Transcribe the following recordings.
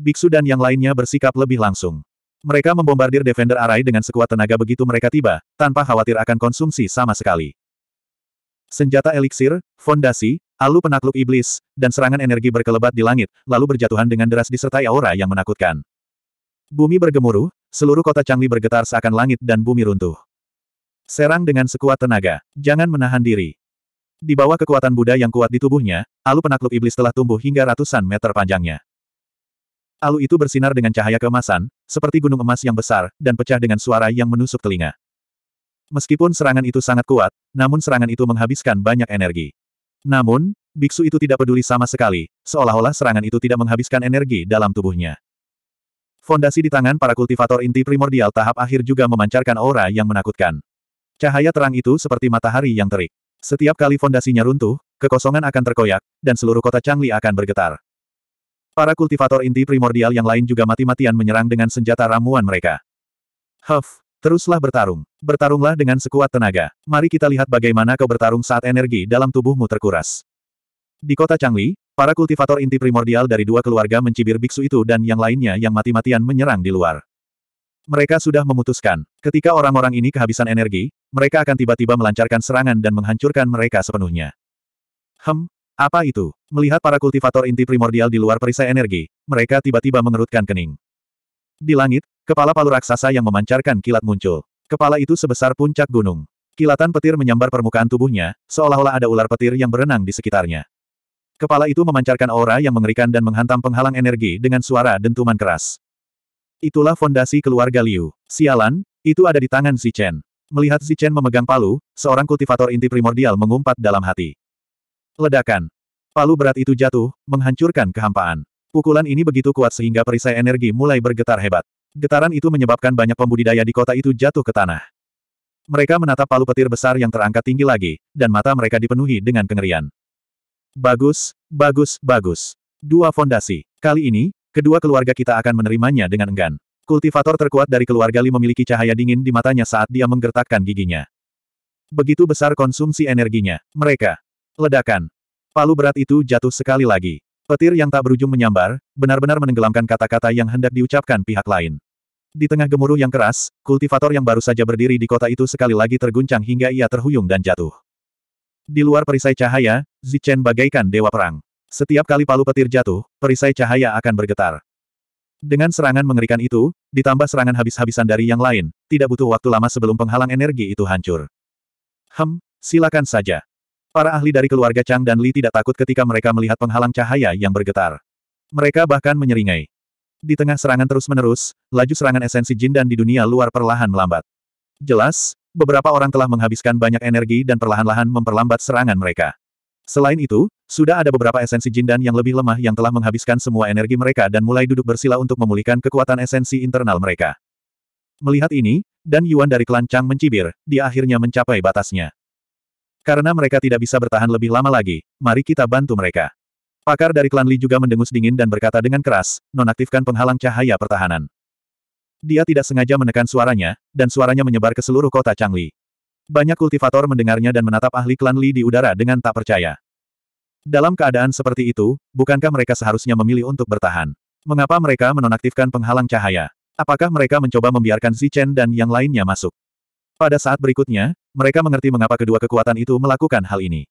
biksu dan yang lainnya bersikap lebih langsung. Mereka membombardir Defender Arai dengan sekuat tenaga begitu mereka tiba, tanpa khawatir akan konsumsi sama sekali. Senjata eliksir, fondasi, alu penakluk iblis, dan serangan energi berkelebat di langit, lalu berjatuhan dengan deras disertai aura yang menakutkan. Bumi bergemuruh, seluruh kota Changli bergetar seakan langit dan bumi runtuh. Serang dengan sekuat tenaga, jangan menahan diri. Di bawah kekuatan Buddha yang kuat di tubuhnya, alu penakluk iblis telah tumbuh hingga ratusan meter panjangnya. Alu itu bersinar dengan cahaya keemasan, seperti gunung emas yang besar, dan pecah dengan suara yang menusuk telinga. Meskipun serangan itu sangat kuat, namun serangan itu menghabiskan banyak energi. Namun, biksu itu tidak peduli sama sekali, seolah-olah serangan itu tidak menghabiskan energi dalam tubuhnya. Fondasi di tangan para kultivator inti primordial tahap akhir juga memancarkan aura yang menakutkan. Cahaya terang itu seperti matahari yang terik. Setiap kali fondasinya runtuh, kekosongan akan terkoyak, dan seluruh kota Changli akan bergetar. Para kultivator inti primordial yang lain juga mati-matian menyerang dengan senjata ramuan mereka. Huff, teruslah bertarung. Bertarunglah dengan sekuat tenaga. Mari kita lihat bagaimana kau bertarung saat energi dalam tubuhmu terkuras. Di kota Changli, para kultivator inti primordial dari dua keluarga mencibir biksu itu dan yang lainnya yang mati-matian menyerang di luar. Mereka sudah memutuskan, ketika orang-orang ini kehabisan energi, mereka akan tiba-tiba melancarkan serangan dan menghancurkan mereka sepenuhnya. Hem, apa itu? Melihat para kultivator inti primordial di luar perisai energi, mereka tiba-tiba mengerutkan kening. Di langit, kepala palu raksasa yang memancarkan kilat muncul. Kepala itu sebesar puncak gunung. Kilatan petir menyambar permukaan tubuhnya, seolah-olah ada ular petir yang berenang di sekitarnya. Kepala itu memancarkan aura yang mengerikan dan menghantam penghalang energi dengan suara dentuman keras. Itulah fondasi keluarga Liu. Sialan, itu ada di tangan Si Chen. Melihat Si Chen memegang palu, seorang kultivator inti primordial mengumpat dalam hati. Ledakan. Palu berat itu jatuh, menghancurkan kehampaan. Pukulan ini begitu kuat sehingga perisai energi mulai bergetar hebat. Getaran itu menyebabkan banyak pembudidaya di kota itu jatuh ke tanah. Mereka menatap palu petir besar yang terangkat tinggi lagi, dan mata mereka dipenuhi dengan kengerian. Bagus, bagus, bagus. Dua fondasi. Kali ini, kedua keluarga kita akan menerimanya dengan enggan. Kultivator terkuat dari keluarga Li memiliki cahaya dingin di matanya saat dia menggertakkan giginya. Begitu besar konsumsi energinya. Mereka Ledakan. Palu berat itu jatuh sekali lagi. Petir yang tak berujung menyambar, benar-benar menenggelamkan kata-kata yang hendak diucapkan pihak lain. Di tengah gemuruh yang keras, kultivator yang baru saja berdiri di kota itu sekali lagi terguncang hingga ia terhuyung dan jatuh. Di luar perisai cahaya, Zichen bagaikan dewa perang. Setiap kali palu petir jatuh, perisai cahaya akan bergetar. Dengan serangan mengerikan itu, ditambah serangan habis-habisan dari yang lain, tidak butuh waktu lama sebelum penghalang energi itu hancur. Hem, silakan saja. Para ahli dari keluarga Chang dan Li tidak takut ketika mereka melihat penghalang cahaya yang bergetar. Mereka bahkan menyeringai. Di tengah serangan terus-menerus, laju serangan esensi jin dan di dunia luar perlahan melambat. Jelas, beberapa orang telah menghabiskan banyak energi dan perlahan-lahan memperlambat serangan mereka. Selain itu, sudah ada beberapa esensi jin dan yang lebih lemah yang telah menghabiskan semua energi mereka dan mulai duduk bersila untuk memulihkan kekuatan esensi internal mereka. Melihat ini, Dan Yuan dari klan Chang mencibir, dia akhirnya mencapai batasnya. Karena mereka tidak bisa bertahan lebih lama lagi, mari kita bantu mereka. Pakar dari klan Li juga mendengus dingin dan berkata dengan keras, nonaktifkan penghalang cahaya pertahanan. Dia tidak sengaja menekan suaranya, dan suaranya menyebar ke seluruh kota Changli. Banyak kultivator mendengarnya dan menatap ahli klan Li di udara dengan tak percaya. Dalam keadaan seperti itu, bukankah mereka seharusnya memilih untuk bertahan? Mengapa mereka menonaktifkan penghalang cahaya? Apakah mereka mencoba membiarkan Zichen dan yang lainnya masuk? Pada saat berikutnya, mereka mengerti mengapa kedua kekuatan itu melakukan hal ini.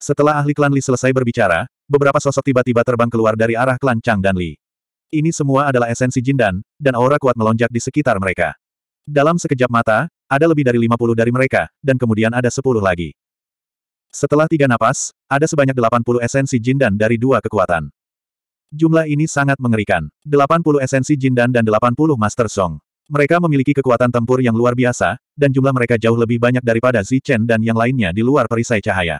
Setelah ahli klan Li selesai berbicara, beberapa sosok tiba-tiba terbang keluar dari arah klan Chang dan Li. Ini semua adalah esensi jindan, dan aura kuat melonjak di sekitar mereka. Dalam sekejap mata, ada lebih dari 50 dari mereka, dan kemudian ada 10 lagi. Setelah tiga napas, ada sebanyak 80 esensi jindan dari dua kekuatan. Jumlah ini sangat mengerikan. 80 esensi jindan dan 80 master song. Mereka memiliki kekuatan tempur yang luar biasa, dan jumlah mereka jauh lebih banyak daripada Zichen dan yang lainnya di luar perisai cahaya.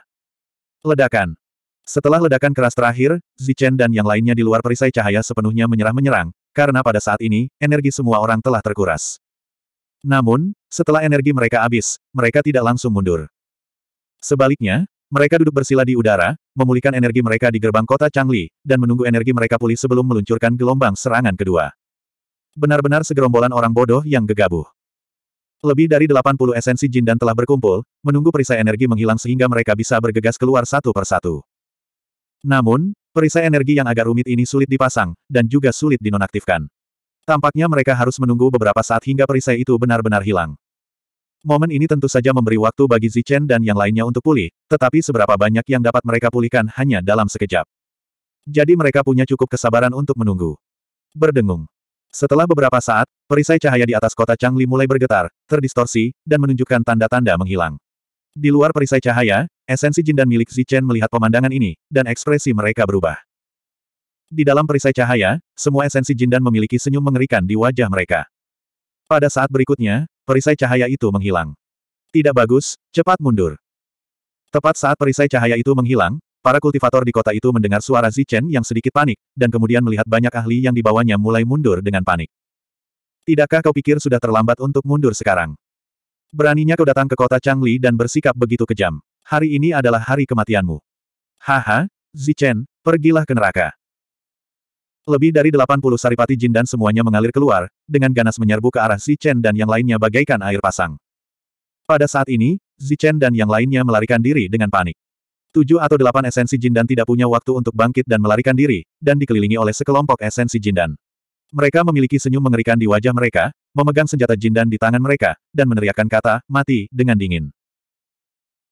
Ledakan Setelah ledakan keras terakhir, Zichen dan yang lainnya di luar perisai cahaya sepenuhnya menyerah-menyerang, karena pada saat ini, energi semua orang telah terkuras. Namun, setelah energi mereka habis, mereka tidak langsung mundur. Sebaliknya, mereka duduk bersila di udara, memulihkan energi mereka di gerbang kota Changli, dan menunggu energi mereka pulih sebelum meluncurkan gelombang serangan kedua. Benar-benar segerombolan orang bodoh yang gegabah. Lebih dari 80 esensi jin dan telah berkumpul, menunggu perisai energi menghilang sehingga mereka bisa bergegas keluar satu persatu. Namun, perisai energi yang agak rumit ini sulit dipasang, dan juga sulit dinonaktifkan. Tampaknya mereka harus menunggu beberapa saat hingga perisai itu benar-benar hilang. Momen ini tentu saja memberi waktu bagi Zichen dan yang lainnya untuk pulih, tetapi seberapa banyak yang dapat mereka pulihkan hanya dalam sekejap. Jadi mereka punya cukup kesabaran untuk menunggu. Berdengung. Setelah beberapa saat, perisai cahaya di atas kota Changli mulai bergetar, terdistorsi, dan menunjukkan tanda-tanda menghilang. Di luar perisai cahaya, esensi jin dan milik Zichen melihat pemandangan ini, dan ekspresi mereka berubah. Di dalam perisai cahaya, semua esensi jin dan memiliki senyum mengerikan di wajah mereka. Pada saat berikutnya, perisai cahaya itu menghilang. Tidak bagus, cepat mundur. Tepat saat perisai cahaya itu menghilang, Para kultivator di kota itu mendengar suara Zichen yang sedikit panik, dan kemudian melihat banyak ahli yang dibawanya mulai mundur dengan panik. Tidakkah kau pikir sudah terlambat untuk mundur sekarang? Beraninya kau datang ke kota Changli dan bersikap begitu kejam. Hari ini adalah hari kematianmu. Haha, Zichen, pergilah ke neraka. Lebih dari 80 saripati jin dan semuanya mengalir keluar, dengan ganas menyerbu ke arah Zichen dan yang lainnya bagaikan air pasang. Pada saat ini, Zichen dan yang lainnya melarikan diri dengan panik. Tujuh atau delapan esensi jindan tidak punya waktu untuk bangkit dan melarikan diri, dan dikelilingi oleh sekelompok esensi jindan. Mereka memiliki senyum mengerikan di wajah mereka, memegang senjata jindan di tangan mereka, dan meneriakkan kata, mati, dengan dingin.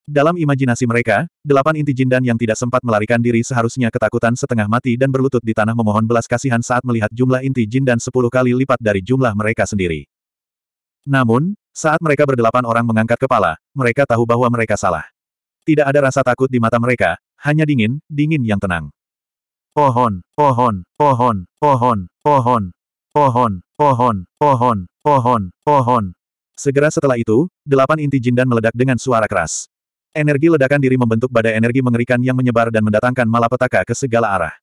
Dalam imajinasi mereka, delapan inti jindan yang tidak sempat melarikan diri seharusnya ketakutan setengah mati dan berlutut di tanah memohon belas kasihan saat melihat jumlah inti jindan sepuluh kali lipat dari jumlah mereka sendiri. Namun, saat mereka berdelapan orang mengangkat kepala, mereka tahu bahwa mereka salah. Tidak ada rasa takut di mata mereka, hanya dingin, dingin yang tenang. Pohon, pohon, pohon, pohon, pohon, pohon, pohon, pohon, pohon, pohon. Segera setelah itu, delapan inti jindan meledak dengan suara keras. Energi ledakan diri membentuk badai energi mengerikan yang menyebar dan mendatangkan malapetaka ke segala arah.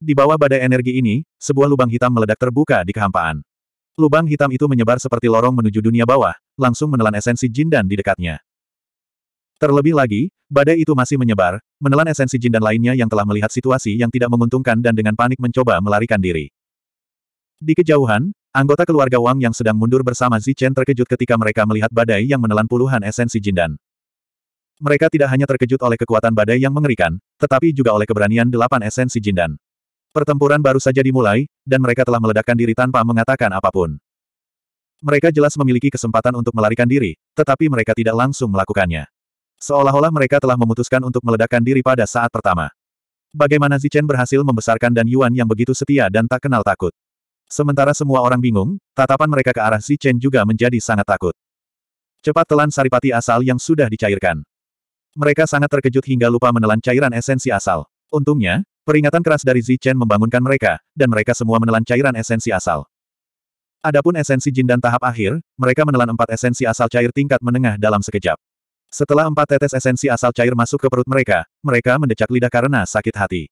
Di bawah badai energi ini, sebuah lubang hitam meledak terbuka di kehampaan. Lubang hitam itu menyebar seperti lorong menuju dunia bawah, langsung menelan esensi jindan di dekatnya. Terlebih lagi, badai itu masih menyebar, menelan esensi jin dan lainnya yang telah melihat situasi yang tidak menguntungkan dan dengan panik mencoba melarikan diri. Di kejauhan, anggota keluarga Wang yang sedang mundur bersama Zichen terkejut ketika mereka melihat badai yang menelan puluhan esensi jindan. Mereka tidak hanya terkejut oleh kekuatan badai yang mengerikan, tetapi juga oleh keberanian delapan esensi jindan. Pertempuran baru saja dimulai, dan mereka telah meledakkan diri tanpa mengatakan apapun. Mereka jelas memiliki kesempatan untuk melarikan diri, tetapi mereka tidak langsung melakukannya. Seolah-olah mereka telah memutuskan untuk meledakkan diri pada saat pertama. Bagaimana Zichen berhasil membesarkan Dan Yuan yang begitu setia dan tak kenal takut. Sementara semua orang bingung, tatapan mereka ke arah Zichen juga menjadi sangat takut. Cepat telan saripati asal yang sudah dicairkan. Mereka sangat terkejut hingga lupa menelan cairan esensi asal. Untungnya, peringatan keras dari Zichen membangunkan mereka, dan mereka semua menelan cairan esensi asal. Adapun esensi jin dan tahap akhir, mereka menelan empat esensi asal cair tingkat menengah dalam sekejap. Setelah empat tetes esensi asal cair masuk ke perut mereka, mereka mendecak lidah karena sakit hati.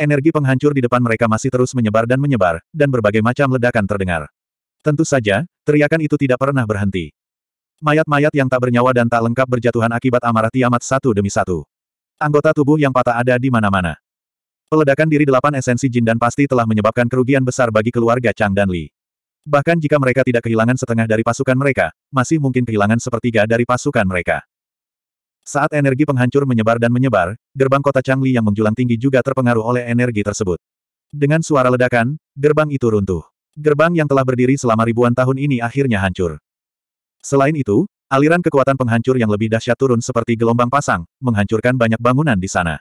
Energi penghancur di depan mereka masih terus menyebar dan menyebar, dan berbagai macam ledakan terdengar. Tentu saja, teriakan itu tidak pernah berhenti. Mayat-mayat yang tak bernyawa dan tak lengkap berjatuhan akibat amarah tiamat satu demi satu. Anggota tubuh yang patah ada di mana-mana. Peledakan diri delapan esensi jin dan pasti telah menyebabkan kerugian besar bagi keluarga Chang dan Li. Bahkan jika mereka tidak kehilangan setengah dari pasukan mereka, masih mungkin kehilangan sepertiga dari pasukan mereka. Saat energi penghancur menyebar dan menyebar, gerbang kota Changli yang menjulang tinggi juga terpengaruh oleh energi tersebut. Dengan suara ledakan, gerbang itu runtuh. Gerbang yang telah berdiri selama ribuan tahun ini akhirnya hancur. Selain itu, aliran kekuatan penghancur yang lebih dahsyat turun seperti gelombang pasang, menghancurkan banyak bangunan di sana.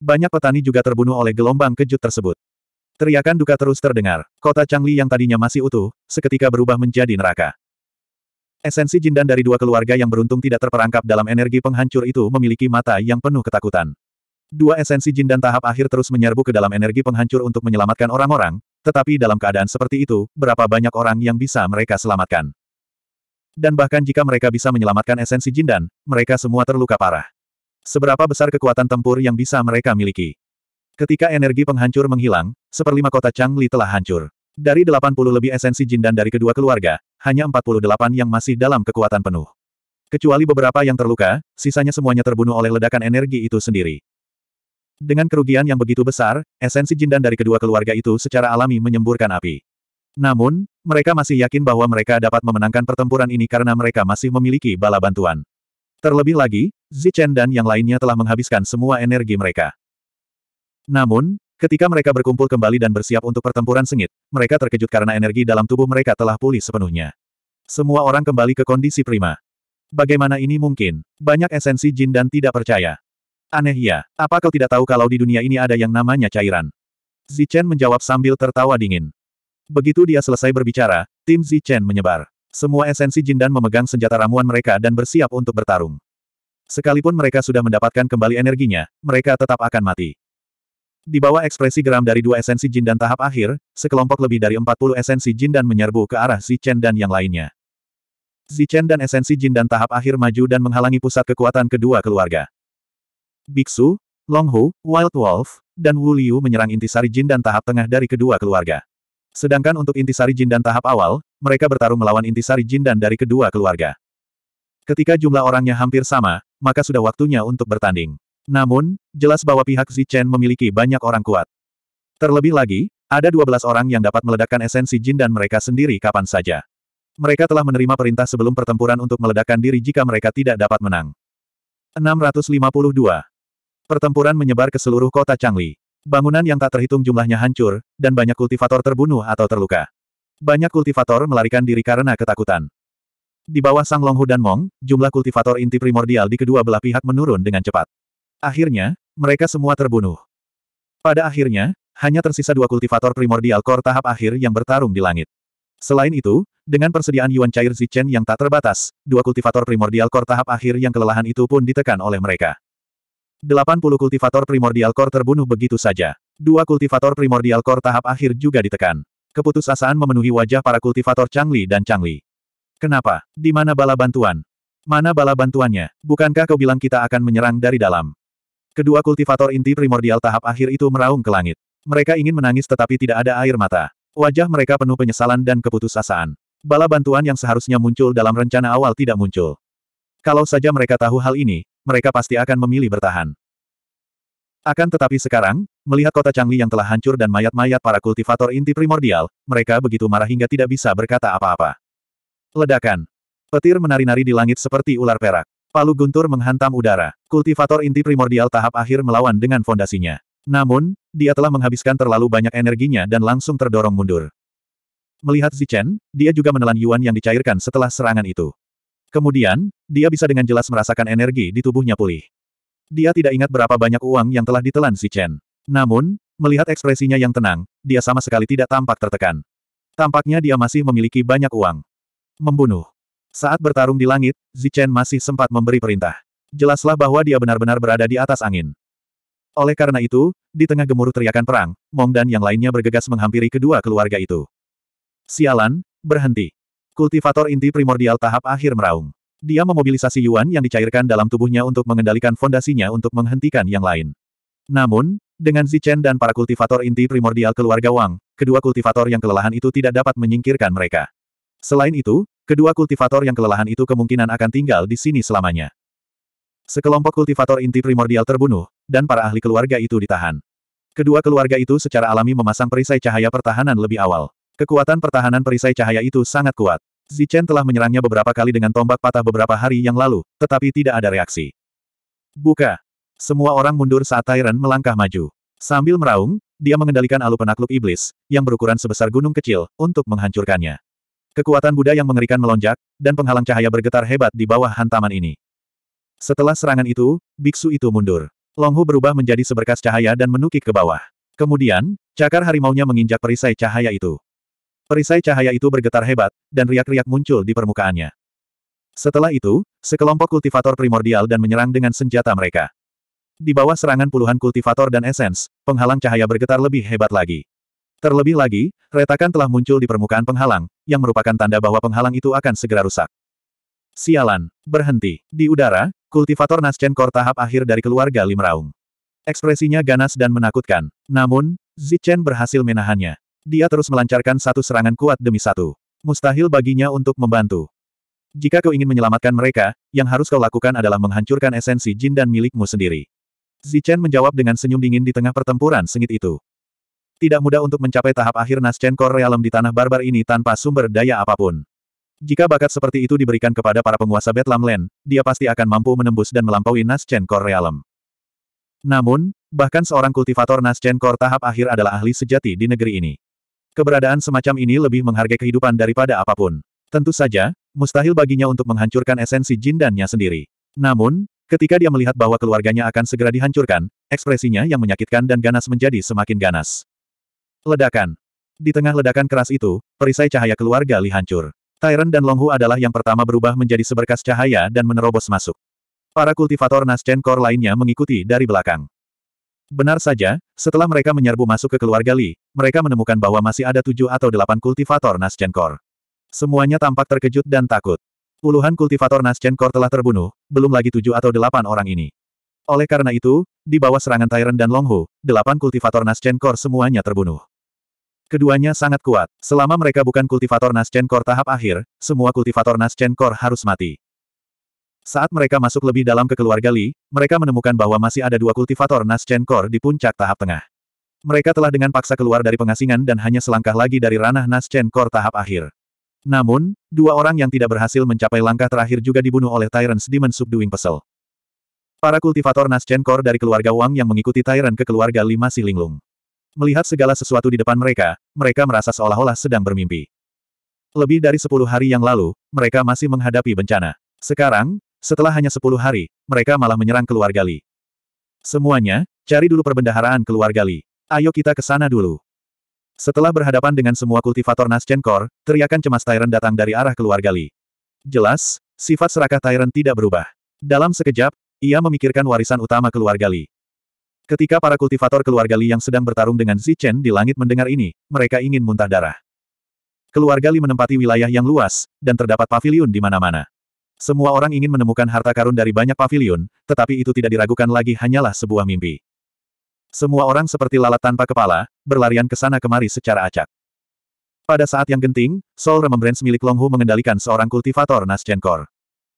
Banyak petani juga terbunuh oleh gelombang kejut tersebut. Teriakan duka terus terdengar. Kota Changli yang tadinya masih utuh, seketika berubah menjadi neraka. Esensi jindan dari dua keluarga yang beruntung tidak terperangkap dalam energi penghancur itu memiliki mata yang penuh ketakutan. Dua esensi jindan tahap akhir terus menyerbu ke dalam energi penghancur untuk menyelamatkan orang-orang, tetapi dalam keadaan seperti itu, berapa banyak orang yang bisa mereka selamatkan. Dan bahkan jika mereka bisa menyelamatkan esensi jindan, mereka semua terluka parah. Seberapa besar kekuatan tempur yang bisa mereka miliki? Ketika energi penghancur menghilang, seperlima kota Changli telah hancur. Dari 80 lebih esensi jin dan dari kedua keluarga, hanya 48 yang masih dalam kekuatan penuh. Kecuali beberapa yang terluka, sisanya semuanya terbunuh oleh ledakan energi itu sendiri. Dengan kerugian yang begitu besar, esensi jin dan dari kedua keluarga itu secara alami menyemburkan api. Namun, mereka masih yakin bahwa mereka dapat memenangkan pertempuran ini karena mereka masih memiliki bala bantuan. Terlebih lagi, Zichen dan yang lainnya telah menghabiskan semua energi mereka. Namun, ketika mereka berkumpul kembali dan bersiap untuk pertempuran sengit, mereka terkejut karena energi dalam tubuh mereka telah pulih sepenuhnya. Semua orang kembali ke kondisi prima. Bagaimana ini mungkin? Banyak esensi jin dan tidak percaya. Aneh ya, apa kau tidak tahu kalau di dunia ini ada yang namanya cairan? Zichen menjawab sambil tertawa dingin. Begitu dia selesai berbicara, tim Zichen menyebar. Semua esensi jin dan memegang senjata ramuan mereka dan bersiap untuk bertarung. Sekalipun mereka sudah mendapatkan kembali energinya, mereka tetap akan mati. Di bawah ekspresi geram dari dua esensi jin dan tahap akhir, sekelompok lebih dari 40 esensi jin dan menyerbu ke arah Chen dan yang lainnya. Chen dan esensi jin dan tahap akhir maju dan menghalangi pusat kekuatan kedua keluarga. Biksu, Longhu, Wild Wolf, dan Wu Liu menyerang intisari jin dan tahap tengah dari kedua keluarga. Sedangkan untuk intisari jin dan tahap awal, mereka bertarung melawan intisari jin dan dari kedua keluarga. Ketika jumlah orangnya hampir sama, maka sudah waktunya untuk bertanding. Namun, jelas bahwa pihak Zichen memiliki banyak orang kuat. Terlebih lagi, ada 12 orang yang dapat meledakkan esensi jin dan mereka sendiri kapan saja. Mereka telah menerima perintah sebelum pertempuran untuk meledakkan diri jika mereka tidak dapat menang. 652. Pertempuran menyebar ke seluruh kota Changli. Bangunan yang tak terhitung jumlahnya hancur, dan banyak kultivator terbunuh atau terluka. Banyak kultivator melarikan diri karena ketakutan. Di bawah Sang Longhu dan Mong, jumlah kultivator inti primordial di kedua belah pihak menurun dengan cepat. Akhirnya, mereka semua terbunuh. Pada akhirnya, hanya tersisa dua kultivator primordial core tahap akhir yang bertarung di langit. Selain itu, dengan persediaan Yuan cair Zichen yang tak terbatas, dua kultivator primordial core tahap akhir yang kelelahan itu pun ditekan oleh mereka. 80 kultivator primordial core terbunuh begitu saja. Dua kultivator primordial core tahap akhir juga ditekan. Keputusasaan memenuhi wajah para kultivator Changli dan Changli. Kenapa? Di mana bala bantuan? Mana bala bantuannya? Bukankah kau bilang kita akan menyerang dari dalam? Kedua kultivator inti primordial tahap akhir itu meraung ke langit. Mereka ingin menangis tetapi tidak ada air mata. Wajah mereka penuh penyesalan dan keputusasaan. Bala bantuan yang seharusnya muncul dalam rencana awal tidak muncul. Kalau saja mereka tahu hal ini, mereka pasti akan memilih bertahan. Akan tetapi sekarang, melihat kota Changli yang telah hancur dan mayat-mayat para kultivator inti primordial, mereka begitu marah hingga tidak bisa berkata apa-apa. Ledakan. Petir menari-nari di langit seperti ular perak. Palu guntur menghantam udara. Kultivator inti primordial tahap akhir melawan dengan fondasinya. Namun, dia telah menghabiskan terlalu banyak energinya dan langsung terdorong mundur. Melihat Zichen, dia juga menelan Yuan yang dicairkan setelah serangan itu. Kemudian, dia bisa dengan jelas merasakan energi di tubuhnya pulih. Dia tidak ingat berapa banyak uang yang telah ditelan Zichen. Namun, melihat ekspresinya yang tenang, dia sama sekali tidak tampak tertekan. Tampaknya dia masih memiliki banyak uang. Membunuh. Saat bertarung di langit, Zichen masih sempat memberi perintah. Jelaslah bahwa dia benar-benar berada di atas angin. Oleh karena itu, di tengah gemuruh teriakan perang, Mong dan yang lainnya bergegas menghampiri kedua keluarga itu. Sialan, berhenti. Kultivator inti primordial tahap akhir meraung. Dia memobilisasi Yuan yang dicairkan dalam tubuhnya untuk mengendalikan fondasinya untuk menghentikan yang lain. Namun, dengan Zichen dan para kultivator inti primordial keluarga Wang, kedua kultivator yang kelelahan itu tidak dapat menyingkirkan mereka. Selain itu, Kedua kultivator yang kelelahan itu kemungkinan akan tinggal di sini selamanya. Sekelompok kultivator inti primordial terbunuh, dan para ahli keluarga itu ditahan. Kedua keluarga itu secara alami memasang perisai cahaya pertahanan lebih awal. Kekuatan pertahanan perisai cahaya itu sangat kuat. Zichen telah menyerangnya beberapa kali dengan tombak patah beberapa hari yang lalu, tetapi tidak ada reaksi. Buka. Semua orang mundur saat Tyrant melangkah maju. Sambil meraung, dia mengendalikan alu penakluk iblis, yang berukuran sebesar gunung kecil, untuk menghancurkannya. Kekuatan Buddha yang mengerikan melonjak, dan penghalang cahaya bergetar hebat di bawah hantaman ini. Setelah serangan itu, biksu itu mundur. Longhu berubah menjadi seberkas cahaya dan menukik ke bawah. Kemudian, cakar harimaunya menginjak perisai cahaya itu. Perisai cahaya itu bergetar hebat, dan riak-riak muncul di permukaannya. Setelah itu, sekelompok kultivator primordial dan menyerang dengan senjata mereka. Di bawah serangan puluhan kultivator dan esens, penghalang cahaya bergetar lebih hebat lagi. Terlebih lagi, retakan telah muncul di permukaan penghalang, yang merupakan tanda bahwa penghalang itu akan segera rusak. Sialan, berhenti. Di udara, kultivator Nascenkor tahap akhir dari keluarga Limraung. Ekspresinya ganas dan menakutkan. Namun, Zichen berhasil menahannya. Dia terus melancarkan satu serangan kuat demi satu. Mustahil baginya untuk membantu. Jika kau ingin menyelamatkan mereka, yang harus kau lakukan adalah menghancurkan esensi jin dan milikmu sendiri. Zichen menjawab dengan senyum dingin di tengah pertempuran sengit itu. Tidak mudah untuk mencapai tahap akhir Naschen Core Realm di tanah barbar ini tanpa sumber daya apapun. Jika bakat seperti itu diberikan kepada para penguasa Bedlam Land, dia pasti akan mampu menembus dan melampaui Naschen Core Realm. Namun, bahkan seorang kultivator Naschen Core tahap akhir adalah ahli sejati di negeri ini. Keberadaan semacam ini lebih menghargai kehidupan daripada apapun. Tentu saja, mustahil baginya untuk menghancurkan esensi jin dannya sendiri. Namun, ketika dia melihat bahwa keluarganya akan segera dihancurkan, ekspresinya yang menyakitkan dan ganas menjadi semakin ganas. Ledakan. Di tengah ledakan keras itu, perisai cahaya keluarga Li hancur. Tyrant dan Longhu adalah yang pertama berubah menjadi seberkas cahaya dan menerobos masuk. Para kultivator Naschen Core lainnya mengikuti dari belakang. Benar saja, setelah mereka menyerbu masuk ke keluarga Li, mereka menemukan bahwa masih ada tujuh atau delapan kultivator Naschen Core. Semuanya tampak terkejut dan takut. Puluhan kultivator Naschen Core telah terbunuh, belum lagi tujuh atau delapan orang ini. Oleh karena itu, di bawah serangan Tyrant dan Longhu, delapan kultivator Nascen Core semuanya terbunuh. Keduanya sangat kuat. Selama mereka bukan kultivator Nascen Core tahap akhir, semua kultivator Nascen Core harus mati. Saat mereka masuk lebih dalam ke keluarga Li, mereka menemukan bahwa masih ada dua kultivator Nascen Core di puncak tahap tengah. Mereka telah dengan paksa keluar dari pengasingan dan hanya selangkah lagi dari ranah Nascen Core tahap akhir. Namun, dua orang yang tidak berhasil mencapai langkah terakhir juga dibunuh oleh Tyrants Demon Subduing Pesel. Para kultivator Nascenkor dari keluarga Wang yang mengikuti Tyrant ke keluarga lima si Linglung. Melihat segala sesuatu di depan mereka, mereka merasa seolah-olah sedang bermimpi. Lebih dari sepuluh hari yang lalu, mereka masih menghadapi bencana. Sekarang, setelah hanya sepuluh hari, mereka malah menyerang keluarga Li. Semuanya, cari dulu perbendaharaan keluarga Li. Ayo kita ke sana dulu. Setelah berhadapan dengan semua kultivator Nascenkor, teriakan cemas Tyrant datang dari arah keluarga Li. Jelas, sifat serakah Tyrant tidak berubah. Dalam sekejap, ia memikirkan warisan utama keluarga Li. Ketika para kultivator keluarga Li yang sedang bertarung dengan Zichen di langit mendengar ini, mereka ingin muntah darah. Keluarga Li menempati wilayah yang luas, dan terdapat paviliun di mana-mana. Semua orang ingin menemukan harta karun dari banyak paviliun, tetapi itu tidak diragukan lagi hanyalah sebuah mimpi. Semua orang seperti lalat tanpa kepala, berlarian ke sana kemari secara acak. Pada saat yang genting, Sol Remembrance milik Longhu mengendalikan seorang kultivator Nascenkor.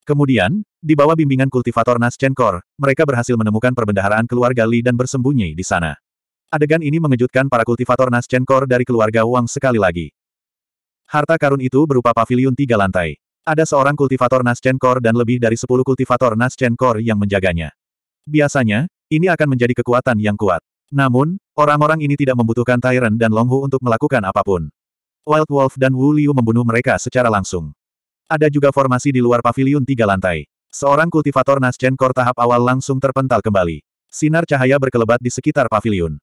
Kemudian, di bawah bimbingan kultivator nas Chenkor, mereka berhasil menemukan perbendaharaan keluarga Li dan bersembunyi di sana. Adegan ini mengejutkan para kultivator nas Chenkor dari keluarga Wang sekali lagi. Harta karun itu berupa pavilion tiga lantai. Ada seorang kultivator nas Chenkor dan lebih dari sepuluh kultivator nas Chenkor yang menjaganya. Biasanya, ini akan menjadi kekuatan yang kuat. Namun, orang-orang ini tidak membutuhkan Tyrant dan Longhu untuk melakukan apapun. Wild Wolf dan Wu Liu membunuh mereka secara langsung. Ada juga formasi di luar pavilion tiga lantai. Seorang kultivator Core tahap awal langsung terpental kembali. Sinar cahaya berkelebat di sekitar pavilion.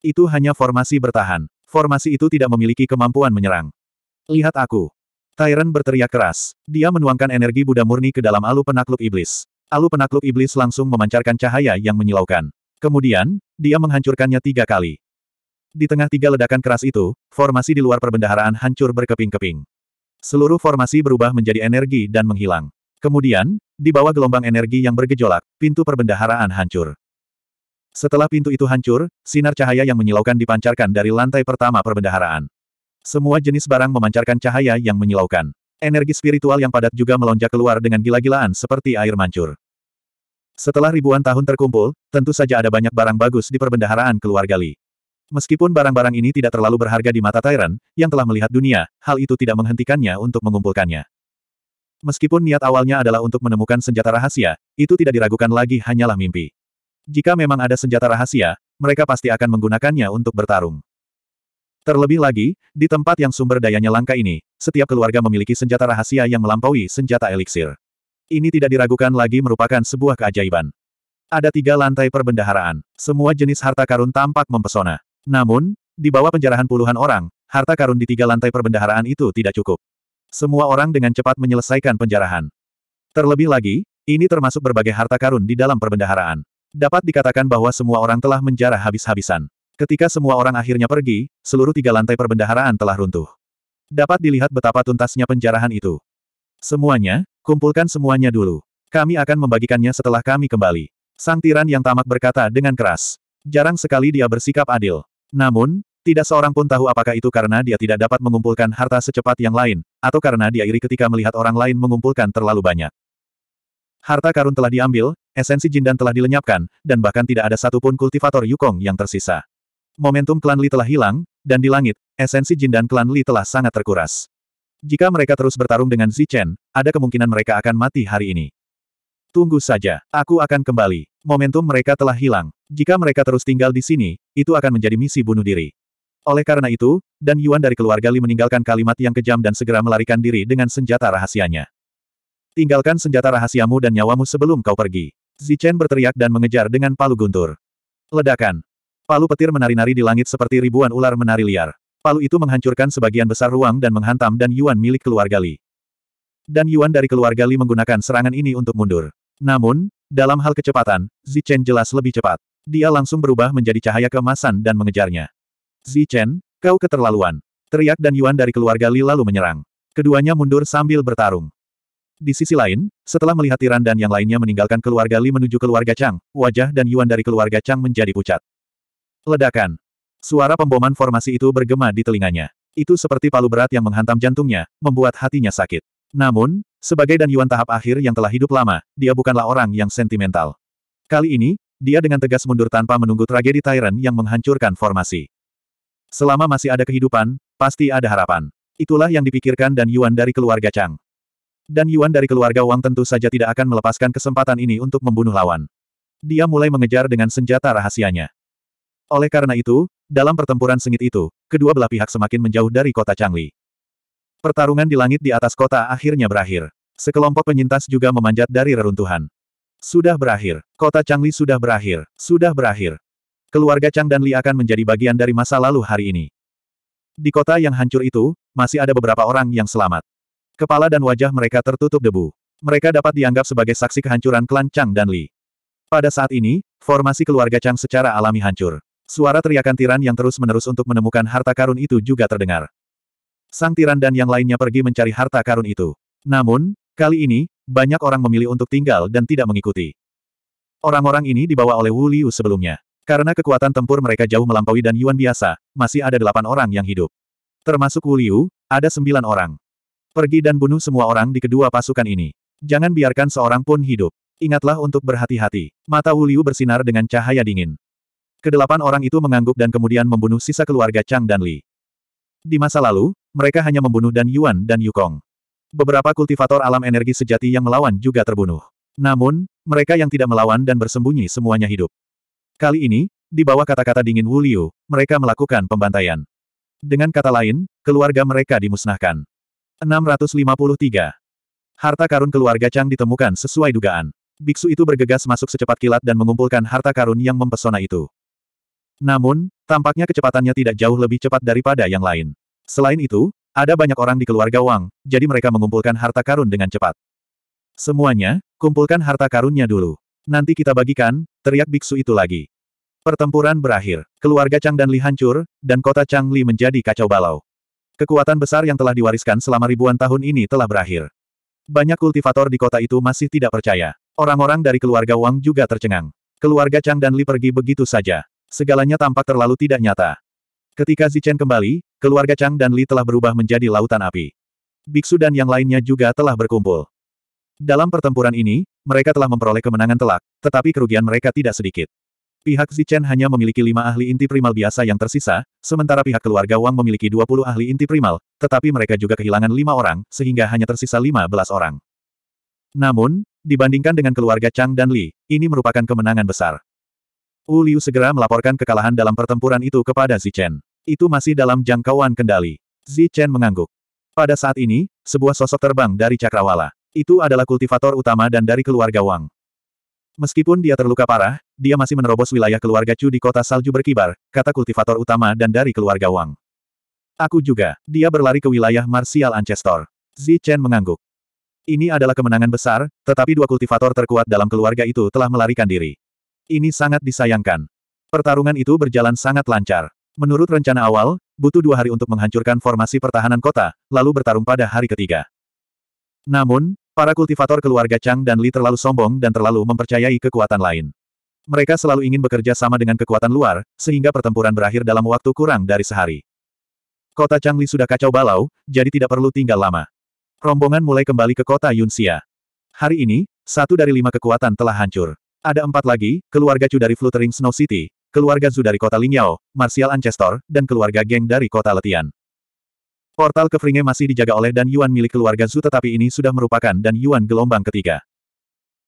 Itu hanya formasi bertahan. Formasi itu tidak memiliki kemampuan menyerang. Lihat aku. Tyrant berteriak keras. Dia menuangkan energi Buddha murni ke dalam alu penakluk iblis. Alu penakluk iblis langsung memancarkan cahaya yang menyilaukan. Kemudian, dia menghancurkannya tiga kali. Di tengah tiga ledakan keras itu, formasi di luar perbendaharaan hancur berkeping-keping. Seluruh formasi berubah menjadi energi dan menghilang. Kemudian, di bawah gelombang energi yang bergejolak, pintu perbendaharaan hancur. Setelah pintu itu hancur, sinar cahaya yang menyilaukan dipancarkan dari lantai pertama perbendaharaan. Semua jenis barang memancarkan cahaya yang menyilaukan. Energi spiritual yang padat juga melonjak keluar dengan gila-gilaan seperti air mancur. Setelah ribuan tahun terkumpul, tentu saja ada banyak barang bagus di perbendaharaan keluarga Li. Meskipun barang-barang ini tidak terlalu berharga di mata Tyrant, yang telah melihat dunia, hal itu tidak menghentikannya untuk mengumpulkannya. Meskipun niat awalnya adalah untuk menemukan senjata rahasia, itu tidak diragukan lagi hanyalah mimpi. Jika memang ada senjata rahasia, mereka pasti akan menggunakannya untuk bertarung. Terlebih lagi, di tempat yang sumber dayanya langka ini, setiap keluarga memiliki senjata rahasia yang melampaui senjata eliksir. Ini tidak diragukan lagi merupakan sebuah keajaiban. Ada tiga lantai perbendaharaan. Semua jenis harta karun tampak mempesona. Namun, di bawah penjarahan puluhan orang, harta karun di tiga lantai perbendaharaan itu tidak cukup. Semua orang dengan cepat menyelesaikan penjarahan. Terlebih lagi, ini termasuk berbagai harta karun di dalam perbendaharaan. Dapat dikatakan bahwa semua orang telah menjarah habis-habisan. Ketika semua orang akhirnya pergi, seluruh tiga lantai perbendaharaan telah runtuh. Dapat dilihat betapa tuntasnya penjarahan itu. Semuanya, kumpulkan semuanya dulu. Kami akan membagikannya setelah kami kembali. Sang tiran yang tamak berkata dengan keras. Jarang sekali dia bersikap adil. Namun, tidak seorang pun tahu apakah itu karena dia tidak dapat mengumpulkan harta secepat yang lain, atau karena dia iri ketika melihat orang lain mengumpulkan terlalu banyak. Harta karun telah diambil, esensi jindan telah dilenyapkan, dan bahkan tidak ada satupun kultivator Yukong yang tersisa. Momentum klan Li telah hilang, dan di langit, esensi jindan klan Li telah sangat terkuras. Jika mereka terus bertarung dengan Zichen, ada kemungkinan mereka akan mati hari ini. Tunggu saja, aku akan kembali. Momentum mereka telah hilang. Jika mereka terus tinggal di sini, itu akan menjadi misi bunuh diri. Oleh karena itu, Dan Yuan dari keluarga Li meninggalkan kalimat yang kejam dan segera melarikan diri dengan senjata rahasianya. Tinggalkan senjata rahasiamu dan nyawamu sebelum kau pergi. Zichen berteriak dan mengejar dengan palu guntur. Ledakan. Palu petir menari-nari di langit seperti ribuan ular menari liar. Palu itu menghancurkan sebagian besar ruang dan menghantam Dan Yuan milik keluarga Li. Dan Yuan dari keluarga Li menggunakan serangan ini untuk mundur. Namun, dalam hal kecepatan, Zichen jelas lebih cepat. Dia langsung berubah menjadi cahaya keemasan dan mengejarnya. Zichen, kau keterlaluan. Teriak dan Yuan dari keluarga Li lalu menyerang. Keduanya mundur sambil bertarung. Di sisi lain, setelah melihat Tiran dan yang lainnya meninggalkan keluarga Li menuju keluarga Chang, wajah dan Yuan dari keluarga Chang menjadi pucat. Ledakan. Suara pemboman formasi itu bergema di telinganya. Itu seperti palu berat yang menghantam jantungnya, membuat hatinya sakit. Namun, sebagai dan Yuan tahap akhir yang telah hidup lama, dia bukanlah orang yang sentimental. Kali ini, dia dengan tegas mundur tanpa menunggu tragedi Tyrant yang menghancurkan formasi. Selama masih ada kehidupan, pasti ada harapan. Itulah yang dipikirkan Dan Yuan dari keluarga Chang. Dan Yuan dari keluarga Wang tentu saja tidak akan melepaskan kesempatan ini untuk membunuh lawan. Dia mulai mengejar dengan senjata rahasianya. Oleh karena itu, dalam pertempuran sengit itu, kedua belah pihak semakin menjauh dari kota Changli. Pertarungan di langit di atas kota akhirnya berakhir. Sekelompok penyintas juga memanjat dari reruntuhan. Sudah berakhir. Kota Changli sudah berakhir. Sudah berakhir. Keluarga Chang dan Li akan menjadi bagian dari masa lalu hari ini. Di kota yang hancur itu, masih ada beberapa orang yang selamat. Kepala dan wajah mereka tertutup debu. Mereka dapat dianggap sebagai saksi kehancuran klan Chang dan Li. Pada saat ini, formasi keluarga Chang secara alami hancur. Suara teriakan tiran yang terus-menerus untuk menemukan harta karun itu juga terdengar. Sang tiran dan yang lainnya pergi mencari harta karun itu. Namun, kali ini, banyak orang memilih untuk tinggal dan tidak mengikuti. Orang-orang ini dibawa oleh Wu Liu sebelumnya. Karena kekuatan tempur mereka jauh melampaui dan Yuan biasa, masih ada delapan orang yang hidup. Termasuk Wu Liu, ada sembilan orang. Pergi dan bunuh semua orang di kedua pasukan ini. Jangan biarkan seorang pun hidup. Ingatlah untuk berhati-hati. Mata Wu Liu bersinar dengan cahaya dingin. Kedelapan orang itu mengangguk dan kemudian membunuh sisa keluarga Chang dan Li. Di masa lalu, mereka hanya membunuh Dan Yuan dan Yukong. Beberapa kultivator alam energi sejati yang melawan juga terbunuh. Namun, mereka yang tidak melawan dan bersembunyi semuanya hidup. Kali ini, di bawah kata-kata dingin Wu Liu, mereka melakukan pembantaian. Dengan kata lain, keluarga mereka dimusnahkan. 653. Harta karun keluarga Chang ditemukan sesuai dugaan. Biksu itu bergegas masuk secepat kilat dan mengumpulkan harta karun yang mempesona itu. Namun, tampaknya kecepatannya tidak jauh lebih cepat daripada yang lain. Selain itu, ada banyak orang di keluarga Wang, jadi mereka mengumpulkan harta karun dengan cepat. Semuanya, kumpulkan harta karunnya dulu. Nanti kita bagikan, teriak biksu itu lagi. Pertempuran berakhir. Keluarga Chang dan Li hancur, dan kota Chang Li menjadi kacau balau. Kekuatan besar yang telah diwariskan selama ribuan tahun ini telah berakhir. Banyak kultivator di kota itu masih tidak percaya. Orang-orang dari keluarga Wang juga tercengang. Keluarga Chang dan Li pergi begitu saja. Segalanya tampak terlalu tidak nyata. Ketika Zichen kembali, keluarga Chang dan Li telah berubah menjadi lautan api. Biksu dan yang lainnya juga telah berkumpul. Dalam pertempuran ini, mereka telah memperoleh kemenangan telak, tetapi kerugian mereka tidak sedikit. Pihak Zichen hanya memiliki lima ahli inti primal biasa yang tersisa, sementara pihak keluarga Wang memiliki 20 ahli inti primal, tetapi mereka juga kehilangan lima orang, sehingga hanya tersisa 15 orang. Namun, dibandingkan dengan keluarga Chang dan Li, ini merupakan kemenangan besar. Wu Liu segera melaporkan kekalahan dalam pertempuran itu kepada Zichen. Itu masih dalam jangkauan kendali. Zichen mengangguk. Pada saat ini, sebuah sosok terbang dari Cakrawala. Itu adalah kultivator utama dan dari keluarga Wang. Meskipun dia terluka parah, dia masih menerobos wilayah keluarga Chu di kota salju berkibar, kata kultivator utama dan dari keluarga Wang. Aku juga. Dia berlari ke wilayah Martial Ancestor. Zi Chen mengangguk. Ini adalah kemenangan besar, tetapi dua kultivator terkuat dalam keluarga itu telah melarikan diri. Ini sangat disayangkan. Pertarungan itu berjalan sangat lancar. Menurut rencana awal, butuh dua hari untuk menghancurkan formasi pertahanan kota, lalu bertarung pada hari ketiga. Namun, para kultivator keluarga Chang dan Li terlalu sombong dan terlalu mempercayai kekuatan lain. Mereka selalu ingin bekerja sama dengan kekuatan luar, sehingga pertempuran berakhir dalam waktu kurang dari sehari. Kota Changli sudah kacau balau, jadi tidak perlu tinggal lama. Rombongan mulai kembali ke kota Yunxia. Hari ini, satu dari lima kekuatan telah hancur. Ada empat lagi, keluarga Chu dari Fluttering Snow City, keluarga Zhu dari kota Lingyao, Martial Ancestor, dan keluarga Geng dari kota Letian. Portal ke Fringe masih dijaga oleh Dan Yuan milik keluarga Zhu tetapi ini sudah merupakan Dan Yuan gelombang ketiga.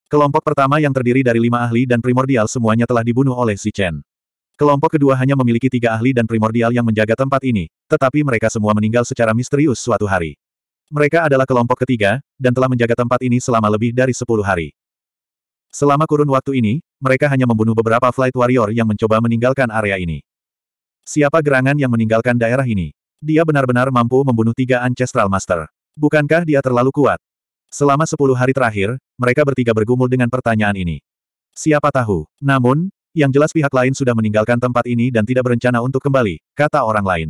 Kelompok pertama yang terdiri dari lima ahli dan primordial semuanya telah dibunuh oleh Si Chen. Kelompok kedua hanya memiliki tiga ahli dan primordial yang menjaga tempat ini, tetapi mereka semua meninggal secara misterius suatu hari. Mereka adalah kelompok ketiga, dan telah menjaga tempat ini selama lebih dari sepuluh hari. Selama kurun waktu ini, mereka hanya membunuh beberapa flight warrior yang mencoba meninggalkan area ini. Siapa gerangan yang meninggalkan daerah ini? Dia benar-benar mampu membunuh tiga Ancestral Master. Bukankah dia terlalu kuat? Selama sepuluh hari terakhir, mereka bertiga bergumul dengan pertanyaan ini. Siapa tahu? Namun, yang jelas pihak lain sudah meninggalkan tempat ini dan tidak berencana untuk kembali, kata orang lain.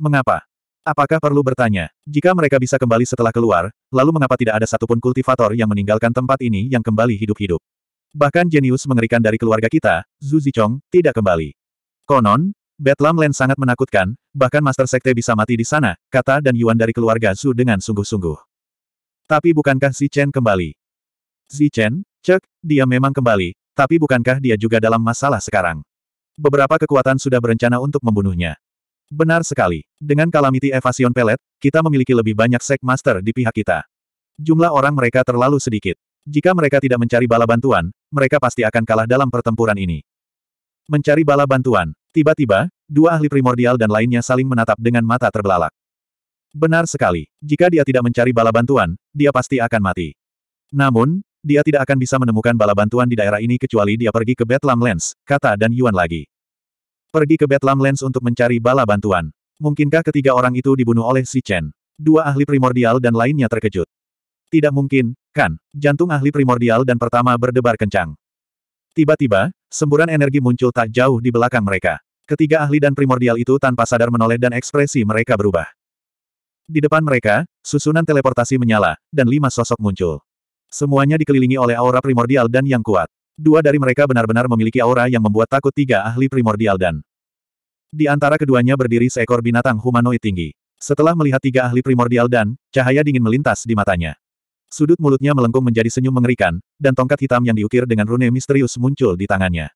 Mengapa? Apakah perlu bertanya? Jika mereka bisa kembali setelah keluar, lalu mengapa tidak ada satupun kultivator yang meninggalkan tempat ini yang kembali hidup-hidup? Bahkan jenius mengerikan dari keluarga kita, Zhu Zichong, tidak kembali. Konon, Bedlam Land sangat menakutkan, bahkan Master Sekte bisa mati di sana, kata dan Yuan dari keluarga Su dengan sungguh-sungguh. Tapi bukankah Si Chen kembali? Si Chen, cek, dia memang kembali, tapi bukankah dia juga dalam masalah sekarang? Beberapa kekuatan sudah berencana untuk membunuhnya. Benar sekali. Dengan Calamity Evasion Pellet, kita memiliki lebih banyak Sek Master di pihak kita. Jumlah orang mereka terlalu sedikit. Jika mereka tidak mencari bala bantuan, mereka pasti akan kalah dalam pertempuran ini. Mencari bala bantuan, Tiba-tiba, dua ahli primordial dan lainnya saling menatap dengan mata terbelalak. Benar sekali, jika dia tidak mencari bala bantuan, dia pasti akan mati. Namun, dia tidak akan bisa menemukan bala bantuan di daerah ini kecuali dia pergi ke Bethlehem Lens, kata Dan Yuan lagi. Pergi ke Bethlehem Lens untuk mencari bala bantuan. Mungkinkah ketiga orang itu dibunuh oleh Si Chen? Dua ahli primordial dan lainnya terkejut. Tidak mungkin, kan? Jantung ahli primordial dan pertama berdebar kencang. Tiba-tiba, Semburan energi muncul tak jauh di belakang mereka. Ketiga ahli dan primordial itu tanpa sadar menoleh dan ekspresi mereka berubah. Di depan mereka, susunan teleportasi menyala, dan lima sosok muncul. Semuanya dikelilingi oleh aura primordial dan yang kuat. Dua dari mereka benar-benar memiliki aura yang membuat takut tiga ahli primordial dan... Di antara keduanya berdiri seekor binatang humanoid tinggi. Setelah melihat tiga ahli primordial dan, cahaya dingin melintas di matanya. Sudut mulutnya melengkung menjadi senyum mengerikan, dan tongkat hitam yang diukir dengan rune misterius muncul di tangannya.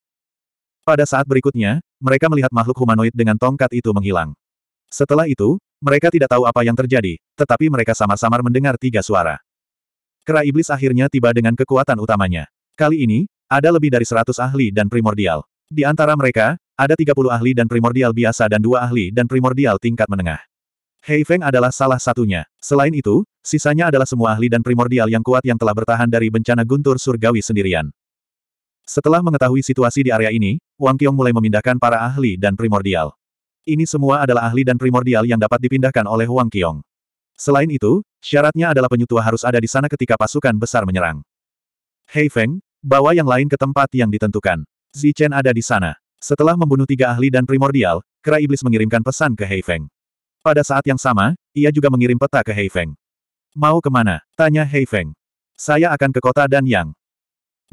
Pada saat berikutnya, mereka melihat makhluk humanoid dengan tongkat itu menghilang. Setelah itu, mereka tidak tahu apa yang terjadi, tetapi mereka samar-samar mendengar tiga suara. Kera iblis akhirnya tiba dengan kekuatan utamanya. Kali ini, ada lebih dari seratus ahli dan primordial. Di antara mereka, ada tiga puluh ahli dan primordial biasa dan dua ahli dan primordial tingkat menengah. Hei Feng adalah salah satunya. Selain itu, sisanya adalah semua ahli dan primordial yang kuat yang telah bertahan dari bencana guntur surgawi sendirian. Setelah mengetahui situasi di area ini, Wang Qiong mulai memindahkan para ahli dan primordial. Ini semua adalah ahli dan primordial yang dapat dipindahkan oleh Wang Qiong. Selain itu, syaratnya adalah penyutua harus ada di sana ketika pasukan besar menyerang. Hei Feng, bawa yang lain ke tempat yang ditentukan. Zichen ada di sana. Setelah membunuh tiga ahli dan primordial, Kera Iblis mengirimkan pesan ke Hei Feng. Pada saat yang sama, ia juga mengirim peta ke Heifeng. Mau kemana? Tanya Heifeng. Saya akan ke kota Dan Yang.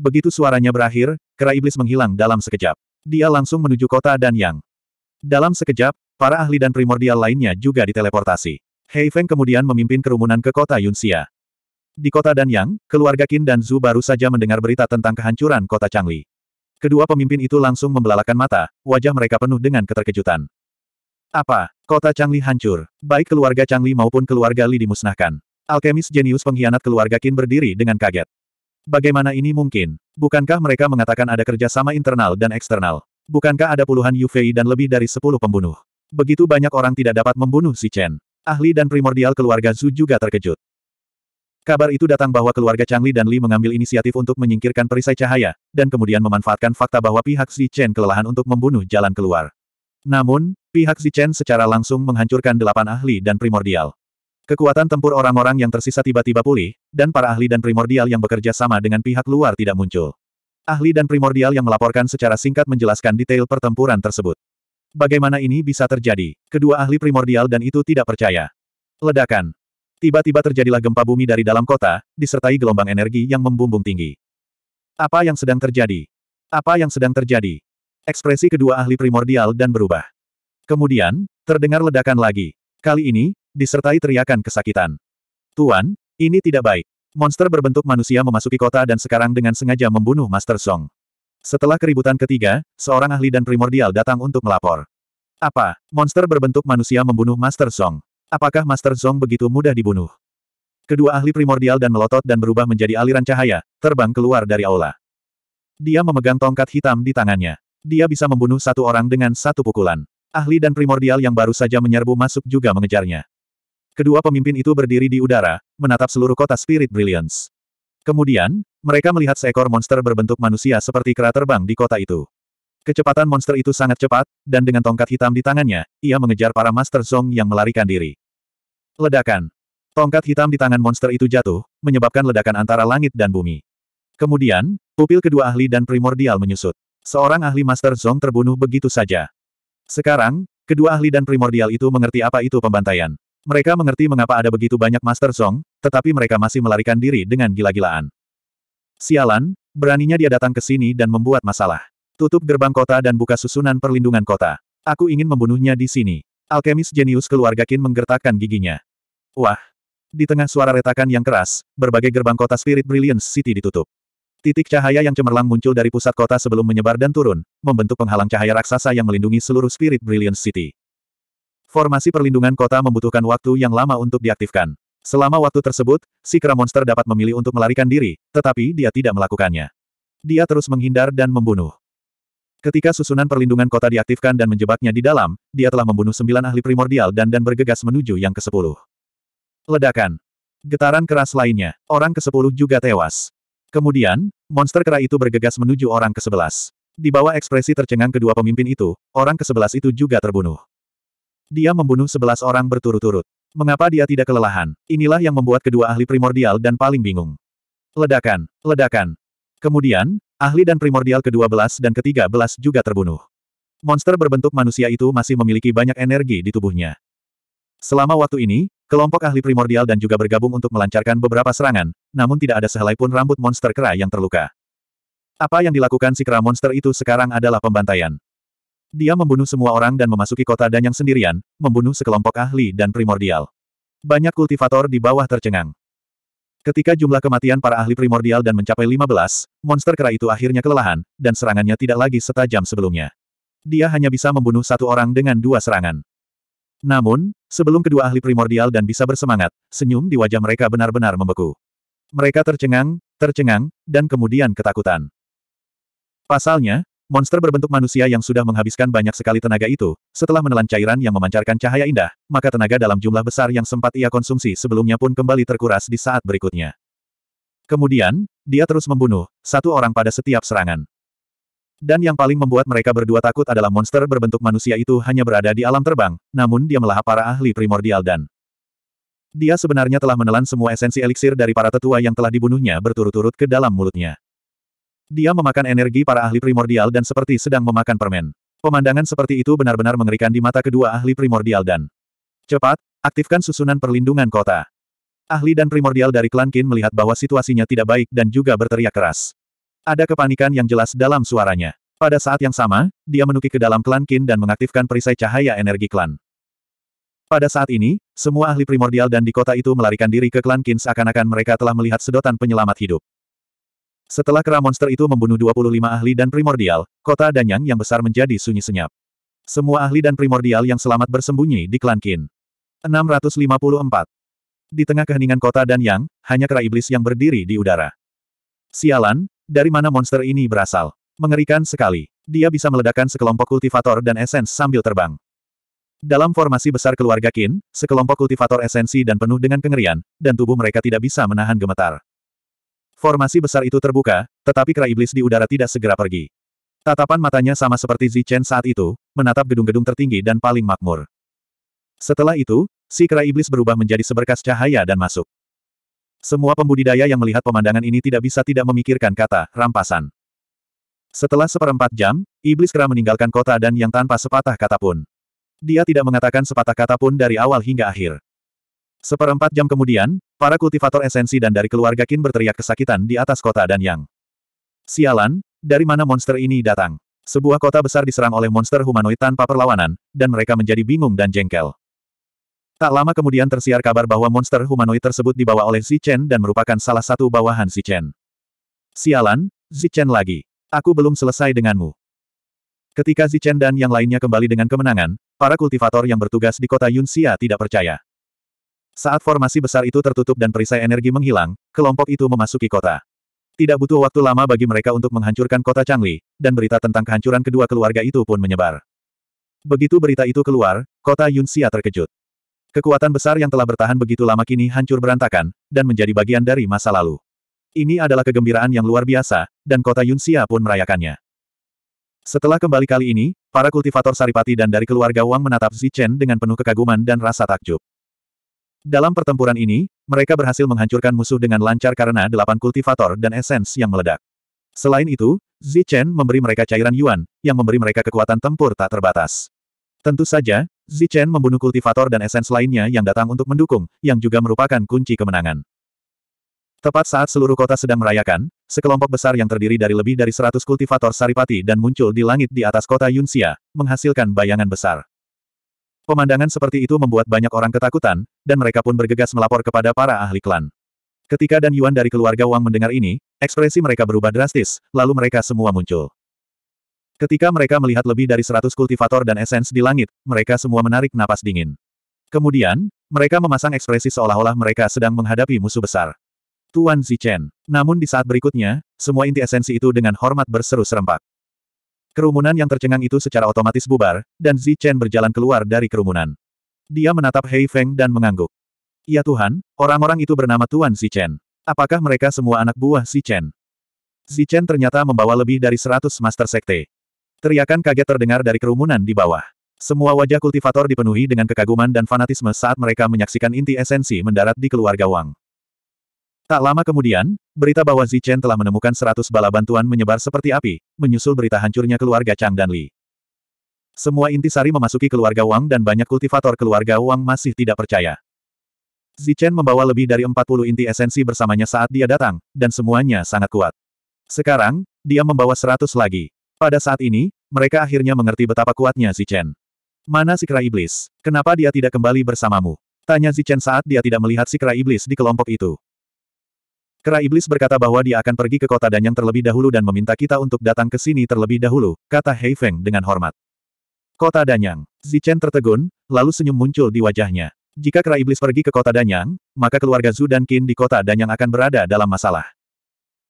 Begitu suaranya berakhir, kera iblis menghilang dalam sekejap. Dia langsung menuju kota Dan Yang. Dalam sekejap, para ahli dan primordial lainnya juga diteleportasi. Heifeng kemudian memimpin kerumunan ke kota Yunxia. Di kota Dan Yang, keluarga Qin dan Zhu baru saja mendengar berita tentang kehancuran kota Changli. Kedua pemimpin itu langsung membelalakan mata, wajah mereka penuh dengan keterkejutan. Apa? Kota Changli hancur. Baik keluarga Changli maupun keluarga Li dimusnahkan. Alkemis jenius pengkhianat keluarga Qin berdiri dengan kaget. Bagaimana ini mungkin? Bukankah mereka mengatakan ada kerjasama internal dan eksternal? Bukankah ada puluhan Yufei dan lebih dari sepuluh pembunuh? Begitu banyak orang tidak dapat membunuh si Chen. Ahli dan primordial keluarga Zhu juga terkejut. Kabar itu datang bahwa keluarga Changli dan Li mengambil inisiatif untuk menyingkirkan perisai cahaya, dan kemudian memanfaatkan fakta bahwa pihak Si Chen kelelahan untuk membunuh jalan keluar. Namun, Pihak Zichen secara langsung menghancurkan delapan ahli dan primordial. Kekuatan tempur orang-orang yang tersisa tiba-tiba pulih, dan para ahli dan primordial yang bekerja sama dengan pihak luar tidak muncul. Ahli dan primordial yang melaporkan secara singkat menjelaskan detail pertempuran tersebut. Bagaimana ini bisa terjadi? Kedua ahli primordial dan itu tidak percaya. Ledakan. Tiba-tiba terjadilah gempa bumi dari dalam kota, disertai gelombang energi yang membumbung tinggi. Apa yang sedang terjadi? Apa yang sedang terjadi? Ekspresi kedua ahli primordial dan berubah. Kemudian, terdengar ledakan lagi. Kali ini, disertai teriakan kesakitan. Tuan, ini tidak baik. Monster berbentuk manusia memasuki kota dan sekarang dengan sengaja membunuh Master Song. Setelah keributan ketiga, seorang ahli dan primordial datang untuk melapor. Apa? Monster berbentuk manusia membunuh Master Song. Apakah Master Song begitu mudah dibunuh? Kedua ahli primordial dan melotot dan berubah menjadi aliran cahaya, terbang keluar dari aula. Dia memegang tongkat hitam di tangannya. Dia bisa membunuh satu orang dengan satu pukulan ahli dan primordial yang baru saja menyerbu masuk juga mengejarnya. Kedua pemimpin itu berdiri di udara, menatap seluruh kota Spirit Brilliance. Kemudian, mereka melihat seekor monster berbentuk manusia seperti kera terbang di kota itu. Kecepatan monster itu sangat cepat, dan dengan tongkat hitam di tangannya, ia mengejar para Master Zong yang melarikan diri. Ledakan. Tongkat hitam di tangan monster itu jatuh, menyebabkan ledakan antara langit dan bumi. Kemudian, pupil kedua ahli dan primordial menyusut. Seorang ahli Master Zong terbunuh begitu saja. Sekarang, kedua ahli dan primordial itu mengerti apa itu pembantaian. Mereka mengerti mengapa ada begitu banyak Master Song, tetapi mereka masih melarikan diri dengan gila-gilaan. Sialan, beraninya dia datang ke sini dan membuat masalah. Tutup gerbang kota dan buka susunan perlindungan kota. Aku ingin membunuhnya di sini. Alkemis jenius keluarga Kin menggertakkan giginya. Wah! Di tengah suara retakan yang keras, berbagai gerbang kota Spirit Brilliance City ditutup. Titik cahaya yang cemerlang muncul dari pusat kota sebelum menyebar dan turun, membentuk penghalang cahaya raksasa yang melindungi seluruh spirit Brilliant City. Formasi perlindungan kota membutuhkan waktu yang lama untuk diaktifkan. Selama waktu tersebut, si Kera Monster dapat memilih untuk melarikan diri, tetapi dia tidak melakukannya. Dia terus menghindar dan membunuh. Ketika susunan perlindungan kota diaktifkan dan menjebaknya di dalam, dia telah membunuh sembilan ahli primordial dan dan bergegas menuju yang ke-10. Ledakan. Getaran keras lainnya, orang ke-10 juga tewas. Kemudian, monster kera itu bergegas menuju orang ke-11. Di bawah ekspresi tercengang kedua pemimpin itu, orang ke-11 itu juga terbunuh. Dia membunuh 11 orang berturut-turut. Mengapa dia tidak kelelahan? Inilah yang membuat kedua ahli primordial dan paling bingung. Ledakan, ledakan. Kemudian, ahli dan primordial ke-12 dan ke-13 juga terbunuh. Monster berbentuk manusia itu masih memiliki banyak energi di tubuhnya. Selama waktu ini, Kelompok ahli primordial dan juga bergabung untuk melancarkan beberapa serangan, namun tidak ada sehelai pun rambut monster kera yang terluka. Apa yang dilakukan si kera monster itu sekarang adalah pembantaian. Dia membunuh semua orang dan memasuki kota dan yang sendirian, membunuh sekelompok ahli dan primordial. Banyak kultivator di bawah tercengang. Ketika jumlah kematian para ahli primordial dan mencapai 15, monster kera itu akhirnya kelelahan, dan serangannya tidak lagi setajam sebelumnya. Dia hanya bisa membunuh satu orang dengan dua serangan. Namun, Sebelum kedua ahli primordial dan bisa bersemangat, senyum di wajah mereka benar-benar membeku. Mereka tercengang, tercengang, dan kemudian ketakutan. Pasalnya, monster berbentuk manusia yang sudah menghabiskan banyak sekali tenaga itu, setelah menelan cairan yang memancarkan cahaya indah, maka tenaga dalam jumlah besar yang sempat ia konsumsi sebelumnya pun kembali terkuras di saat berikutnya. Kemudian, dia terus membunuh, satu orang pada setiap serangan. Dan yang paling membuat mereka berdua takut adalah monster berbentuk manusia itu hanya berada di alam terbang, namun dia melahap para ahli primordial dan dia sebenarnya telah menelan semua esensi eliksir dari para tetua yang telah dibunuhnya berturut-turut ke dalam mulutnya. Dia memakan energi para ahli primordial dan seperti sedang memakan permen. Pemandangan seperti itu benar-benar mengerikan di mata kedua ahli primordial dan cepat, aktifkan susunan perlindungan kota. Ahli dan primordial dari klan Kin melihat bahwa situasinya tidak baik dan juga berteriak keras. Ada kepanikan yang jelas dalam suaranya. Pada saat yang sama, dia menuki ke dalam klan Qin dan mengaktifkan perisai cahaya energi klan. Pada saat ini, semua ahli primordial dan di kota itu melarikan diri ke klan Qin seakan-akan mereka telah melihat sedotan penyelamat hidup. Setelah kera monster itu membunuh 25 ahli dan primordial, kota Danyang yang besar menjadi sunyi senyap. Semua ahli dan primordial yang selamat bersembunyi di klan Qin. 654. Di tengah keheningan kota Danyang, hanya kera iblis yang berdiri di udara. Sialan, dari mana monster ini berasal? Mengerikan sekali. Dia bisa meledakkan sekelompok kultivator dan esens sambil terbang. Dalam formasi besar keluarga Qin, sekelompok kultivator esensi dan penuh dengan kengerian, dan tubuh mereka tidak bisa menahan gemetar. Formasi besar itu terbuka, tetapi kera iblis di udara tidak segera pergi. Tatapan matanya sama seperti Zichen saat itu, menatap gedung-gedung tertinggi dan paling makmur. Setelah itu, si kera iblis berubah menjadi seberkas cahaya dan masuk. Semua pembudidaya yang melihat pemandangan ini tidak bisa tidak memikirkan kata, rampasan. Setelah seperempat jam, Iblis Kera meninggalkan kota dan yang tanpa sepatah kata pun. Dia tidak mengatakan sepatah kata pun dari awal hingga akhir. Seperempat jam kemudian, para kultivator esensi dan dari keluarga kin berteriak kesakitan di atas kota dan yang. Sialan, dari mana monster ini datang? Sebuah kota besar diserang oleh monster humanoid tanpa perlawanan, dan mereka menjadi bingung dan jengkel. Tak lama kemudian tersiar kabar bahwa monster humanoid tersebut dibawa oleh Xi Chen dan merupakan salah satu bawahan Xi Chen. Sialan, Xi Chen lagi. Aku belum selesai denganmu. Ketika Xi Chen dan yang lainnya kembali dengan kemenangan, para kultivator yang bertugas di kota Yunxia tidak percaya. Saat formasi besar itu tertutup dan perisai energi menghilang, kelompok itu memasuki kota. Tidak butuh waktu lama bagi mereka untuk menghancurkan kota Changli, dan berita tentang kehancuran kedua keluarga itu pun menyebar. Begitu berita itu keluar, kota Yunxia terkejut. Kekuatan besar yang telah bertahan begitu lama kini hancur berantakan, dan menjadi bagian dari masa lalu. Ini adalah kegembiraan yang luar biasa, dan kota Yunxia pun merayakannya. Setelah kembali kali ini, para kultivator Saripati dan dari keluarga Wang menatap Zichen dengan penuh kekaguman dan rasa takjub. Dalam pertempuran ini, mereka berhasil menghancurkan musuh dengan lancar karena delapan kultivator dan esens yang meledak. Selain itu, Zichen memberi mereka cairan Yuan, yang memberi mereka kekuatan tempur tak terbatas. Tentu saja, Zichen membunuh kultivator dan esens lainnya yang datang untuk mendukung, yang juga merupakan kunci kemenangan. Tepat saat seluruh kota sedang merayakan, sekelompok besar yang terdiri dari lebih dari 100 kultivator saripati dan muncul di langit di atas kota Yunxia, menghasilkan bayangan besar. Pemandangan seperti itu membuat banyak orang ketakutan, dan mereka pun bergegas melapor kepada para ahli klan. Ketika Dan Yuan dari keluarga Wang mendengar ini, ekspresi mereka berubah drastis, lalu mereka semua muncul. Ketika mereka melihat lebih dari seratus kultivator dan esens di langit, mereka semua menarik napas dingin. Kemudian, mereka memasang ekspresi seolah-olah mereka sedang menghadapi musuh besar. Tuan Zichen. Namun di saat berikutnya, semua inti esensi itu dengan hormat berseru serempak. Kerumunan yang tercengang itu secara otomatis bubar, dan Zichen berjalan keluar dari kerumunan. Dia menatap Hei Feng dan mengangguk. Ya Tuhan, orang-orang itu bernama Tuan Zichen. Apakah mereka semua anak buah Zichen? Zichen ternyata membawa lebih dari seratus master sekte. Teriakan kaget terdengar dari kerumunan di bawah. Semua wajah kultivator dipenuhi dengan kekaguman dan fanatisme saat mereka menyaksikan inti esensi mendarat di keluarga Wang. Tak lama kemudian, berita bahwa Zichen telah menemukan seratus bala bantuan menyebar seperti api, menyusul berita hancurnya keluarga Chang dan Li. Semua inti sari memasuki keluarga Wang dan banyak kultivator keluarga Wang masih tidak percaya. Zichen membawa lebih dari 40 inti esensi bersamanya saat dia datang, dan semuanya sangat kuat. Sekarang, dia membawa 100 lagi. Pada saat ini, mereka akhirnya mengerti betapa kuatnya Zichen. Mana si kera iblis? Kenapa dia tidak kembali bersamamu? Tanya Zichen saat dia tidak melihat si kera iblis di kelompok itu. Kera iblis berkata bahwa dia akan pergi ke kota Danyang terlebih dahulu dan meminta kita untuk datang ke sini terlebih dahulu, kata Hei Feng dengan hormat. Kota Danyang. Zichen tertegun, lalu senyum muncul di wajahnya. Jika kera iblis pergi ke kota Danyang, maka keluarga Zu dan Qin di kota Danyang akan berada dalam masalah.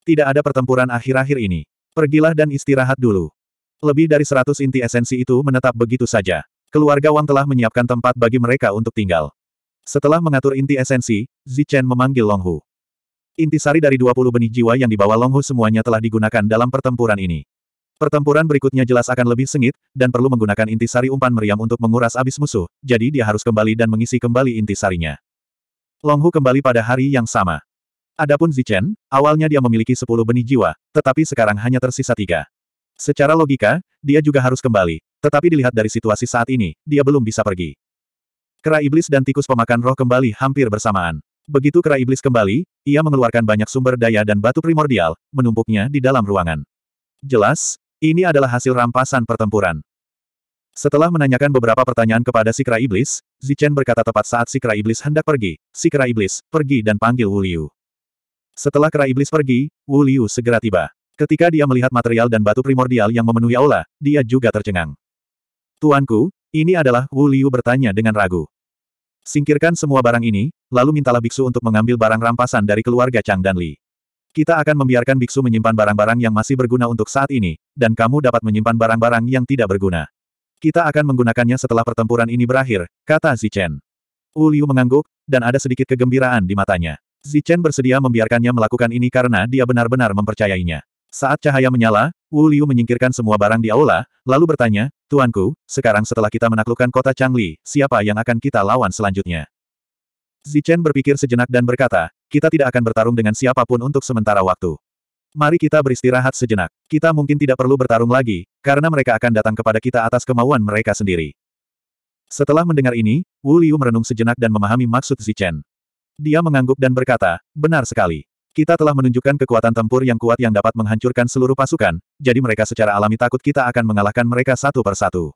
Tidak ada pertempuran akhir-akhir ini. Pergilah dan istirahat dulu. Lebih dari seratus inti esensi itu menetap begitu saja. Keluarga Wang telah menyiapkan tempat bagi mereka untuk tinggal. Setelah mengatur inti esensi, Zichen memanggil Longhu. Intisari dari 20 benih jiwa yang dibawa Longhu semuanya telah digunakan dalam pertempuran ini. Pertempuran berikutnya jelas akan lebih sengit, dan perlu menggunakan intisari umpan meriam untuk menguras abis musuh, jadi dia harus kembali dan mengisi kembali intisarinya. Longhu kembali pada hari yang sama. Adapun Zichen, awalnya dia memiliki sepuluh benih jiwa, tetapi sekarang hanya tersisa tiga. Secara logika, dia juga harus kembali, tetapi dilihat dari situasi saat ini, dia belum bisa pergi. Kera iblis dan tikus pemakan roh kembali hampir bersamaan. Begitu kera iblis kembali, ia mengeluarkan banyak sumber daya dan batu primordial, menumpuknya di dalam ruangan. Jelas, ini adalah hasil rampasan pertempuran. Setelah menanyakan beberapa pertanyaan kepada si kera iblis, Zichen berkata tepat saat si kera iblis hendak pergi, si kera iblis, pergi dan panggil Wuliu. Setelah kera iblis pergi, Wu Liu segera tiba. Ketika dia melihat material dan batu primordial yang memenuhi aula, dia juga tercengang. Tuanku, ini adalah Wu Liu bertanya dengan ragu. Singkirkan semua barang ini, lalu mintalah biksu untuk mengambil barang rampasan dari keluarga Chang dan Li. Kita akan membiarkan biksu menyimpan barang-barang yang masih berguna untuk saat ini, dan kamu dapat menyimpan barang-barang yang tidak berguna. Kita akan menggunakannya setelah pertempuran ini berakhir, kata Zichen. Wu Liu mengangguk, dan ada sedikit kegembiraan di matanya. Zichen bersedia membiarkannya melakukan ini karena dia benar-benar mempercayainya. Saat cahaya menyala, Wu Liu menyingkirkan semua barang di aula, lalu bertanya, Tuanku, sekarang setelah kita menaklukkan kota Changli, siapa yang akan kita lawan selanjutnya? Zichen berpikir sejenak dan berkata, kita tidak akan bertarung dengan siapapun untuk sementara waktu. Mari kita beristirahat sejenak. Kita mungkin tidak perlu bertarung lagi, karena mereka akan datang kepada kita atas kemauan mereka sendiri. Setelah mendengar ini, Wu Liu merenung sejenak dan memahami maksud Zichen. Dia mengangguk dan berkata, benar sekali. Kita telah menunjukkan kekuatan tempur yang kuat yang dapat menghancurkan seluruh pasukan, jadi mereka secara alami takut kita akan mengalahkan mereka satu persatu.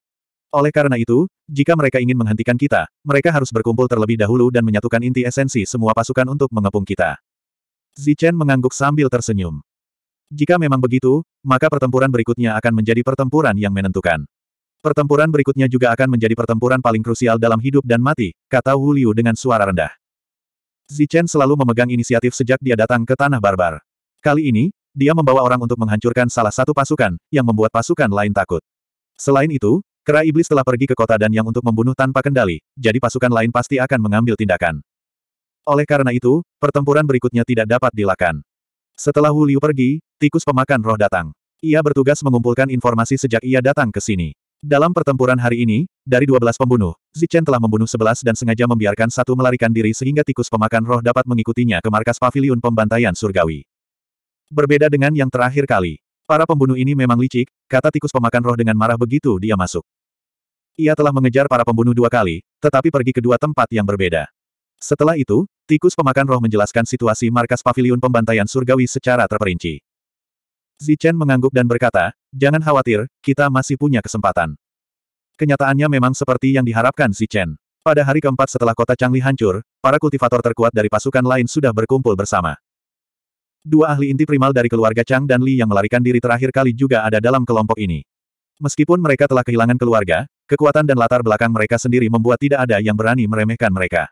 Oleh karena itu, jika mereka ingin menghentikan kita, mereka harus berkumpul terlebih dahulu dan menyatukan inti esensi semua pasukan untuk mengepung kita. Zichen mengangguk sambil tersenyum. Jika memang begitu, maka pertempuran berikutnya akan menjadi pertempuran yang menentukan. Pertempuran berikutnya juga akan menjadi pertempuran paling krusial dalam hidup dan mati, kata Wu Liu dengan suara rendah. Zichen selalu memegang inisiatif sejak dia datang ke Tanah Barbar. Kali ini, dia membawa orang untuk menghancurkan salah satu pasukan, yang membuat pasukan lain takut. Selain itu, kera iblis telah pergi ke kota dan yang untuk membunuh tanpa kendali, jadi pasukan lain pasti akan mengambil tindakan. Oleh karena itu, pertempuran berikutnya tidak dapat dilakukan. Setelah Wu Liu pergi, tikus pemakan roh datang. Ia bertugas mengumpulkan informasi sejak ia datang ke sini. Dalam pertempuran hari ini, dari 12 pembunuh, Zichen telah membunuh 11 dan sengaja membiarkan satu melarikan diri sehingga tikus pemakan roh dapat mengikutinya ke markas pavilion pembantaian surgawi. Berbeda dengan yang terakhir kali. Para pembunuh ini memang licik, kata tikus pemakan roh dengan marah begitu dia masuk. Ia telah mengejar para pembunuh dua kali, tetapi pergi ke dua tempat yang berbeda. Setelah itu, tikus pemakan roh menjelaskan situasi markas pavilion pembantaian surgawi secara terperinci. Zichen mengangguk dan berkata, jangan khawatir, kita masih punya kesempatan. Kenyataannya memang seperti yang diharapkan Zichen. Pada hari keempat setelah kota Changli hancur, para kultivator terkuat dari pasukan lain sudah berkumpul bersama. Dua ahli inti primal dari keluarga Chang dan Li yang melarikan diri terakhir kali juga ada dalam kelompok ini. Meskipun mereka telah kehilangan keluarga, kekuatan dan latar belakang mereka sendiri membuat tidak ada yang berani meremehkan mereka.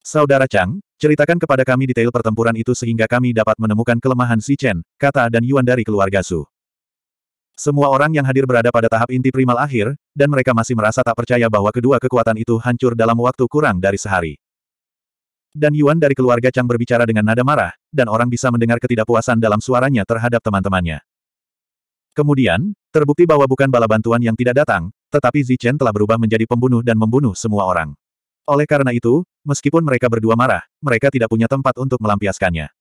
Saudara Chang, ceritakan kepada kami detail pertempuran itu sehingga kami dapat menemukan kelemahan Si Chen, kata dan Yuan dari keluarga Su. Semua orang yang hadir berada pada tahap inti primal akhir, dan mereka masih merasa tak percaya bahwa kedua kekuatan itu hancur dalam waktu kurang dari sehari. Dan Yuan dari keluarga Chang berbicara dengan nada marah, dan orang bisa mendengar ketidakpuasan dalam suaranya terhadap teman-temannya. Kemudian, terbukti bahwa bukan bala bantuan yang tidak datang, tetapi Zichen telah berubah menjadi pembunuh dan membunuh semua orang. Oleh karena itu, meskipun mereka berdua marah, mereka tidak punya tempat untuk melampiaskannya.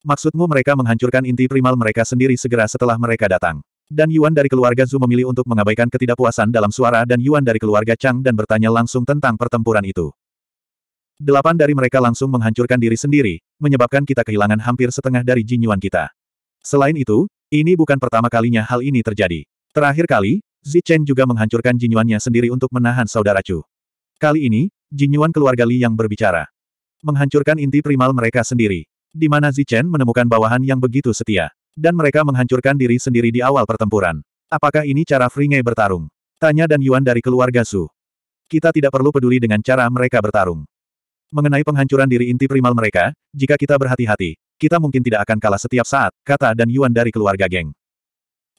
Maksudmu mereka menghancurkan inti primal mereka sendiri segera setelah mereka datang. Dan Yuan dari keluarga Zhu memilih untuk mengabaikan ketidakpuasan dalam suara dan Yuan dari keluarga Chang dan bertanya langsung tentang pertempuran itu. Delapan dari mereka langsung menghancurkan diri sendiri, menyebabkan kita kehilangan hampir setengah dari Jin Yuan kita. Selain itu, ini bukan pertama kalinya hal ini terjadi. Terakhir kali, Zi Chen juga menghancurkan Jin Yuan-nya sendiri untuk menahan saudara Chu. Kali ini, Jinyuan keluarga Li yang berbicara. Menghancurkan inti primal mereka sendiri. Di mana Zichen menemukan bawahan yang begitu setia. Dan mereka menghancurkan diri sendiri di awal pertempuran. Apakah ini cara Fringe bertarung? Tanya dan Yuan dari keluarga Su. Kita tidak perlu peduli dengan cara mereka bertarung. Mengenai penghancuran diri inti primal mereka, jika kita berhati-hati, kita mungkin tidak akan kalah setiap saat, kata dan Yuan dari keluarga geng.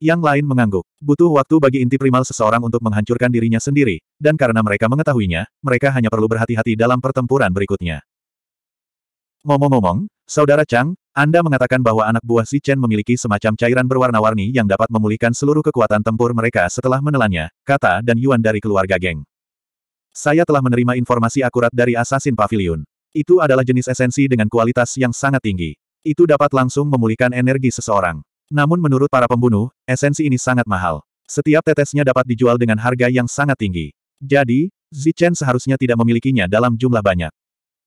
Yang lain mengangguk. Butuh waktu bagi inti primal seseorang untuk menghancurkan dirinya sendiri, dan karena mereka mengetahuinya, mereka hanya perlu berhati-hati dalam pertempuran berikutnya. Ngomong-ngomong, Saudara Chang, Anda mengatakan bahwa anak buah Si Chen memiliki semacam cairan berwarna-warni yang dapat memulihkan seluruh kekuatan tempur mereka setelah menelannya, kata dan Yuan dari keluarga geng. Saya telah menerima informasi akurat dari Assassin Pavilion. Itu adalah jenis esensi dengan kualitas yang sangat tinggi. Itu dapat langsung memulihkan energi seseorang. Namun menurut para pembunuh, esensi ini sangat mahal. Setiap tetesnya dapat dijual dengan harga yang sangat tinggi. Jadi, Zichen seharusnya tidak memilikinya dalam jumlah banyak.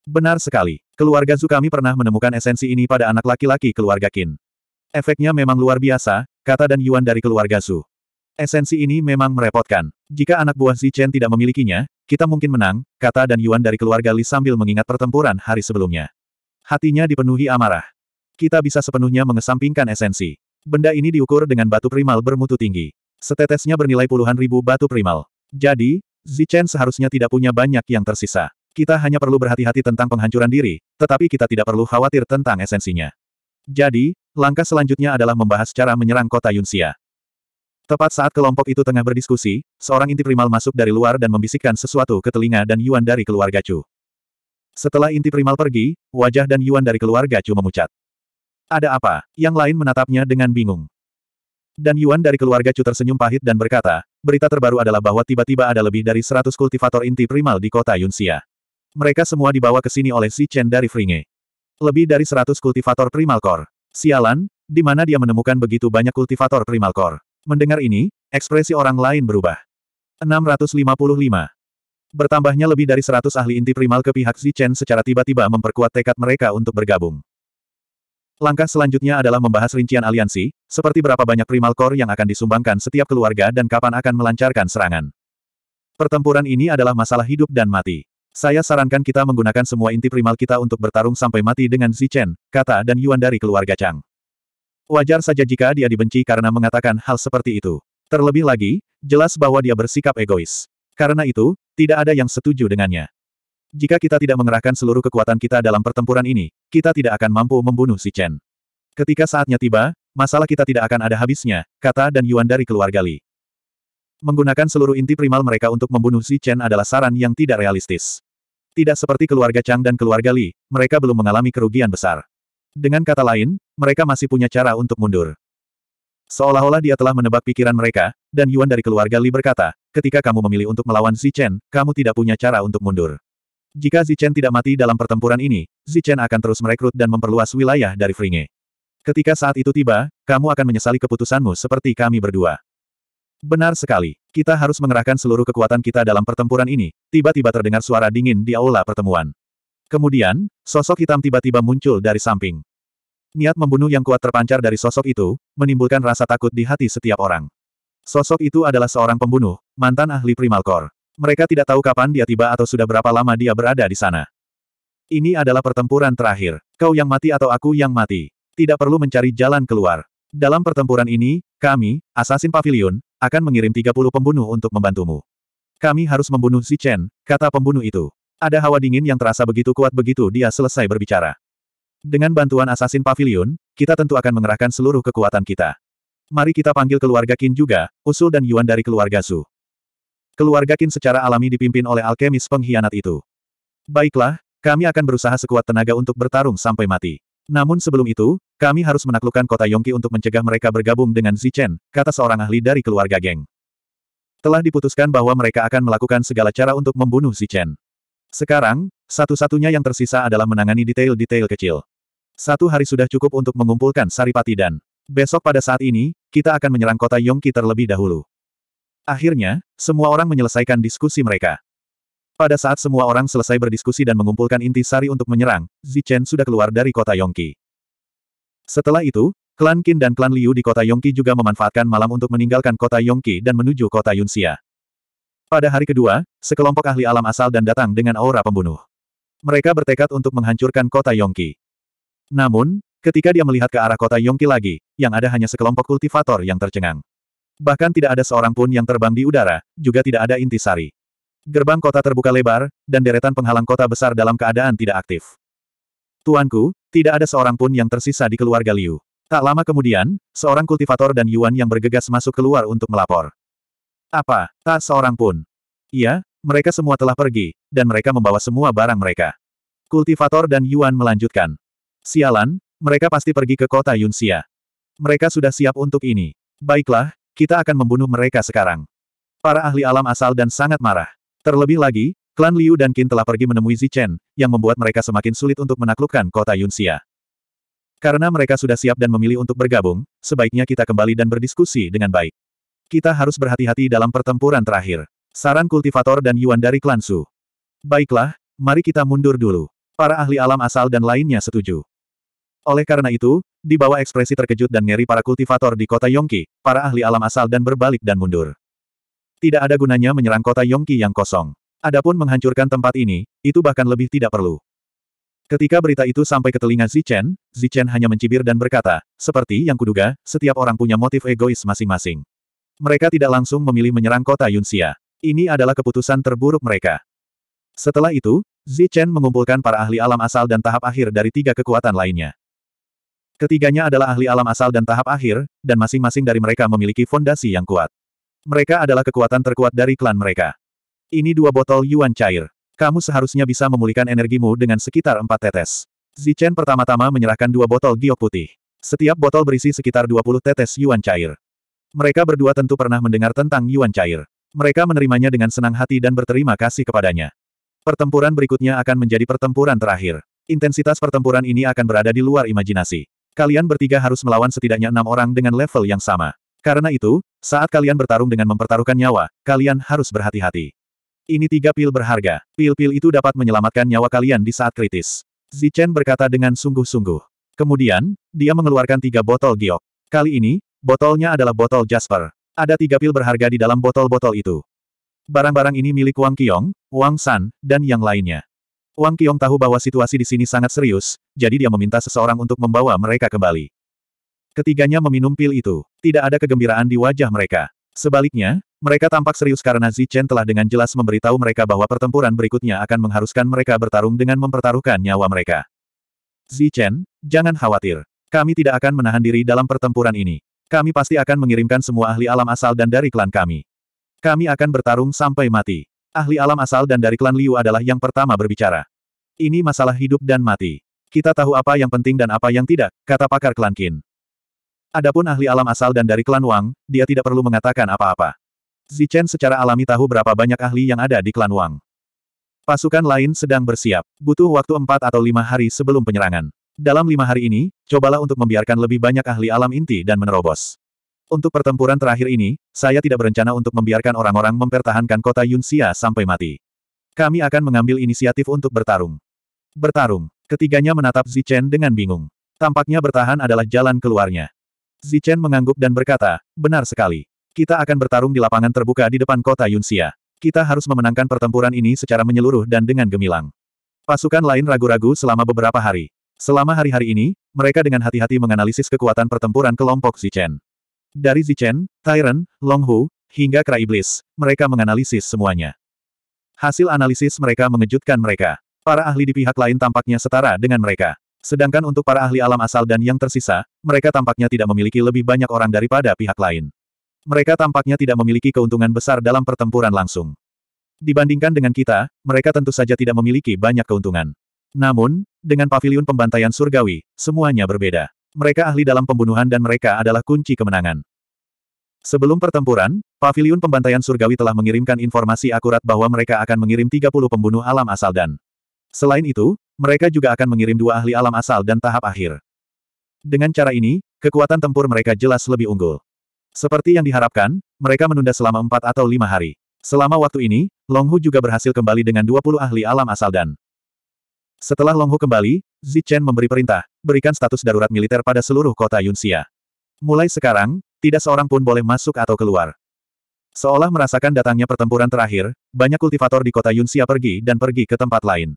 Benar sekali. Keluarga Zukami pernah menemukan esensi ini pada anak laki-laki keluarga Qin. Efeknya memang luar biasa, kata dan Yuan dari keluarga Su. Esensi ini memang merepotkan. Jika anak buah Zichen tidak memilikinya, kita mungkin menang, kata dan Yuan dari keluarga Li sambil mengingat pertempuran hari sebelumnya. Hatinya dipenuhi amarah. Kita bisa sepenuhnya mengesampingkan esensi. Benda ini diukur dengan batu primal bermutu tinggi. Setetesnya bernilai puluhan ribu batu primal. Jadi, Zichen seharusnya tidak punya banyak yang tersisa. Kita hanya perlu berhati-hati tentang penghancuran diri, tetapi kita tidak perlu khawatir tentang esensinya. Jadi, langkah selanjutnya adalah membahas cara menyerang kota Yunxia. Tepat saat kelompok itu tengah berdiskusi, seorang inti primal masuk dari luar dan membisikkan sesuatu ke telinga dan Yuan dari keluarga Chu. Setelah inti primal pergi, wajah dan Yuan dari keluarga Chu memucat. Ada apa? Yang lain menatapnya dengan bingung. Dan Yuan dari keluarga Chu tersenyum pahit dan berkata, berita terbaru adalah bahwa tiba-tiba ada lebih dari 100 kultivator inti primal di kota Yunxia. Mereka semua dibawa ke sini oleh si Chen dari Fringe. Lebih dari 100 kultivator primal core. Sialan, di mana dia menemukan begitu banyak kultivator primal core. Mendengar ini, ekspresi orang lain berubah. 655. Bertambahnya lebih dari 100 ahli inti primal ke pihak Si Chen secara tiba-tiba memperkuat tekad mereka untuk bergabung. Langkah selanjutnya adalah membahas rincian aliansi, seperti berapa banyak primal core yang akan disumbangkan setiap keluarga dan kapan akan melancarkan serangan. Pertempuran ini adalah masalah hidup dan mati. Saya sarankan kita menggunakan semua inti primal kita untuk bertarung sampai mati dengan Zichen, kata dan Yuan dari keluarga Chang. Wajar saja jika dia dibenci karena mengatakan hal seperti itu. Terlebih lagi, jelas bahwa dia bersikap egois. Karena itu, tidak ada yang setuju dengannya. Jika kita tidak mengerahkan seluruh kekuatan kita dalam pertempuran ini, kita tidak akan mampu membunuh si Chen. Ketika saatnya tiba, masalah kita tidak akan ada habisnya, kata dan Yuan dari keluarga Li. Menggunakan seluruh inti primal mereka untuk membunuh si Chen adalah saran yang tidak realistis. Tidak seperti keluarga Chang dan keluarga Li, mereka belum mengalami kerugian besar. Dengan kata lain, mereka masih punya cara untuk mundur. Seolah-olah dia telah menebak pikiran mereka, dan Yuan dari keluarga Li berkata, ketika kamu memilih untuk melawan si Chen, kamu tidak punya cara untuk mundur. Jika Zichen tidak mati dalam pertempuran ini, Zichen akan terus merekrut dan memperluas wilayah dari Fringe. Ketika saat itu tiba, kamu akan menyesali keputusanmu seperti kami berdua. Benar sekali, kita harus mengerahkan seluruh kekuatan kita dalam pertempuran ini, tiba-tiba terdengar suara dingin di aula pertemuan. Kemudian, sosok hitam tiba-tiba muncul dari samping. Niat membunuh yang kuat terpancar dari sosok itu, menimbulkan rasa takut di hati setiap orang. Sosok itu adalah seorang pembunuh, mantan ahli Primal Core. Mereka tidak tahu kapan dia tiba atau sudah berapa lama dia berada di sana. Ini adalah pertempuran terakhir. Kau yang mati atau aku yang mati. Tidak perlu mencari jalan keluar. Dalam pertempuran ini, kami, Assassin Pavilion, akan mengirim 30 pembunuh untuk membantumu. Kami harus membunuh si Chen, kata pembunuh itu. Ada hawa dingin yang terasa begitu kuat begitu dia selesai berbicara. Dengan bantuan Assassin Pavilion, kita tentu akan mengerahkan seluruh kekuatan kita. Mari kita panggil keluarga Qin juga, usul dan Yuan dari keluarga Su. Keluarga Qin secara alami dipimpin oleh alkemis pengkhianat itu. Baiklah, kami akan berusaha sekuat tenaga untuk bertarung sampai mati. Namun sebelum itu, kami harus menaklukkan kota Yongki untuk mencegah mereka bergabung dengan Zichen, kata seorang ahli dari keluarga geng. Telah diputuskan bahwa mereka akan melakukan segala cara untuk membunuh Zichen. Sekarang, satu-satunya yang tersisa adalah menangani detail-detail kecil. Satu hari sudah cukup untuk mengumpulkan Saripati dan besok pada saat ini, kita akan menyerang kota Yongki terlebih dahulu. Akhirnya, semua orang menyelesaikan diskusi mereka. Pada saat semua orang selesai berdiskusi dan mengumpulkan inti sari untuk menyerang, Zichen sudah keluar dari kota Yongki. Setelah itu, klan Qin dan klan Liu di kota Yongki juga memanfaatkan malam untuk meninggalkan kota Yongki dan menuju kota Yunxia. Pada hari kedua, sekelompok ahli alam asal dan datang dengan aura pembunuh. Mereka bertekad untuk menghancurkan kota Yongki. Namun, ketika dia melihat ke arah kota Yongki lagi, yang ada hanya sekelompok kultivator yang tercengang. Bahkan tidak ada seorang pun yang terbang di udara, juga tidak ada intisari. Gerbang kota terbuka lebar, dan deretan penghalang kota besar dalam keadaan tidak aktif. Tuanku, tidak ada seorang pun yang tersisa di keluarga Liu. Tak lama kemudian, seorang kultivator dan Yuan yang bergegas masuk keluar untuk melapor. Apa? Tak seorang pun. Iya, mereka semua telah pergi, dan mereka membawa semua barang mereka. Kultivator dan Yuan melanjutkan. Sialan, mereka pasti pergi ke kota Yunxia. Mereka sudah siap untuk ini. Baiklah, kita akan membunuh mereka sekarang. Para ahli alam asal dan sangat marah. Terlebih lagi, klan Liu dan Qin telah pergi menemui Zichen, yang membuat mereka semakin sulit untuk menaklukkan kota Yunxia. Karena mereka sudah siap dan memilih untuk bergabung, sebaiknya kita kembali dan berdiskusi dengan baik. Kita harus berhati-hati dalam pertempuran terakhir. Saran kultivator dan Yuan dari klan Su. Baiklah, mari kita mundur dulu. Para ahli alam asal dan lainnya setuju. Oleh karena itu, di bawah ekspresi terkejut dan ngeri para kultivator di kota Yongki, para ahli alam asal dan berbalik dan mundur. Tidak ada gunanya menyerang kota Yongki yang kosong. Adapun menghancurkan tempat ini, itu bahkan lebih tidak perlu. Ketika berita itu sampai ke telinga Zichen, Zichen hanya mencibir dan berkata, seperti yang kuduga, setiap orang punya motif egois masing-masing. Mereka tidak langsung memilih menyerang kota Yunxia. Ini adalah keputusan terburuk mereka. Setelah itu, Zichen mengumpulkan para ahli alam asal dan tahap akhir dari tiga kekuatan lainnya. Ketiganya adalah ahli alam asal dan tahap akhir, dan masing-masing dari mereka memiliki fondasi yang kuat. Mereka adalah kekuatan terkuat dari klan mereka. Ini dua botol yuan cair. Kamu seharusnya bisa memulihkan energimu dengan sekitar empat tetes. Zichen pertama-tama menyerahkan dua botol giok putih. Setiap botol berisi sekitar 20 tetes yuan cair. Mereka berdua tentu pernah mendengar tentang yuan cair. Mereka menerimanya dengan senang hati dan berterima kasih kepadanya. Pertempuran berikutnya akan menjadi pertempuran terakhir. Intensitas pertempuran ini akan berada di luar imajinasi. Kalian bertiga harus melawan setidaknya enam orang dengan level yang sama. Karena itu, saat kalian bertarung dengan mempertaruhkan nyawa, kalian harus berhati-hati. Ini tiga pil berharga. Pil-pil itu dapat menyelamatkan nyawa kalian di saat kritis. Zichen berkata dengan sungguh-sungguh. Kemudian, dia mengeluarkan tiga botol giok. Kali ini, botolnya adalah botol Jasper. Ada tiga pil berharga di dalam botol-botol itu. Barang-barang ini milik Wang Qiong, Wang San, dan yang lainnya. Wang Qiong tahu bahwa situasi di sini sangat serius, jadi dia meminta seseorang untuk membawa mereka kembali. Ketiganya meminum pil itu. Tidak ada kegembiraan di wajah mereka. Sebaliknya, mereka tampak serius karena Zichen telah dengan jelas memberitahu mereka bahwa pertempuran berikutnya akan mengharuskan mereka bertarung dengan mempertaruhkan nyawa mereka. Zichen, jangan khawatir. Kami tidak akan menahan diri dalam pertempuran ini. Kami pasti akan mengirimkan semua ahli alam asal dan dari klan kami. Kami akan bertarung sampai mati. Ahli alam asal dan dari klan Liu adalah yang pertama berbicara. Ini masalah hidup dan mati. Kita tahu apa yang penting dan apa yang tidak, kata pakar klan Qin. Adapun ahli alam asal dan dari klan Wang, dia tidak perlu mengatakan apa-apa. Zichen secara alami tahu berapa banyak ahli yang ada di klan Wang. Pasukan lain sedang bersiap. Butuh waktu 4 atau lima hari sebelum penyerangan. Dalam lima hari ini, cobalah untuk membiarkan lebih banyak ahli alam inti dan menerobos. Untuk pertempuran terakhir ini, saya tidak berencana untuk membiarkan orang-orang mempertahankan kota Yunxia sampai mati. Kami akan mengambil inisiatif untuk bertarung. Bertarung. Ketiganya menatap Zichen dengan bingung. Tampaknya bertahan adalah jalan keluarnya. Zichen mengangguk dan berkata, benar sekali. Kita akan bertarung di lapangan terbuka di depan kota Yunxia. Kita harus memenangkan pertempuran ini secara menyeluruh dan dengan gemilang. Pasukan lain ragu-ragu selama beberapa hari. Selama hari-hari ini, mereka dengan hati-hati menganalisis kekuatan pertempuran kelompok Zichen. Dari Zichen, Tyren, Longhu, hingga Kera Iblis, mereka menganalisis semuanya. Hasil analisis mereka mengejutkan mereka. Para ahli di pihak lain tampaknya setara dengan mereka. Sedangkan untuk para ahli alam asal dan yang tersisa, mereka tampaknya tidak memiliki lebih banyak orang daripada pihak lain. Mereka tampaknya tidak memiliki keuntungan besar dalam pertempuran langsung. Dibandingkan dengan kita, mereka tentu saja tidak memiliki banyak keuntungan. Namun, dengan pavilion pembantaian surgawi, semuanya berbeda. Mereka ahli dalam pembunuhan dan mereka adalah kunci kemenangan. Sebelum pertempuran, Paviliun Pembantaian Surgawi telah mengirimkan informasi akurat bahwa mereka akan mengirim 30 pembunuh alam asal dan Selain itu, mereka juga akan mengirim dua ahli alam asal dan tahap akhir. Dengan cara ini, kekuatan tempur mereka jelas lebih unggul. Seperti yang diharapkan, mereka menunda selama empat atau lima hari. Selama waktu ini, Longhu juga berhasil kembali dengan 20 ahli alam asal dan setelah Longhu kembali, Zichen memberi perintah, berikan status darurat militer pada seluruh kota Yunxia. Mulai sekarang, tidak seorang pun boleh masuk atau keluar. Seolah merasakan datangnya pertempuran terakhir, banyak kultivator di kota Yunxia pergi dan pergi ke tempat lain.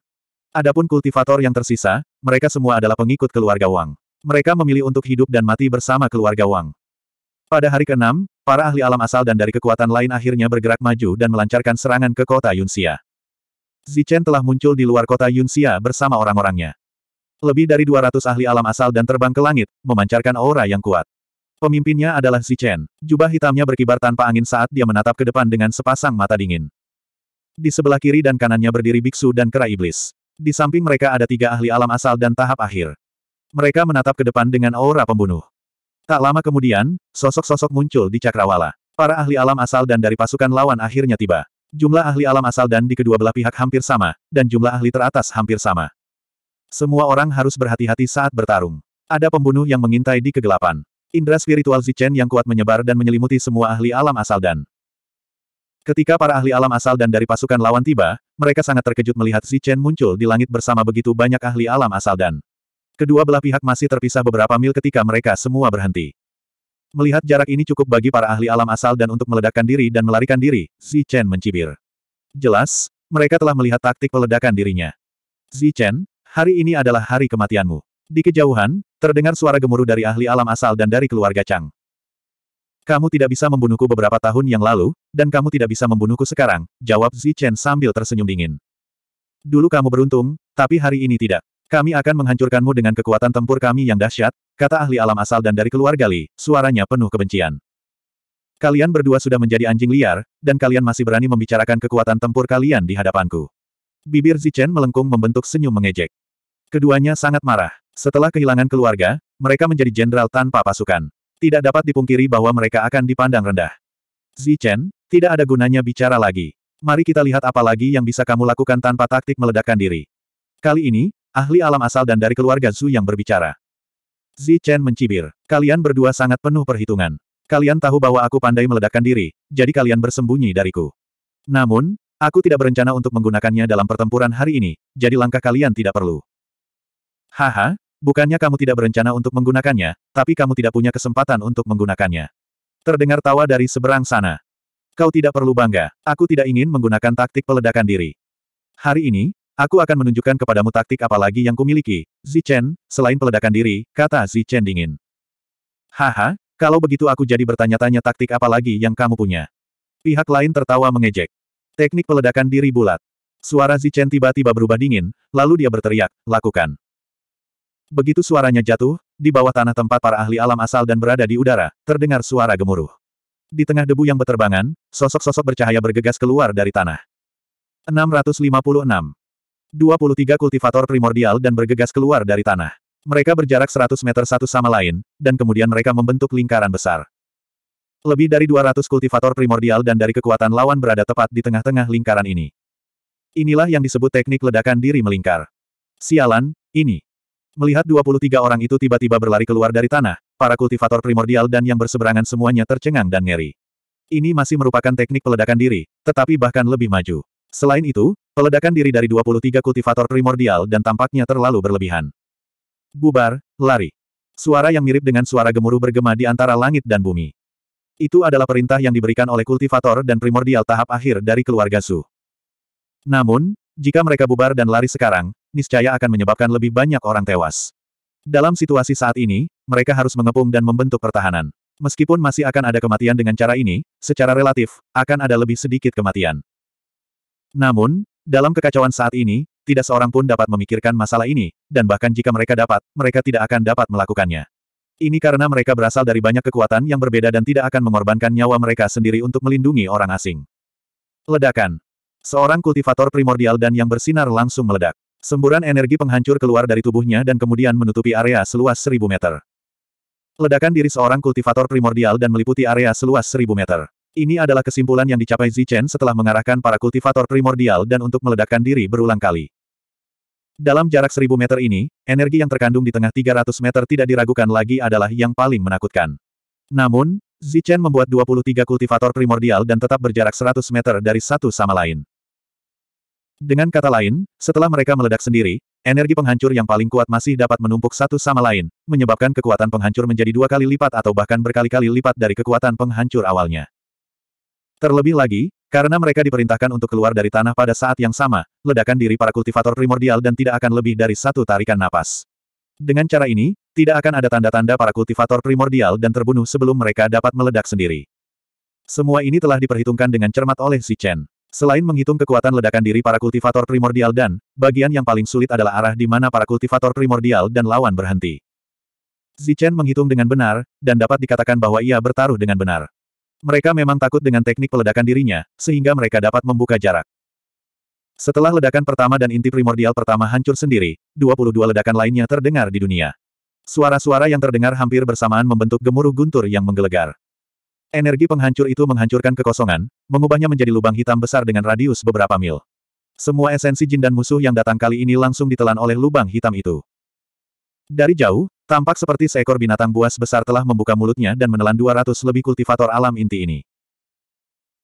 Adapun kultivator yang tersisa, mereka semua adalah pengikut keluarga Wang. Mereka memilih untuk hidup dan mati bersama keluarga Wang. Pada hari ke-6, para ahli alam asal dan dari kekuatan lain akhirnya bergerak maju dan melancarkan serangan ke kota Yunxia. Zichen telah muncul di luar kota Yunxia bersama orang-orangnya. Lebih dari 200 ahli alam asal dan terbang ke langit, memancarkan aura yang kuat. Pemimpinnya adalah Zichen. Jubah hitamnya berkibar tanpa angin saat dia menatap ke depan dengan sepasang mata dingin. Di sebelah kiri dan kanannya berdiri biksu dan kera iblis. Di samping mereka ada tiga ahli alam asal dan tahap akhir. Mereka menatap ke depan dengan aura pembunuh. Tak lama kemudian, sosok-sosok muncul di cakrawala. Para ahli alam asal dan dari pasukan lawan akhirnya tiba. Jumlah ahli alam asal dan di kedua belah pihak hampir sama, dan jumlah ahli teratas hampir sama. Semua orang harus berhati-hati saat bertarung. Ada pembunuh yang mengintai di kegelapan. Indra spiritual Zichen yang kuat menyebar dan menyelimuti semua ahli alam asal dan. Ketika para ahli alam asal dan dari pasukan lawan tiba, mereka sangat terkejut melihat Zichen muncul di langit bersama begitu banyak ahli alam asal dan. Kedua belah pihak masih terpisah beberapa mil ketika mereka semua berhenti. Melihat jarak ini cukup bagi para ahli alam asal dan untuk meledakkan diri dan melarikan diri, Zi Chen mencibir. Jelas, mereka telah melihat taktik peledakan dirinya. Zi Chen, hari ini adalah hari kematianmu. Di kejauhan, terdengar suara gemuruh dari ahli alam asal dan dari keluarga Chang. Kamu tidak bisa membunuhku beberapa tahun yang lalu, dan kamu tidak bisa membunuhku sekarang, jawab Zi Chen sambil tersenyum dingin. Dulu kamu beruntung, tapi hari ini tidak. Kami akan menghancurkanmu dengan kekuatan tempur kami yang dahsyat, kata ahli alam asal dan dari keluarga Li, suaranya penuh kebencian. Kalian berdua sudah menjadi anjing liar, dan kalian masih berani membicarakan kekuatan tempur kalian di hadapanku. Bibir Zichen melengkung membentuk senyum mengejek. Keduanya sangat marah. Setelah kehilangan keluarga, mereka menjadi jenderal tanpa pasukan. Tidak dapat dipungkiri bahwa mereka akan dipandang rendah. Zichen, tidak ada gunanya bicara lagi. Mari kita lihat apa lagi yang bisa kamu lakukan tanpa taktik meledakkan diri. Kali ini, ahli alam asal dan dari keluarga Zhu yang berbicara. Zi Chen mencibir. Kalian berdua sangat penuh perhitungan. Kalian tahu bahwa aku pandai meledakkan diri, jadi kalian bersembunyi dariku. Namun, aku tidak berencana untuk menggunakannya dalam pertempuran hari ini, jadi langkah kalian tidak perlu. Haha, bukannya kamu tidak berencana untuk menggunakannya, tapi kamu tidak punya kesempatan untuk menggunakannya. Terdengar tawa dari seberang sana. Kau tidak perlu bangga, aku tidak ingin menggunakan taktik peledakan diri. Hari ini, Aku akan menunjukkan kepadamu taktik apa lagi yang kumiliki, Zichen, selain peledakan diri, kata Zichen dingin. Haha, kalau begitu aku jadi bertanya-tanya taktik apa lagi yang kamu punya. Pihak lain tertawa mengejek. Teknik peledakan diri bulat. Suara Zichen tiba-tiba berubah dingin, lalu dia berteriak, lakukan. Begitu suaranya jatuh, di bawah tanah tempat para ahli alam asal dan berada di udara, terdengar suara gemuruh. Di tengah debu yang berterbangan, sosok-sosok bercahaya bergegas keluar dari tanah. 656. 23 kultivator primordial dan bergegas keluar dari tanah. Mereka berjarak 100 meter satu sama lain, dan kemudian mereka membentuk lingkaran besar. Lebih dari 200 kultivator primordial dan dari kekuatan lawan berada tepat di tengah-tengah lingkaran ini. Inilah yang disebut teknik ledakan diri melingkar. Sialan, ini. Melihat 23 orang itu tiba-tiba berlari keluar dari tanah, para kultivator primordial dan yang berseberangan semuanya tercengang dan ngeri. Ini masih merupakan teknik peledakan diri, tetapi bahkan lebih maju. Selain itu, peledakan diri dari 23 kultivator primordial dan tampaknya terlalu berlebihan. Bubar, lari. Suara yang mirip dengan suara gemuruh bergema di antara langit dan bumi. Itu adalah perintah yang diberikan oleh kultivator dan primordial tahap akhir dari keluarga Su. Namun, jika mereka bubar dan lari sekarang, niscaya akan menyebabkan lebih banyak orang tewas. Dalam situasi saat ini, mereka harus mengepung dan membentuk pertahanan. Meskipun masih akan ada kematian dengan cara ini, secara relatif, akan ada lebih sedikit kematian. Namun, dalam kekacauan saat ini, tidak seorang pun dapat memikirkan masalah ini, dan bahkan jika mereka dapat, mereka tidak akan dapat melakukannya. Ini karena mereka berasal dari banyak kekuatan yang berbeda dan tidak akan mengorbankan nyawa mereka sendiri untuk melindungi orang asing. Ledakan. Seorang kultivator primordial dan yang bersinar langsung meledak. Semburan energi penghancur keluar dari tubuhnya dan kemudian menutupi area seluas seribu meter. Ledakan diri seorang kultivator primordial dan meliputi area seluas seribu meter. Ini adalah kesimpulan yang dicapai Zichen setelah mengarahkan para kultivator primordial dan untuk meledakkan diri berulang kali. Dalam jarak seribu meter ini, energi yang terkandung di tengah 300 meter tidak diragukan lagi adalah yang paling menakutkan. Namun, Zichen membuat 23 kultivator primordial dan tetap berjarak 100 meter dari satu sama lain. Dengan kata lain, setelah mereka meledak sendiri, energi penghancur yang paling kuat masih dapat menumpuk satu sama lain, menyebabkan kekuatan penghancur menjadi dua kali lipat atau bahkan berkali-kali lipat dari kekuatan penghancur awalnya. Terlebih lagi, karena mereka diperintahkan untuk keluar dari tanah pada saat yang sama, ledakan diri para kultivator primordial dan tidak akan lebih dari satu tarikan napas. Dengan cara ini, tidak akan ada tanda-tanda para kultivator primordial dan terbunuh sebelum mereka dapat meledak sendiri. Semua ini telah diperhitungkan dengan cermat oleh si Chen. Selain menghitung kekuatan ledakan diri para kultivator primordial dan, bagian yang paling sulit adalah arah di mana para kultivator primordial dan lawan berhenti. Zichen menghitung dengan benar, dan dapat dikatakan bahwa ia bertaruh dengan benar. Mereka memang takut dengan teknik peledakan dirinya, sehingga mereka dapat membuka jarak. Setelah ledakan pertama dan inti primordial pertama hancur sendiri, 22 ledakan lainnya terdengar di dunia. Suara-suara yang terdengar hampir bersamaan membentuk gemuruh guntur yang menggelegar. Energi penghancur itu menghancurkan kekosongan, mengubahnya menjadi lubang hitam besar dengan radius beberapa mil. Semua esensi jin dan musuh yang datang kali ini langsung ditelan oleh lubang hitam itu. Dari jauh, tampak seperti seekor binatang buas besar telah membuka mulutnya dan menelan 200 lebih kultivator alam inti ini.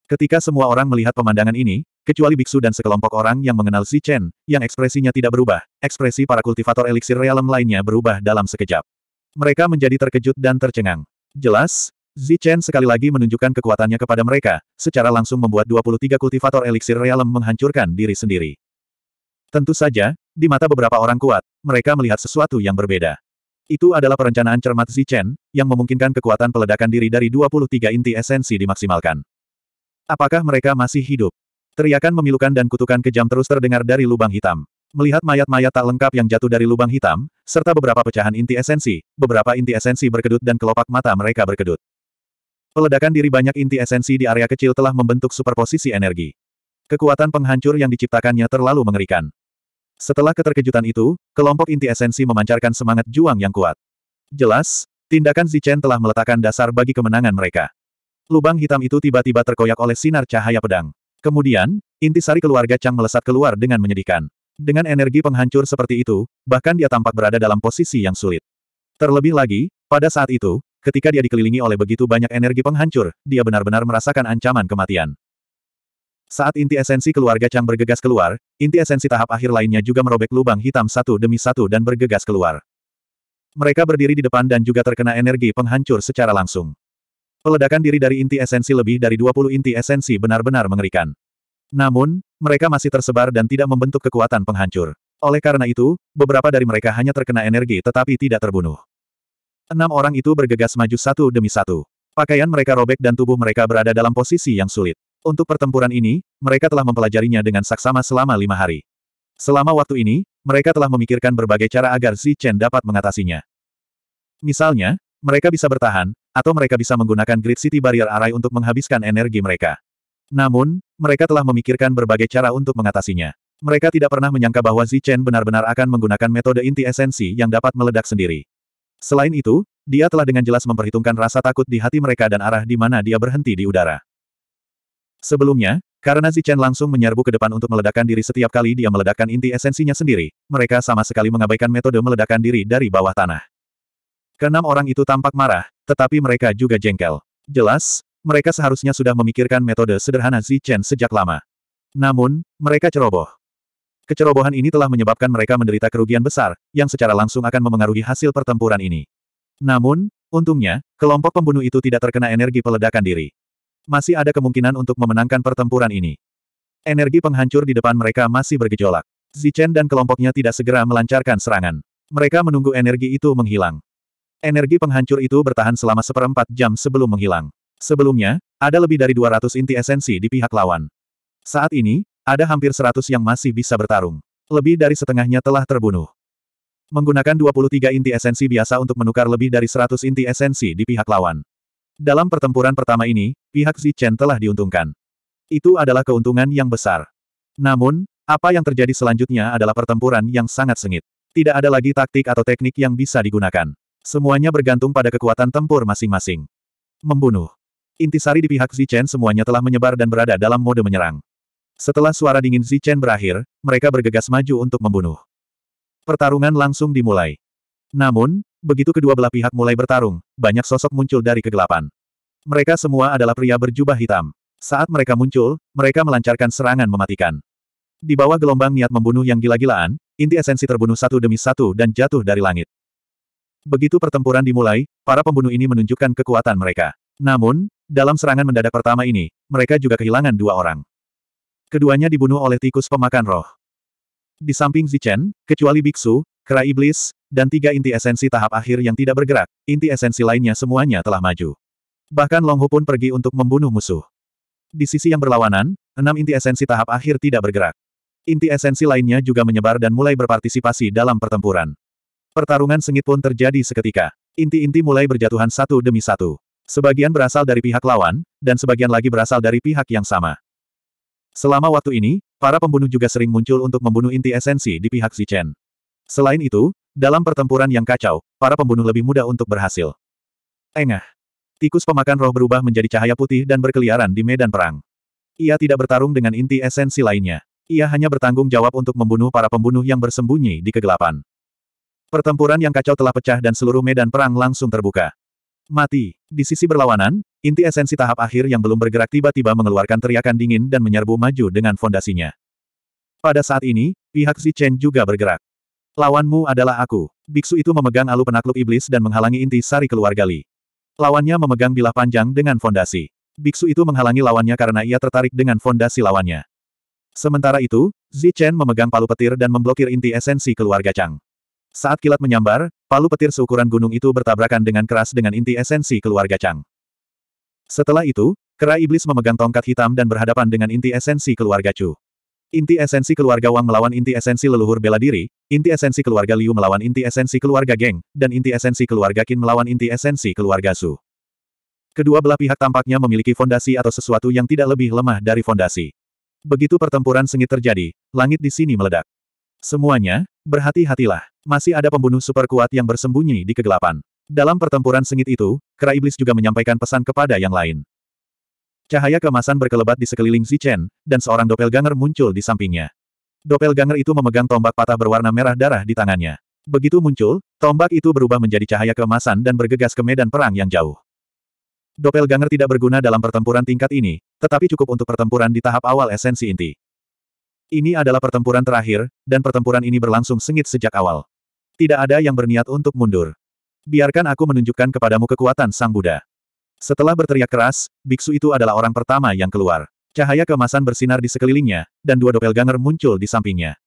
Ketika semua orang melihat pemandangan ini, kecuali biksu dan sekelompok orang yang mengenal Si Chen, yang ekspresinya tidak berubah, ekspresi para kultivator eliksir realem lainnya berubah dalam sekejap. Mereka menjadi terkejut dan tercengang. Jelas, Zi Chen sekali lagi menunjukkan kekuatannya kepada mereka, secara langsung membuat 23 kultivator eliksir realem menghancurkan diri sendiri. Tentu saja, di mata beberapa orang kuat, mereka melihat sesuatu yang berbeda. Itu adalah perencanaan cermat Zichen, yang memungkinkan kekuatan peledakan diri dari 23 inti esensi dimaksimalkan. Apakah mereka masih hidup? Teriakan memilukan dan kutukan kejam terus terdengar dari lubang hitam. Melihat mayat-mayat tak lengkap yang jatuh dari lubang hitam, serta beberapa pecahan inti esensi, beberapa inti esensi berkedut dan kelopak mata mereka berkedut. Peledakan diri banyak inti esensi di area kecil telah membentuk superposisi energi. Kekuatan penghancur yang diciptakannya terlalu mengerikan. Setelah keterkejutan itu, kelompok inti esensi memancarkan semangat juang yang kuat. Jelas, tindakan Zichen telah meletakkan dasar bagi kemenangan mereka. Lubang hitam itu tiba-tiba terkoyak oleh sinar cahaya pedang. Kemudian, inti sari keluarga Chang melesat keluar dengan menyedihkan. Dengan energi penghancur seperti itu, bahkan dia tampak berada dalam posisi yang sulit. Terlebih lagi, pada saat itu, ketika dia dikelilingi oleh begitu banyak energi penghancur, dia benar-benar merasakan ancaman kematian. Saat inti esensi keluarga Chang bergegas keluar, inti esensi tahap akhir lainnya juga merobek lubang hitam satu demi satu dan bergegas keluar. Mereka berdiri di depan dan juga terkena energi penghancur secara langsung. Peledakan diri dari inti esensi lebih dari 20 inti esensi benar-benar mengerikan. Namun, mereka masih tersebar dan tidak membentuk kekuatan penghancur. Oleh karena itu, beberapa dari mereka hanya terkena energi tetapi tidak terbunuh. Enam orang itu bergegas maju satu demi satu. Pakaian mereka robek dan tubuh mereka berada dalam posisi yang sulit. Untuk pertempuran ini, mereka telah mempelajarinya dengan saksama selama lima hari. Selama waktu ini, mereka telah memikirkan berbagai cara agar Xi Chen dapat mengatasinya. Misalnya, mereka bisa bertahan, atau mereka bisa menggunakan Great City Barrier Array untuk menghabiskan energi mereka. Namun, mereka telah memikirkan berbagai cara untuk mengatasinya. Mereka tidak pernah menyangka bahwa Xi Chen benar-benar akan menggunakan metode inti esensi yang dapat meledak sendiri. Selain itu, dia telah dengan jelas memperhitungkan rasa takut di hati mereka dan arah di mana dia berhenti di udara. Sebelumnya, karena Zichen langsung menyerbu ke depan untuk meledakkan diri setiap kali dia meledakkan inti esensinya sendiri, mereka sama sekali mengabaikan metode meledakkan diri dari bawah tanah. Keenam orang itu tampak marah, tetapi mereka juga jengkel. Jelas, mereka seharusnya sudah memikirkan metode sederhana Zichen sejak lama. Namun, mereka ceroboh. Kecerobohan ini telah menyebabkan mereka menderita kerugian besar, yang secara langsung akan memengaruhi hasil pertempuran ini. Namun, untungnya, kelompok pembunuh itu tidak terkena energi peledakan diri. Masih ada kemungkinan untuk memenangkan pertempuran ini. Energi penghancur di depan mereka masih bergejolak. Zichen dan kelompoknya tidak segera melancarkan serangan. Mereka menunggu energi itu menghilang. Energi penghancur itu bertahan selama seperempat jam sebelum menghilang. Sebelumnya, ada lebih dari 200 inti esensi di pihak lawan. Saat ini, ada hampir 100 yang masih bisa bertarung. Lebih dari setengahnya telah terbunuh. Menggunakan 23 inti esensi biasa untuk menukar lebih dari 100 inti esensi di pihak lawan. Dalam pertempuran pertama ini, pihak Zichen telah diuntungkan. Itu adalah keuntungan yang besar. Namun, apa yang terjadi selanjutnya adalah pertempuran yang sangat sengit. Tidak ada lagi taktik atau teknik yang bisa digunakan. Semuanya bergantung pada kekuatan tempur masing-masing. Membunuh. Intisari di pihak Zichen semuanya telah menyebar dan berada dalam mode menyerang. Setelah suara dingin Zichen berakhir, mereka bergegas maju untuk membunuh. Pertarungan langsung dimulai. Namun, begitu kedua belah pihak mulai bertarung, banyak sosok muncul dari kegelapan. Mereka semua adalah pria berjubah hitam. Saat mereka muncul, mereka melancarkan serangan mematikan. Di bawah gelombang niat membunuh yang gila-gilaan, inti esensi terbunuh satu demi satu dan jatuh dari langit. Begitu pertempuran dimulai, para pembunuh ini menunjukkan kekuatan mereka. Namun, dalam serangan mendadak pertama ini, mereka juga kehilangan dua orang. Keduanya dibunuh oleh tikus pemakan roh. Di samping Zichen, kecuali biksu, Kera Iblis, dan tiga inti esensi tahap akhir yang tidak bergerak, inti esensi lainnya semuanya telah maju. Bahkan Long Hu pun pergi untuk membunuh musuh. Di sisi yang berlawanan, enam inti esensi tahap akhir tidak bergerak. Inti esensi lainnya juga menyebar dan mulai berpartisipasi dalam pertempuran. Pertarungan sengit pun terjadi seketika. Inti-inti mulai berjatuhan satu demi satu. Sebagian berasal dari pihak lawan, dan sebagian lagi berasal dari pihak yang sama. Selama waktu ini, para pembunuh juga sering muncul untuk membunuh inti esensi di pihak Zichen. Selain itu, dalam pertempuran yang kacau, para pembunuh lebih mudah untuk berhasil. Engah. Tikus pemakan roh berubah menjadi cahaya putih dan berkeliaran di medan perang. Ia tidak bertarung dengan inti esensi lainnya. Ia hanya bertanggung jawab untuk membunuh para pembunuh yang bersembunyi di kegelapan. Pertempuran yang kacau telah pecah dan seluruh medan perang langsung terbuka. Mati. Di sisi berlawanan, inti esensi tahap akhir yang belum bergerak tiba-tiba mengeluarkan teriakan dingin dan menyerbu maju dengan fondasinya. Pada saat ini, pihak Zichen Chen juga bergerak. Lawanmu adalah aku. Biksu itu memegang alu penakluk iblis dan menghalangi inti sari keluarga Li. Lawannya memegang bilah panjang dengan fondasi. Biksu itu menghalangi lawannya karena ia tertarik dengan fondasi lawannya. Sementara itu, Zichen memegang palu petir dan memblokir inti esensi keluarga Chang. Saat kilat menyambar, palu petir seukuran gunung itu bertabrakan dengan keras dengan inti esensi keluarga Chang. Setelah itu, Kera iblis memegang tongkat hitam dan berhadapan dengan inti esensi keluarga Chu. Inti esensi keluarga Wang melawan inti esensi leluhur bela diri, inti esensi keluarga Liu melawan inti esensi keluarga Geng, dan inti esensi keluarga Qin melawan inti esensi keluarga Su. Kedua belah pihak tampaknya memiliki fondasi atau sesuatu yang tidak lebih lemah dari fondasi. Begitu pertempuran sengit terjadi, langit di sini meledak. Semuanya, berhati-hatilah. Masih ada pembunuh super kuat yang bersembunyi di kegelapan. Dalam pertempuran sengit itu, Kera Iblis juga menyampaikan pesan kepada yang lain. Cahaya kemasan berkelebat di sekeliling Zichen, dan seorang doppelganger muncul di sampingnya. Doppelganger itu memegang tombak patah berwarna merah darah di tangannya. Begitu muncul, tombak itu berubah menjadi cahaya kemasan dan bergegas ke medan perang yang jauh. Doppelganger tidak berguna dalam pertempuran tingkat ini, tetapi cukup untuk pertempuran di tahap awal esensi inti. Ini adalah pertempuran terakhir, dan pertempuran ini berlangsung sengit sejak awal. Tidak ada yang berniat untuk mundur. Biarkan aku menunjukkan kepadamu kekuatan Sang Buddha. Setelah berteriak keras, biksu itu adalah orang pertama yang keluar. Cahaya kemasan bersinar di sekelilingnya, dan dua doppelganger muncul di sampingnya.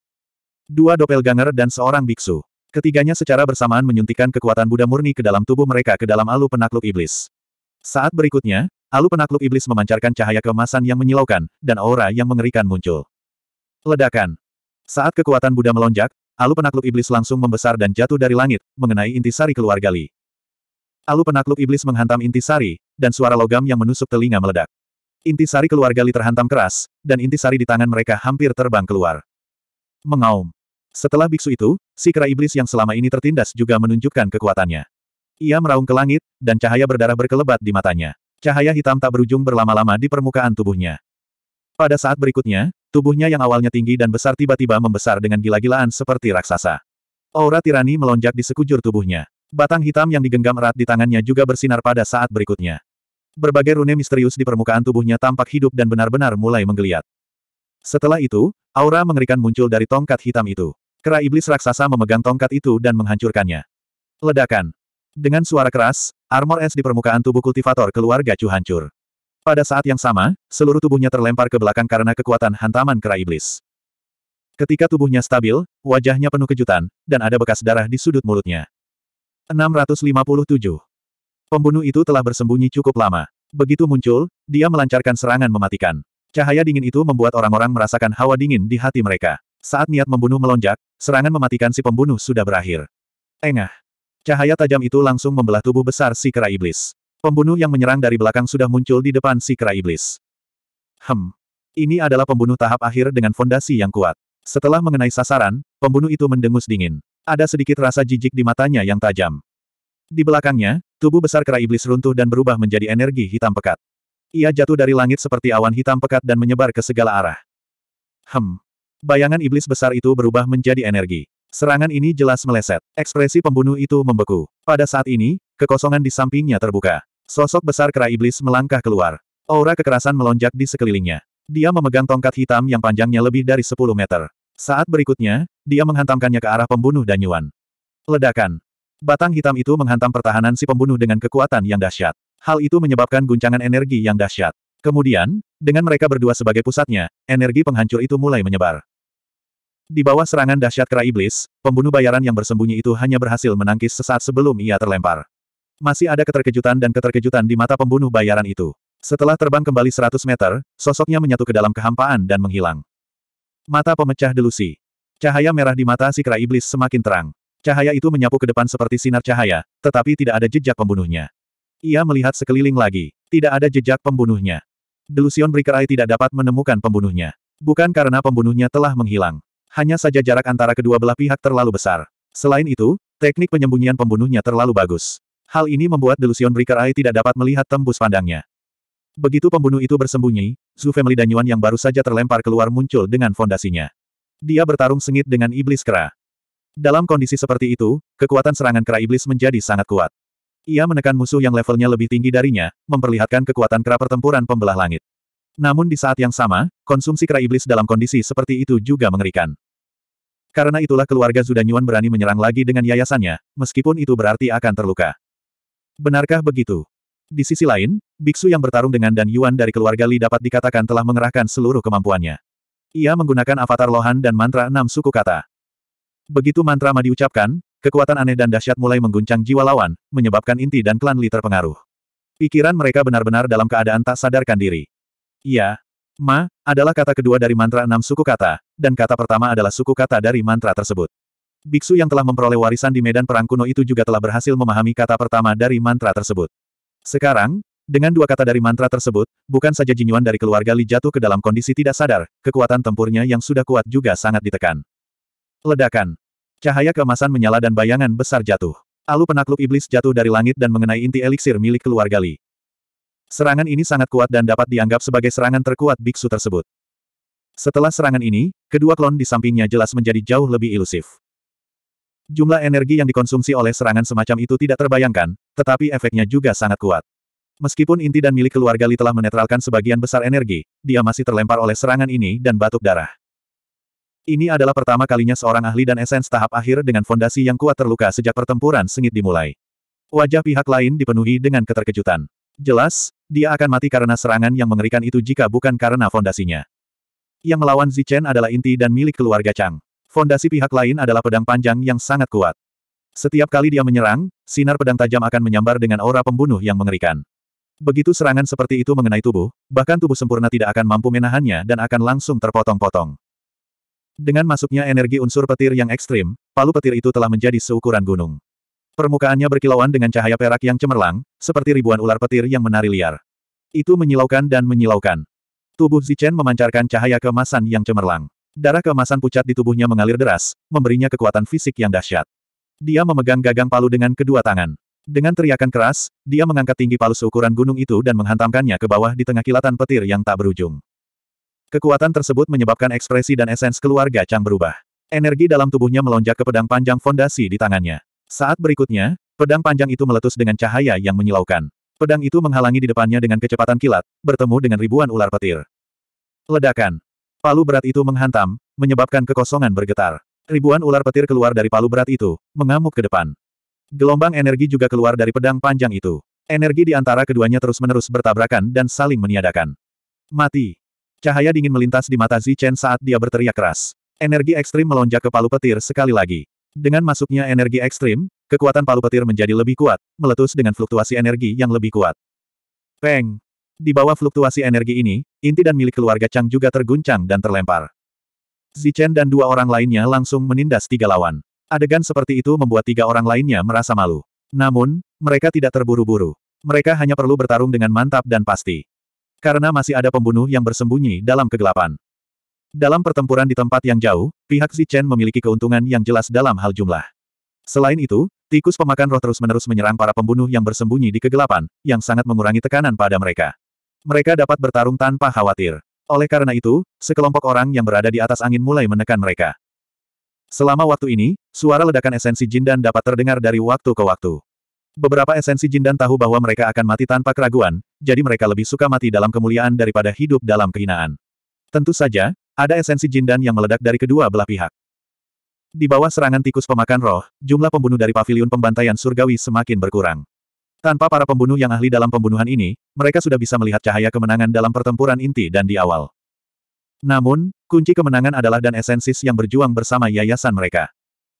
Dua doppelganger dan seorang biksu. Ketiganya secara bersamaan menyuntikkan kekuatan Buddha murni ke dalam tubuh mereka ke dalam alu penakluk iblis. Saat berikutnya, alu penakluk iblis memancarkan cahaya kemasan yang menyilaukan, dan aura yang mengerikan muncul. Ledakan. Saat kekuatan Buddha melonjak, alu penakluk iblis langsung membesar dan jatuh dari langit, mengenai intisari keluarga Li. Alu penakluk iblis menghantam intisari, dan suara logam yang menusuk telinga meledak. Intisari keluarga Li terhantam keras, dan intisari di tangan mereka hampir terbang keluar. Mengaum. Setelah biksu itu, si kera iblis yang selama ini tertindas juga menunjukkan kekuatannya. Ia meraung ke langit, dan cahaya berdarah berkelebat di matanya. Cahaya hitam tak berujung berlama-lama di permukaan tubuhnya. Pada saat berikutnya, tubuhnya yang awalnya tinggi dan besar tiba-tiba membesar dengan gila-gilaan seperti raksasa. Aura tirani melonjak di sekujur tubuhnya. Batang hitam yang digenggam erat di tangannya juga bersinar pada saat berikutnya berbagai rune misterius di permukaan tubuhnya tampak hidup dan benar-benar mulai menggeliat. Setelah itu, aura mengerikan muncul dari tongkat hitam itu. Kera iblis raksasa memegang tongkat itu dan menghancurkannya. Ledakan. Dengan suara keras, armor es di permukaan tubuh kultivator keluarga Chu hancur. Pada saat yang sama, seluruh tubuhnya terlempar ke belakang karena kekuatan hantaman kera iblis. Ketika tubuhnya stabil, wajahnya penuh kejutan, dan ada bekas darah di sudut mulutnya. 657 Pembunuh itu telah bersembunyi cukup lama. Begitu muncul, dia melancarkan serangan mematikan. Cahaya dingin itu membuat orang-orang merasakan hawa dingin di hati mereka. Saat niat membunuh melonjak, serangan mematikan si pembunuh sudah berakhir. Engah. Cahaya tajam itu langsung membelah tubuh besar si kera iblis. Pembunuh yang menyerang dari belakang sudah muncul di depan si kera iblis. Hem. Ini adalah pembunuh tahap akhir dengan fondasi yang kuat. Setelah mengenai sasaran, pembunuh itu mendengus dingin. Ada sedikit rasa jijik di matanya yang tajam. Di belakangnya, Tubuh besar kera iblis runtuh dan berubah menjadi energi hitam pekat. Ia jatuh dari langit seperti awan hitam pekat dan menyebar ke segala arah. Hem. Bayangan iblis besar itu berubah menjadi energi. Serangan ini jelas meleset. Ekspresi pembunuh itu membeku. Pada saat ini, kekosongan di sampingnya terbuka. Sosok besar kera iblis melangkah keluar. Aura kekerasan melonjak di sekelilingnya. Dia memegang tongkat hitam yang panjangnya lebih dari 10 meter. Saat berikutnya, dia menghantamkannya ke arah pembunuh dan Yuan. Ledakan. Batang hitam itu menghantam pertahanan si pembunuh dengan kekuatan yang dahsyat. Hal itu menyebabkan guncangan energi yang dahsyat. Kemudian, dengan mereka berdua sebagai pusatnya, energi penghancur itu mulai menyebar. Di bawah serangan dahsyat kera iblis, pembunuh bayaran yang bersembunyi itu hanya berhasil menangkis sesaat sebelum ia terlempar. Masih ada keterkejutan dan keterkejutan di mata pembunuh bayaran itu. Setelah terbang kembali 100 meter, sosoknya menyatu ke dalam kehampaan dan menghilang. Mata pemecah delusi. Cahaya merah di mata si kera iblis semakin terang. Cahaya itu menyapu ke depan seperti sinar cahaya, tetapi tidak ada jejak pembunuhnya. Ia melihat sekeliling lagi. Tidak ada jejak pembunuhnya. Delusion Breaker Eye tidak dapat menemukan pembunuhnya. Bukan karena pembunuhnya telah menghilang. Hanya saja jarak antara kedua belah pihak terlalu besar. Selain itu, teknik penyembunyian pembunuhnya terlalu bagus. Hal ini membuat Delusion Breaker Eye tidak dapat melihat tembus pandangnya. Begitu pembunuh itu bersembunyi, Zhu Family dan Yuan yang baru saja terlempar keluar muncul dengan fondasinya. Dia bertarung sengit dengan iblis kera. Dalam kondisi seperti itu, kekuatan serangan kera iblis menjadi sangat kuat. Ia menekan musuh yang levelnya lebih tinggi darinya, memperlihatkan kekuatan kera pertempuran pembelah langit. Namun di saat yang sama, konsumsi kera iblis dalam kondisi seperti itu juga mengerikan. Karena itulah keluarga Zudanyuan berani menyerang lagi dengan yayasannya, meskipun itu berarti akan terluka. Benarkah begitu? Di sisi lain, biksu yang bertarung dengan Dan Yuan dari keluarga Li dapat dikatakan telah mengerahkan seluruh kemampuannya. Ia menggunakan avatar Lohan dan mantra enam suku kata. Begitu mantra Ma diucapkan, kekuatan aneh dan dahsyat mulai mengguncang jiwa lawan, menyebabkan inti dan klan Li terpengaruh. Pikiran mereka benar-benar dalam keadaan tak sadarkan diri. Iya, Ma, adalah kata kedua dari mantra enam suku kata, dan kata pertama adalah suku kata dari mantra tersebut. Biksu yang telah memperoleh warisan di medan perang kuno itu juga telah berhasil memahami kata pertama dari mantra tersebut. Sekarang, dengan dua kata dari mantra tersebut, bukan saja Jinyuan dari keluarga Li jatuh ke dalam kondisi tidak sadar, kekuatan tempurnya yang sudah kuat juga sangat ditekan. Ledakan. Cahaya keemasan menyala dan bayangan besar jatuh. Alu penakluk iblis jatuh dari langit dan mengenai inti eliksir milik keluarga Li. Serangan ini sangat kuat dan dapat dianggap sebagai serangan terkuat biksu tersebut. Setelah serangan ini, kedua klon di sampingnya jelas menjadi jauh lebih ilusif. Jumlah energi yang dikonsumsi oleh serangan semacam itu tidak terbayangkan, tetapi efeknya juga sangat kuat. Meskipun inti dan milik keluarga Li telah menetralkan sebagian besar energi, dia masih terlempar oleh serangan ini dan batuk darah. Ini adalah pertama kalinya seorang ahli dan esens tahap akhir dengan fondasi yang kuat terluka sejak pertempuran sengit dimulai. Wajah pihak lain dipenuhi dengan keterkejutan. Jelas, dia akan mati karena serangan yang mengerikan itu jika bukan karena fondasinya. Yang melawan Zichen adalah inti dan milik keluarga Chang. Fondasi pihak lain adalah pedang panjang yang sangat kuat. Setiap kali dia menyerang, sinar pedang tajam akan menyambar dengan aura pembunuh yang mengerikan. Begitu serangan seperti itu mengenai tubuh, bahkan tubuh sempurna tidak akan mampu menahannya dan akan langsung terpotong-potong. Dengan masuknya energi unsur petir yang ekstrim, palu petir itu telah menjadi seukuran gunung. Permukaannya berkilauan dengan cahaya perak yang cemerlang, seperti ribuan ular petir yang menari liar. Itu menyilaukan dan menyilaukan. Tubuh Zichen memancarkan cahaya kemasan yang cemerlang. Darah kemasan pucat di tubuhnya mengalir deras, memberinya kekuatan fisik yang dahsyat. Dia memegang gagang palu dengan kedua tangan. Dengan teriakan keras, dia mengangkat tinggi palu seukuran gunung itu dan menghantamkannya ke bawah di tengah kilatan petir yang tak berujung. Kekuatan tersebut menyebabkan ekspresi dan esens keluarga Chang berubah. Energi dalam tubuhnya melonjak ke pedang panjang fondasi di tangannya. Saat berikutnya, pedang panjang itu meletus dengan cahaya yang menyilaukan. Pedang itu menghalangi di depannya dengan kecepatan kilat, bertemu dengan ribuan ular petir. Ledakan. Palu berat itu menghantam, menyebabkan kekosongan bergetar. Ribuan ular petir keluar dari palu berat itu, mengamuk ke depan. Gelombang energi juga keluar dari pedang panjang itu. Energi di antara keduanya terus-menerus bertabrakan dan saling meniadakan. Mati. Cahaya dingin melintas di mata Zichen saat dia berteriak keras. Energi ekstrim melonjak ke palu petir sekali lagi. Dengan masuknya energi ekstrim, kekuatan palu petir menjadi lebih kuat, meletus dengan fluktuasi energi yang lebih kuat. Peng! Di bawah fluktuasi energi ini, inti dan milik keluarga Chang juga terguncang dan terlempar. Zichen dan dua orang lainnya langsung menindas tiga lawan. Adegan seperti itu membuat tiga orang lainnya merasa malu. Namun, mereka tidak terburu-buru. Mereka hanya perlu bertarung dengan mantap dan pasti. Karena masih ada pembunuh yang bersembunyi dalam kegelapan. Dalam pertempuran di tempat yang jauh, pihak Zichen memiliki keuntungan yang jelas dalam hal jumlah. Selain itu, tikus pemakan roh terus-menerus menyerang para pembunuh yang bersembunyi di kegelapan, yang sangat mengurangi tekanan pada mereka. Mereka dapat bertarung tanpa khawatir. Oleh karena itu, sekelompok orang yang berada di atas angin mulai menekan mereka. Selama waktu ini, suara ledakan esensi jindan dapat terdengar dari waktu ke waktu. Beberapa esensi jin dan tahu bahwa mereka akan mati tanpa keraguan, jadi mereka lebih suka mati dalam kemuliaan daripada hidup dalam kehinaan. Tentu saja, ada esensi jin dan yang meledak dari kedua belah pihak. Di bawah serangan tikus pemakan roh, jumlah pembunuh dari pavilion pembantaian surgawi semakin berkurang. Tanpa para pembunuh yang ahli dalam pembunuhan ini, mereka sudah bisa melihat cahaya kemenangan dalam pertempuran inti dan di awal. Namun, kunci kemenangan adalah dan esensis yang berjuang bersama yayasan mereka.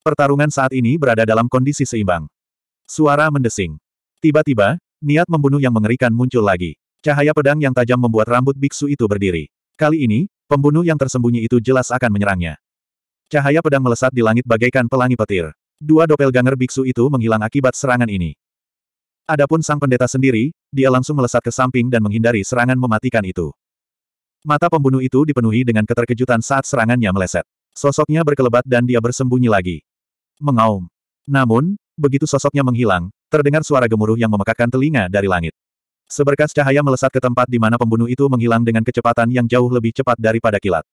Pertarungan saat ini berada dalam kondisi seimbang. Suara mendesing. Tiba-tiba, niat membunuh yang mengerikan muncul lagi. Cahaya pedang yang tajam membuat rambut biksu itu berdiri. Kali ini, pembunuh yang tersembunyi itu jelas akan menyerangnya. Cahaya pedang melesat di langit bagaikan pelangi petir. Dua doppelganger biksu itu menghilang akibat serangan ini. Adapun sang pendeta sendiri, dia langsung melesat ke samping dan menghindari serangan mematikan itu. Mata pembunuh itu dipenuhi dengan keterkejutan saat serangannya meleset. Sosoknya berkelebat dan dia bersembunyi lagi. Mengaum. Namun, begitu sosoknya menghilang, terdengar suara gemuruh yang memekakkan telinga dari langit. Seberkas cahaya melesat ke tempat di mana pembunuh itu menghilang dengan kecepatan yang jauh lebih cepat daripada kilat.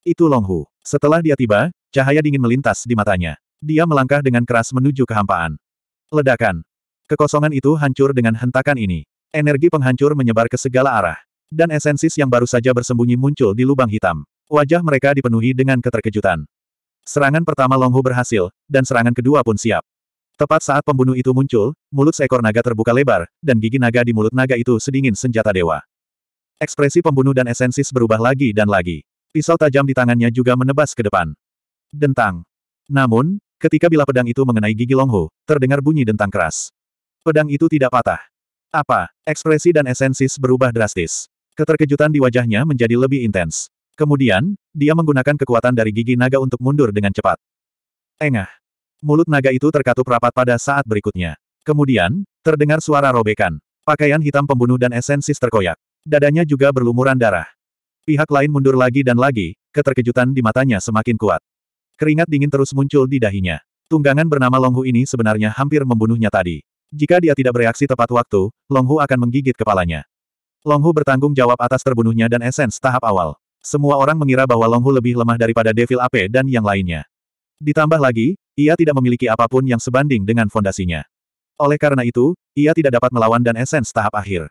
Itu Longhu. Setelah dia tiba, cahaya dingin melintas di matanya. Dia melangkah dengan keras menuju kehampaan. Ledakan. Kekosongan itu hancur dengan hentakan ini. Energi penghancur menyebar ke segala arah. Dan esensis yang baru saja bersembunyi muncul di lubang hitam. Wajah mereka dipenuhi dengan keterkejutan. Serangan pertama Longhu berhasil, dan serangan kedua pun siap. Tepat saat pembunuh itu muncul, mulut seekor naga terbuka lebar, dan gigi naga di mulut naga itu sedingin senjata dewa. Ekspresi pembunuh dan esensis berubah lagi dan lagi. Pisau tajam di tangannya juga menebas ke depan. Dentang. Namun, ketika bila pedang itu mengenai gigi Longhu, terdengar bunyi dentang keras. Pedang itu tidak patah. Apa? Ekspresi dan esensis berubah drastis. Keterkejutan di wajahnya menjadi lebih intens. Kemudian, dia menggunakan kekuatan dari gigi naga untuk mundur dengan cepat. Engah. Mulut naga itu terkatup rapat pada saat berikutnya. Kemudian, terdengar suara robekan. Pakaian hitam pembunuh dan esensis terkoyak. Dadanya juga berlumuran darah. Pihak lain mundur lagi dan lagi, keterkejutan di matanya semakin kuat. Keringat dingin terus muncul di dahinya. Tunggangan bernama Longhu ini sebenarnya hampir membunuhnya tadi. Jika dia tidak bereaksi tepat waktu, Longhu akan menggigit kepalanya. Longhu bertanggung jawab atas terbunuhnya dan esens tahap awal. Semua orang mengira bahwa Longhu lebih lemah daripada Devil Ape dan yang lainnya. Ditambah lagi, ia tidak memiliki apapun yang sebanding dengan fondasinya. Oleh karena itu, ia tidak dapat melawan dan esens tahap akhir.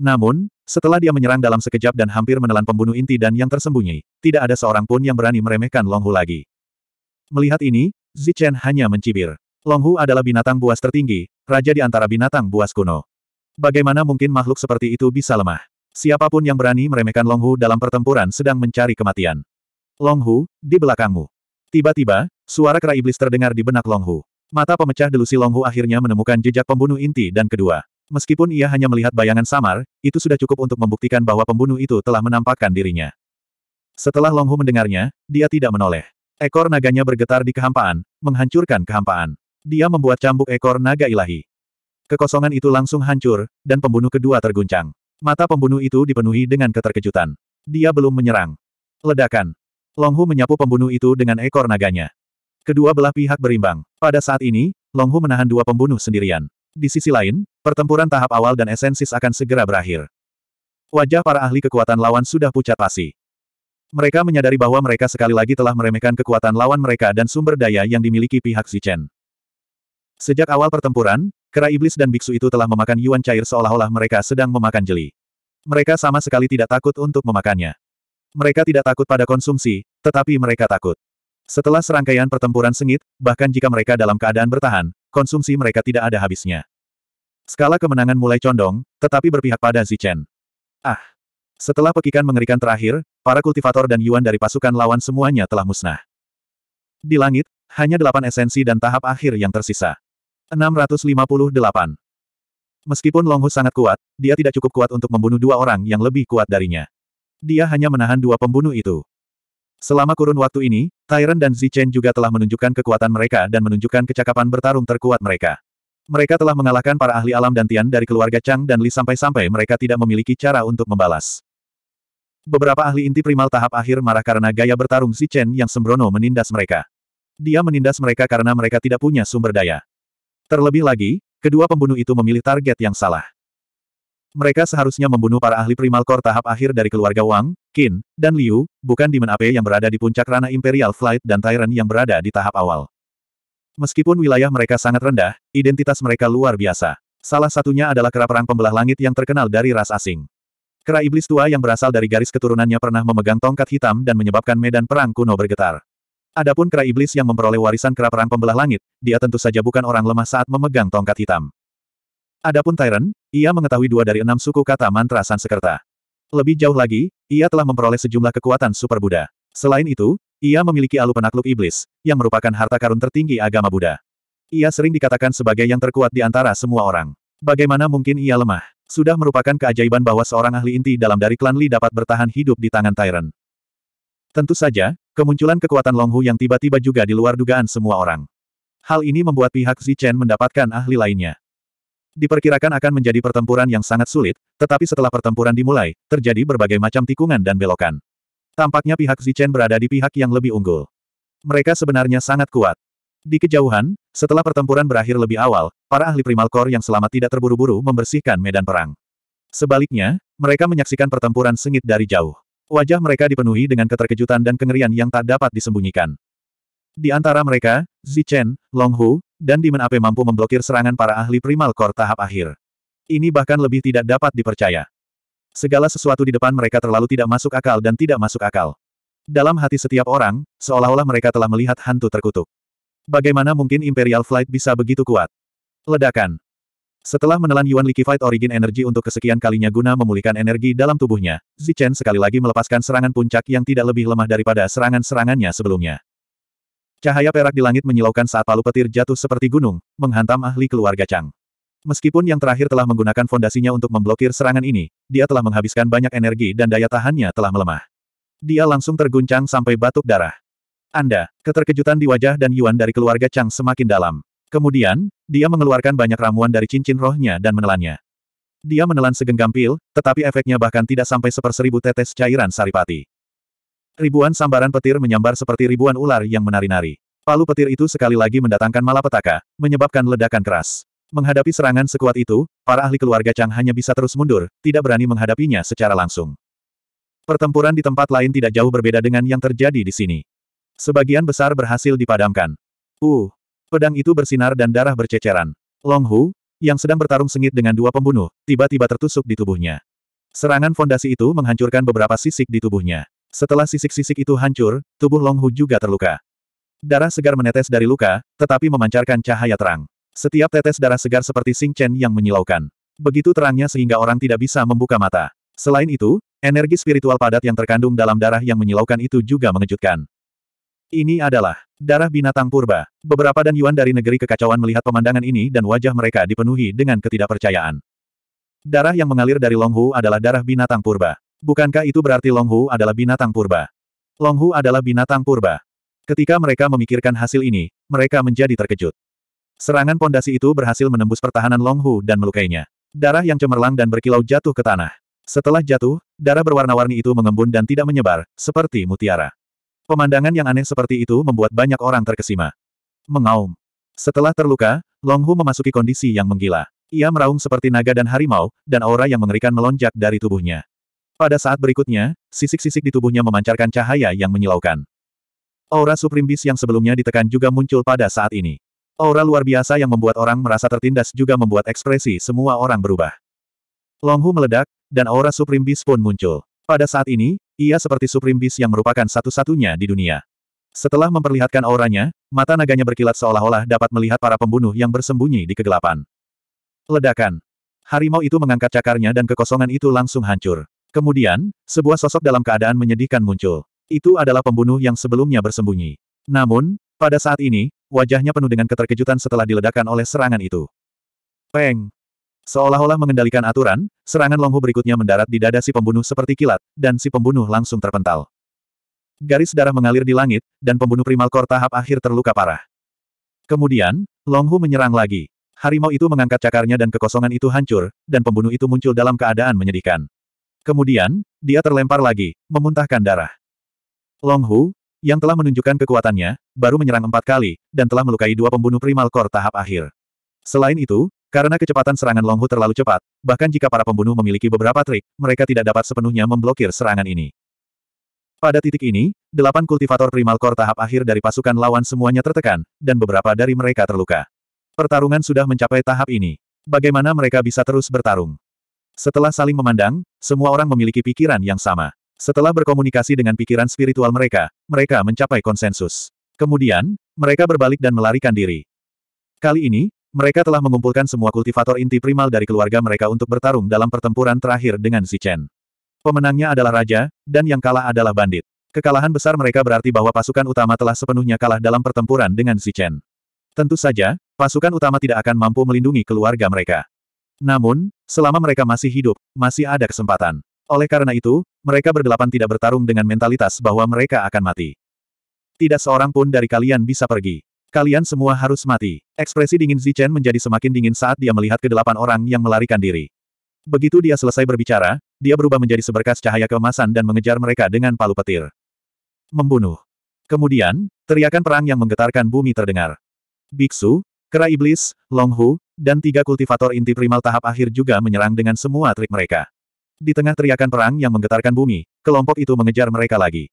Namun, setelah dia menyerang dalam sekejap dan hampir menelan pembunuh inti dan yang tersembunyi, tidak ada seorang pun yang berani meremehkan Longhu lagi. Melihat ini, Zichen hanya mencibir. Longhu adalah binatang buas tertinggi, raja di antara binatang buas kuno. Bagaimana mungkin makhluk seperti itu bisa lemah? Siapapun yang berani meremehkan Longhu dalam pertempuran sedang mencari kematian. Longhu, di belakangmu. Tiba-tiba, suara kera iblis terdengar di benak Longhu. Mata pemecah delusi Longhu akhirnya menemukan jejak pembunuh inti dan kedua. Meskipun ia hanya melihat bayangan samar, itu sudah cukup untuk membuktikan bahwa pembunuh itu telah menampakkan dirinya. Setelah Longhu mendengarnya, dia tidak menoleh. Ekor naganya bergetar di kehampaan, menghancurkan kehampaan. Dia membuat cambuk ekor naga ilahi. Kekosongan itu langsung hancur, dan pembunuh kedua terguncang. Mata pembunuh itu dipenuhi dengan keterkejutan. Dia belum menyerang. Ledakan. Longhu menyapu pembunuh itu dengan ekor naganya. Kedua belah pihak berimbang. Pada saat ini, Longhu menahan dua pembunuh sendirian. Di sisi lain, pertempuran tahap awal dan esensis akan segera berakhir. Wajah para ahli kekuatan lawan sudah pucat pasi. Mereka menyadari bahwa mereka sekali lagi telah meremehkan kekuatan lawan mereka dan sumber daya yang dimiliki pihak Zichen. Sejak awal pertempuran, kera iblis dan biksu itu telah memakan yuan cair seolah-olah mereka sedang memakan jeli. Mereka sama sekali tidak takut untuk memakannya. Mereka tidak takut pada konsumsi, tetapi mereka takut. Setelah serangkaian pertempuran sengit, bahkan jika mereka dalam keadaan bertahan, konsumsi mereka tidak ada habisnya. Skala kemenangan mulai condong, tetapi berpihak pada Zichen. Ah! Setelah pekikan mengerikan terakhir, para kultivator dan Yuan dari pasukan lawan semuanya telah musnah. Di langit, hanya delapan esensi dan tahap akhir yang tersisa. 658. Meskipun Longhu sangat kuat, dia tidak cukup kuat untuk membunuh dua orang yang lebih kuat darinya dia hanya menahan dua pembunuh itu. Selama kurun waktu ini, Tyrant dan Zichen juga telah menunjukkan kekuatan mereka dan menunjukkan kecakapan bertarung terkuat mereka. Mereka telah mengalahkan para ahli alam dan Tian dari keluarga Chang dan Li sampai-sampai mereka tidak memiliki cara untuk membalas. Beberapa ahli inti primal tahap akhir marah karena gaya bertarung Zichen yang sembrono menindas mereka. Dia menindas mereka karena mereka tidak punya sumber daya. Terlebih lagi, kedua pembunuh itu memilih target yang salah. Mereka seharusnya membunuh para ahli primal core tahap akhir dari keluarga Wang, Qin, dan Liu, bukan Demon Ape yang berada di puncak ranah Imperial Flight dan Tyrant yang berada di tahap awal. Meskipun wilayah mereka sangat rendah, identitas mereka luar biasa. Salah satunya adalah kera perang pembelah langit yang terkenal dari ras asing. Kera iblis tua yang berasal dari garis keturunannya pernah memegang tongkat hitam dan menyebabkan medan perang kuno bergetar. Adapun kera iblis yang memperoleh warisan kera perang pembelah langit, dia tentu saja bukan orang lemah saat memegang tongkat hitam. Adapun Tyrant, ia mengetahui dua dari enam suku kata mantra Sansekerta. Lebih jauh lagi, ia telah memperoleh sejumlah kekuatan Super Buddha. Selain itu, ia memiliki alu penakluk iblis, yang merupakan harta karun tertinggi agama Buddha. Ia sering dikatakan sebagai yang terkuat di antara semua orang. Bagaimana mungkin ia lemah? Sudah merupakan keajaiban bahwa seorang ahli inti dalam dari klan Li dapat bertahan hidup di tangan Tyrant. Tentu saja, kemunculan kekuatan Longhu yang tiba-tiba juga di luar dugaan semua orang. Hal ini membuat pihak Zichen mendapatkan ahli lainnya. Diperkirakan akan menjadi pertempuran yang sangat sulit, tetapi setelah pertempuran dimulai, terjadi berbagai macam tikungan dan belokan. Tampaknya pihak Zichen berada di pihak yang lebih unggul. Mereka sebenarnya sangat kuat. Di kejauhan, setelah pertempuran berakhir lebih awal, para ahli primal core yang selamat tidak terburu-buru membersihkan medan perang. Sebaliknya, mereka menyaksikan pertempuran sengit dari jauh. Wajah mereka dipenuhi dengan keterkejutan dan kengerian yang tak dapat disembunyikan. Di antara mereka, Zichen, Longhu, dan Demon Ape mampu memblokir serangan para ahli primal core tahap akhir. Ini bahkan lebih tidak dapat dipercaya. Segala sesuatu di depan mereka terlalu tidak masuk akal dan tidak masuk akal. Dalam hati setiap orang, seolah-olah mereka telah melihat hantu terkutuk. Bagaimana mungkin Imperial Flight bisa begitu kuat? Ledakan. Setelah menelan Yuan Liquified Origin Energy untuk kesekian kalinya guna memulihkan energi dalam tubuhnya, Zichen sekali lagi melepaskan serangan puncak yang tidak lebih lemah daripada serangan-serangannya sebelumnya. Cahaya perak di langit menyilaukan saat palu petir jatuh seperti gunung, menghantam ahli keluarga Chang. Meskipun yang terakhir telah menggunakan fondasinya untuk memblokir serangan ini, dia telah menghabiskan banyak energi dan daya tahannya telah melemah. Dia langsung terguncang sampai batuk darah. Anda, keterkejutan di wajah dan Yuan dari keluarga Chang semakin dalam. Kemudian, dia mengeluarkan banyak ramuan dari cincin rohnya dan menelannya. Dia menelan segenggam pil, tetapi efeknya bahkan tidak sampai seperseribu tetes cairan saripati. Ribuan sambaran petir menyambar seperti ribuan ular yang menari-nari. Palu petir itu sekali lagi mendatangkan malapetaka, menyebabkan ledakan keras. Menghadapi serangan sekuat itu, para ahli keluarga Chang hanya bisa terus mundur, tidak berani menghadapinya secara langsung. Pertempuran di tempat lain tidak jauh berbeda dengan yang terjadi di sini. Sebagian besar berhasil dipadamkan. Uh, pedang itu bersinar dan darah berceceran. Long Hu, yang sedang bertarung sengit dengan dua pembunuh, tiba-tiba tertusuk di tubuhnya. Serangan fondasi itu menghancurkan beberapa sisik di tubuhnya. Setelah sisik-sisik itu hancur, tubuh Long Hu juga terluka. Darah segar menetes dari luka, tetapi memancarkan cahaya terang. Setiap tetes darah segar seperti Sing Chen yang menyilaukan. Begitu terangnya sehingga orang tidak bisa membuka mata. Selain itu, energi spiritual padat yang terkandung dalam darah yang menyilaukan itu juga mengejutkan. Ini adalah darah binatang purba. Beberapa dan Yuan dari negeri kekacauan melihat pemandangan ini dan wajah mereka dipenuhi dengan ketidakpercayaan. Darah yang mengalir dari Longhu adalah darah binatang purba. Bukankah itu berarti Long Hu adalah binatang purba? Long Hu adalah binatang purba. Ketika mereka memikirkan hasil ini, mereka menjadi terkejut. Serangan pondasi itu berhasil menembus pertahanan Long Hu dan melukainya. Darah yang cemerlang dan berkilau jatuh ke tanah. Setelah jatuh, darah berwarna-warni itu mengembun dan tidak menyebar, seperti mutiara. Pemandangan yang aneh seperti itu membuat banyak orang terkesima. Mengaum. Setelah terluka, Long Hu memasuki kondisi yang menggila. Ia meraung seperti naga dan harimau, dan aura yang mengerikan melonjak dari tubuhnya. Pada saat berikutnya, sisik-sisik di tubuhnya memancarkan cahaya yang menyilaukan. Aura Supreme Beast yang sebelumnya ditekan juga muncul pada saat ini. Aura luar biasa yang membuat orang merasa tertindas juga membuat ekspresi semua orang berubah. Longhu meledak, dan aura Supreme Beast pun muncul. Pada saat ini, ia seperti Supreme Beast yang merupakan satu-satunya di dunia. Setelah memperlihatkan auranya, mata naganya berkilat seolah-olah dapat melihat para pembunuh yang bersembunyi di kegelapan. Ledakan. Harimau itu mengangkat cakarnya dan kekosongan itu langsung hancur. Kemudian, sebuah sosok dalam keadaan menyedihkan muncul. Itu adalah pembunuh yang sebelumnya bersembunyi. Namun, pada saat ini, wajahnya penuh dengan keterkejutan setelah diledakkan oleh serangan itu. Peng! Seolah-olah mengendalikan aturan, serangan Longhu berikutnya mendarat di dada si pembunuh seperti kilat, dan si pembunuh langsung terpental. Garis darah mengalir di langit, dan pembunuh primal kor tahap akhir terluka parah. Kemudian, Longhu menyerang lagi. Harimau itu mengangkat cakarnya dan kekosongan itu hancur, dan pembunuh itu muncul dalam keadaan menyedihkan. Kemudian, dia terlempar lagi, memuntahkan darah. Long Hu, yang telah menunjukkan kekuatannya, baru menyerang empat kali, dan telah melukai dua pembunuh primal kor tahap akhir. Selain itu, karena kecepatan serangan Long Hu terlalu cepat, bahkan jika para pembunuh memiliki beberapa trik, mereka tidak dapat sepenuhnya memblokir serangan ini. Pada titik ini, delapan kultivator primal kor tahap akhir dari pasukan lawan semuanya tertekan, dan beberapa dari mereka terluka. Pertarungan sudah mencapai tahap ini. Bagaimana mereka bisa terus bertarung? Setelah saling memandang, semua orang memiliki pikiran yang sama. Setelah berkomunikasi dengan pikiran spiritual mereka, mereka mencapai konsensus. Kemudian, mereka berbalik dan melarikan diri. Kali ini, mereka telah mengumpulkan semua kultivator inti primal dari keluarga mereka untuk bertarung dalam pertempuran terakhir dengan Si Chen. Pemenangnya adalah raja, dan yang kalah adalah bandit. Kekalahan besar mereka berarti bahwa pasukan utama telah sepenuhnya kalah dalam pertempuran dengan Si Chen. Tentu saja, pasukan utama tidak akan mampu melindungi keluarga mereka. Namun, selama mereka masih hidup, masih ada kesempatan. Oleh karena itu, mereka berdelapan tidak bertarung dengan mentalitas bahwa mereka akan mati. Tidak seorang pun dari kalian bisa pergi. Kalian semua harus mati. Ekspresi dingin Zichen menjadi semakin dingin saat dia melihat kedelapan orang yang melarikan diri. Begitu dia selesai berbicara, dia berubah menjadi seberkas cahaya keemasan dan mengejar mereka dengan palu petir. Membunuh. Kemudian, teriakan perang yang menggetarkan bumi terdengar. Biksu, Kera Iblis, Long Hu, dan tiga kultivator inti primal tahap akhir juga menyerang dengan semua trik mereka. Di tengah teriakan perang yang menggetarkan bumi, kelompok itu mengejar mereka lagi.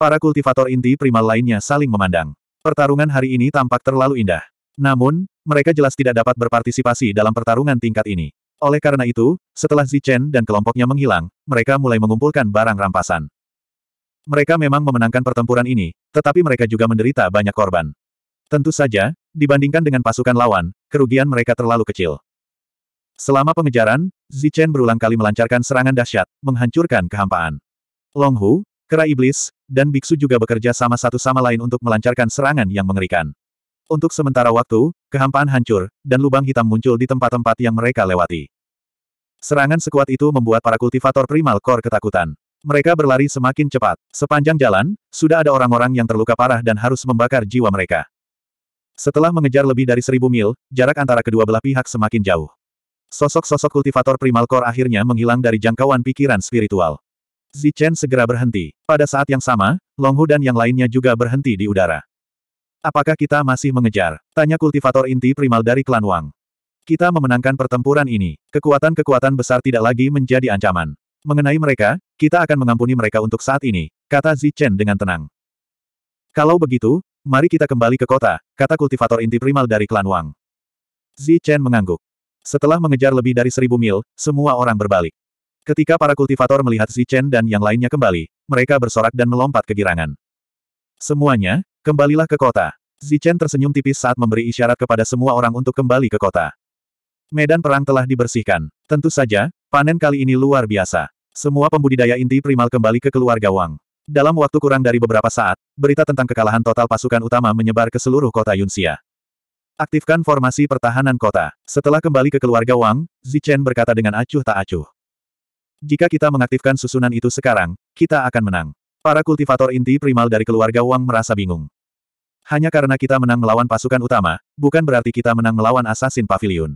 Para kultivator inti primal lainnya saling memandang. Pertarungan hari ini tampak terlalu indah. Namun, mereka jelas tidak dapat berpartisipasi dalam pertarungan tingkat ini. Oleh karena itu, setelah Zichen dan kelompoknya menghilang, mereka mulai mengumpulkan barang rampasan. Mereka memang memenangkan pertempuran ini, tetapi mereka juga menderita banyak korban. Tentu saja, Dibandingkan dengan pasukan lawan, kerugian mereka terlalu kecil. Selama pengejaran, Zichen berulang kali melancarkan serangan dahsyat, menghancurkan kehampaan. Longhu, Hu, Kera Iblis, dan Biksu juga bekerja sama satu sama lain untuk melancarkan serangan yang mengerikan. Untuk sementara waktu, kehampaan hancur, dan lubang hitam muncul di tempat-tempat yang mereka lewati. Serangan sekuat itu membuat para kultivator primal core ketakutan. Mereka berlari semakin cepat. Sepanjang jalan, sudah ada orang-orang yang terluka parah dan harus membakar jiwa mereka. Setelah mengejar lebih dari seribu mil, jarak antara kedua belah pihak semakin jauh. Sosok-sosok kultivator primal core akhirnya menghilang dari jangkauan pikiran spiritual. Zichen segera berhenti. Pada saat yang sama, Longhu dan yang lainnya juga berhenti di udara. Apakah kita masih mengejar? Tanya kultivator inti primal dari klan Wang. Kita memenangkan pertempuran ini. Kekuatan-kekuatan besar tidak lagi menjadi ancaman. Mengenai mereka, kita akan mengampuni mereka untuk saat ini, kata Zichen dengan tenang. Kalau begitu, Mari kita kembali ke kota, kata kultivator inti primal dari klan Wang. Zi Chen mengangguk. Setelah mengejar lebih dari seribu mil, semua orang berbalik. Ketika para kultivator melihat Zi Chen dan yang lainnya kembali, mereka bersorak dan melompat kegirangan. Semuanya, kembalilah ke kota. Zi Chen tersenyum tipis saat memberi isyarat kepada semua orang untuk kembali ke kota. Medan perang telah dibersihkan. Tentu saja, panen kali ini luar biasa. Semua pembudidaya inti primal kembali ke keluarga Wang. Dalam waktu kurang dari beberapa saat, berita tentang kekalahan total pasukan utama menyebar ke seluruh kota Yunxia. Aktifkan formasi pertahanan kota. Setelah kembali ke keluarga Wang, Zichen berkata dengan acuh tak acuh. Jika kita mengaktifkan susunan itu sekarang, kita akan menang. Para kultivator inti primal dari keluarga Wang merasa bingung. Hanya karena kita menang melawan pasukan utama, bukan berarti kita menang melawan asasin Pavilion.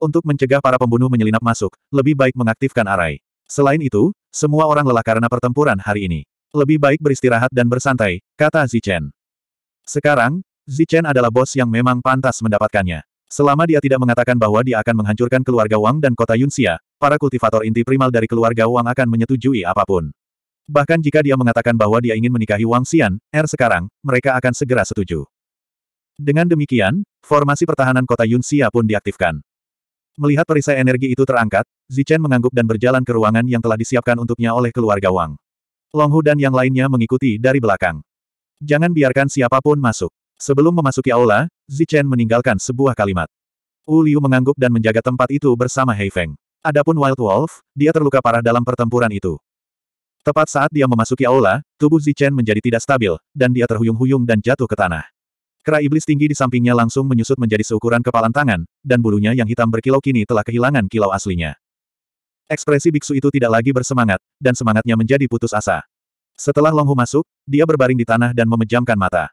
Untuk mencegah para pembunuh menyelinap masuk, lebih baik mengaktifkan arai. Selain itu, semua orang lelah karena pertempuran hari ini. Lebih baik beristirahat dan bersantai, kata Zichen. Sekarang, Zichen adalah bos yang memang pantas mendapatkannya. Selama dia tidak mengatakan bahwa dia akan menghancurkan keluarga Wang dan kota Yunxia, para kultivator inti primal dari keluarga Wang akan menyetujui apapun. Bahkan jika dia mengatakan bahwa dia ingin menikahi Wang Xian, R er sekarang, mereka akan segera setuju. Dengan demikian, formasi pertahanan kota Yunxia pun diaktifkan. Melihat perisai energi itu terangkat, Zichen mengangguk dan berjalan ke ruangan yang telah disiapkan untuknya oleh keluarga Wang. Longhu dan yang lainnya mengikuti dari belakang. Jangan biarkan siapapun masuk. Sebelum memasuki aula, Zichen meninggalkan sebuah kalimat. Wu Liu mengangguk dan menjaga tempat itu bersama Hei Feng. Adapun Wild Wolf, dia terluka parah dalam pertempuran itu. Tepat saat dia memasuki aula, tubuh Zichen menjadi tidak stabil, dan dia terhuyung-huyung dan jatuh ke tanah. Kera iblis tinggi di sampingnya langsung menyusut menjadi seukuran kepalan tangan, dan bulunya yang hitam berkilau kini telah kehilangan kilau aslinya. Ekspresi biksu itu tidak lagi bersemangat, dan semangatnya menjadi putus asa. Setelah Longhu masuk, dia berbaring di tanah dan memejamkan mata.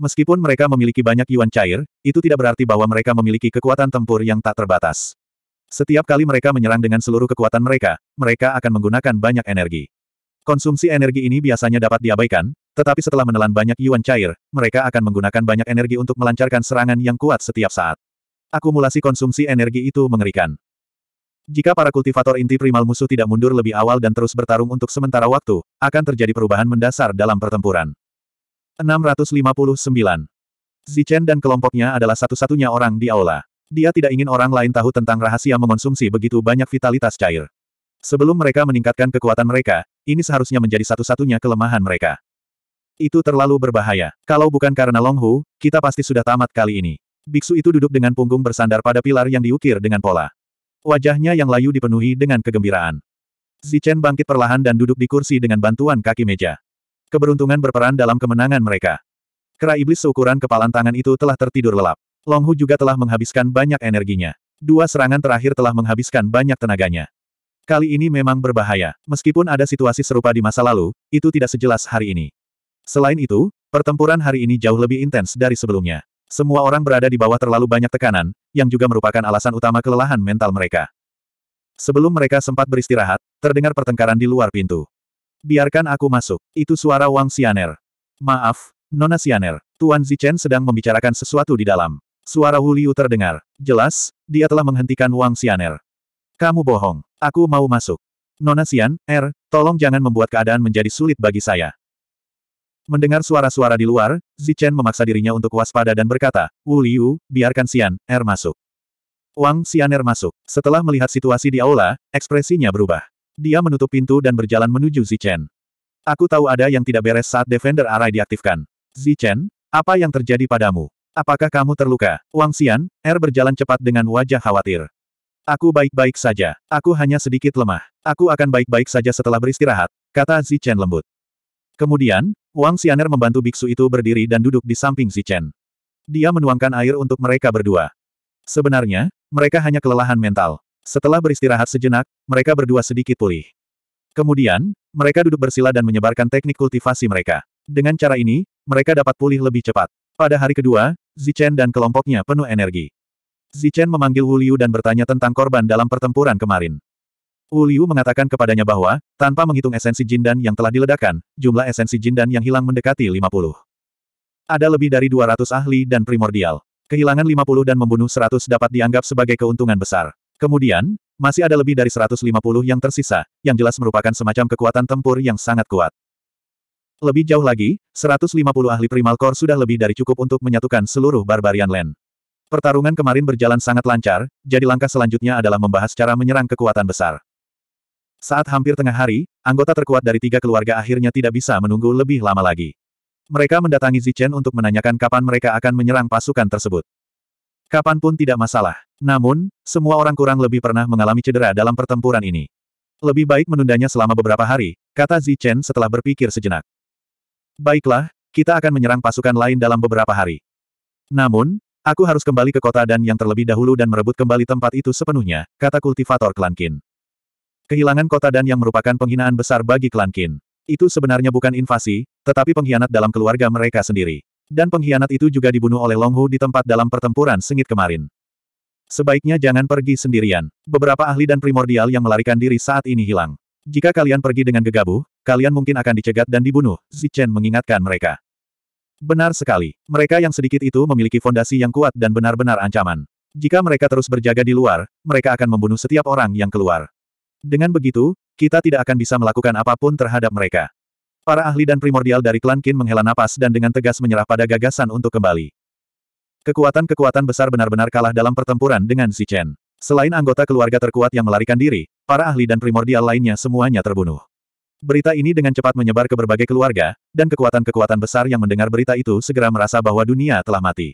Meskipun mereka memiliki banyak yuan cair, itu tidak berarti bahwa mereka memiliki kekuatan tempur yang tak terbatas. Setiap kali mereka menyerang dengan seluruh kekuatan mereka, mereka akan menggunakan banyak energi. Konsumsi energi ini biasanya dapat diabaikan, tetapi setelah menelan banyak yuan cair, mereka akan menggunakan banyak energi untuk melancarkan serangan yang kuat setiap saat. Akumulasi konsumsi energi itu mengerikan. Jika para kultivator inti primal musuh tidak mundur lebih awal dan terus bertarung untuk sementara waktu, akan terjadi perubahan mendasar dalam pertempuran. 659. Zichen dan kelompoknya adalah satu-satunya orang di aula. Dia tidak ingin orang lain tahu tentang rahasia mengonsumsi begitu banyak vitalitas cair. Sebelum mereka meningkatkan kekuatan mereka, ini seharusnya menjadi satu-satunya kelemahan mereka. Itu terlalu berbahaya. Kalau bukan karena Longhu, kita pasti sudah tamat kali ini. Biksu itu duduk dengan punggung bersandar pada pilar yang diukir dengan pola. Wajahnya yang layu dipenuhi dengan kegembiraan. Zichen bangkit perlahan dan duduk di kursi dengan bantuan kaki meja. Keberuntungan berperan dalam kemenangan mereka. Kera iblis seukuran kepalan tangan itu telah tertidur lelap. Longhu juga telah menghabiskan banyak energinya. Dua serangan terakhir telah menghabiskan banyak tenaganya. Kali ini memang berbahaya. Meskipun ada situasi serupa di masa lalu, itu tidak sejelas hari ini. Selain itu, pertempuran hari ini jauh lebih intens dari sebelumnya. Semua orang berada di bawah terlalu banyak tekanan, yang juga merupakan alasan utama kelelahan mental mereka. Sebelum mereka sempat beristirahat, terdengar pertengkaran di luar pintu. Biarkan aku masuk. Itu suara Wang Xianer. Maaf, Nona Xianer. Tuan Zichen sedang membicarakan sesuatu di dalam. Suara Hu Liu terdengar. Jelas, dia telah menghentikan Wang Xianer. Kamu bohong. Aku mau masuk. Nona Xian, Er, tolong jangan membuat keadaan menjadi sulit bagi saya. Mendengar suara-suara di luar, Zichen memaksa dirinya untuk waspada dan berkata, Wu Liu, biarkan Xian, Er masuk. Wang Xianer masuk. Setelah melihat situasi di aula, ekspresinya berubah. Dia menutup pintu dan berjalan menuju Zichen. Aku tahu ada yang tidak beres saat Defender Array diaktifkan. Zichen, apa yang terjadi padamu? Apakah kamu terluka? Wang Xian, Er berjalan cepat dengan wajah khawatir. Aku baik-baik saja. Aku hanya sedikit lemah. Aku akan baik-baik saja setelah beristirahat, kata Zichen lembut. Kemudian, Wang Xianer membantu biksu itu berdiri dan duduk di samping Zichen. Dia menuangkan air untuk mereka berdua. Sebenarnya, mereka hanya kelelahan mental. Setelah beristirahat sejenak, mereka berdua sedikit pulih. Kemudian, mereka duduk bersila dan menyebarkan teknik kultivasi mereka. Dengan cara ini, mereka dapat pulih lebih cepat. Pada hari kedua, Zichen dan kelompoknya penuh energi. Zichen memanggil Wu Liu dan bertanya tentang korban dalam pertempuran kemarin. Wu Liu mengatakan kepadanya bahwa, tanpa menghitung esensi jin dan yang telah diledakkan, jumlah esensi jin dan yang hilang mendekati 50. Ada lebih dari 200 ahli dan primordial. Kehilangan 50 dan membunuh 100 dapat dianggap sebagai keuntungan besar. Kemudian, masih ada lebih dari 150 yang tersisa, yang jelas merupakan semacam kekuatan tempur yang sangat kuat. Lebih jauh lagi, 150 ahli Primal Core sudah lebih dari cukup untuk menyatukan seluruh Barbarian Land. Pertarungan kemarin berjalan sangat lancar, jadi langkah selanjutnya adalah membahas cara menyerang kekuatan besar. Saat hampir tengah hari, anggota terkuat dari tiga keluarga akhirnya tidak bisa menunggu lebih lama lagi. Mereka mendatangi Zichen untuk menanyakan kapan mereka akan menyerang pasukan tersebut. Kapan pun tidak masalah. Namun, semua orang kurang lebih pernah mengalami cedera dalam pertempuran ini. Lebih baik menundanya selama beberapa hari, kata Zichen setelah berpikir sejenak. Baiklah, kita akan menyerang pasukan lain dalam beberapa hari. Namun, aku harus kembali ke kota dan yang terlebih dahulu dan merebut kembali tempat itu sepenuhnya, kata kultivator Klankin. Kehilangan kota dan yang merupakan penghinaan besar bagi klan Qin. Itu sebenarnya bukan invasi, tetapi pengkhianat dalam keluarga mereka sendiri. Dan pengkhianat itu juga dibunuh oleh Longhu di tempat dalam pertempuran sengit kemarin. Sebaiknya jangan pergi sendirian. Beberapa ahli dan primordial yang melarikan diri saat ini hilang. Jika kalian pergi dengan gegabah, kalian mungkin akan dicegat dan dibunuh, Zichen mengingatkan mereka. Benar sekali. Mereka yang sedikit itu memiliki fondasi yang kuat dan benar-benar ancaman. Jika mereka terus berjaga di luar, mereka akan membunuh setiap orang yang keluar. Dengan begitu, kita tidak akan bisa melakukan apapun terhadap mereka. Para ahli dan primordial dari klan Qin menghela napas dan dengan tegas menyerah pada gagasan untuk kembali. Kekuatan-kekuatan besar benar-benar kalah dalam pertempuran dengan Si Chen. Selain anggota keluarga terkuat yang melarikan diri, para ahli dan primordial lainnya semuanya terbunuh. Berita ini dengan cepat menyebar ke berbagai keluarga, dan kekuatan-kekuatan besar yang mendengar berita itu segera merasa bahwa dunia telah mati.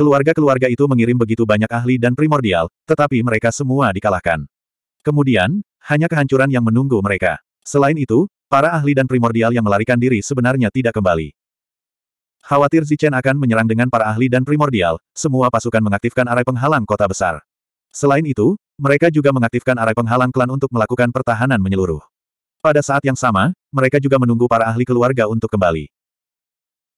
Keluarga-keluarga itu mengirim begitu banyak ahli dan primordial, tetapi mereka semua dikalahkan. Kemudian, hanya kehancuran yang menunggu mereka. Selain itu, para ahli dan primordial yang melarikan diri sebenarnya tidak kembali. Khawatir Zichen akan menyerang dengan para ahli dan primordial, semua pasukan mengaktifkan arai penghalang kota besar. Selain itu, mereka juga mengaktifkan arai penghalang klan untuk melakukan pertahanan menyeluruh. Pada saat yang sama, mereka juga menunggu para ahli keluarga untuk kembali.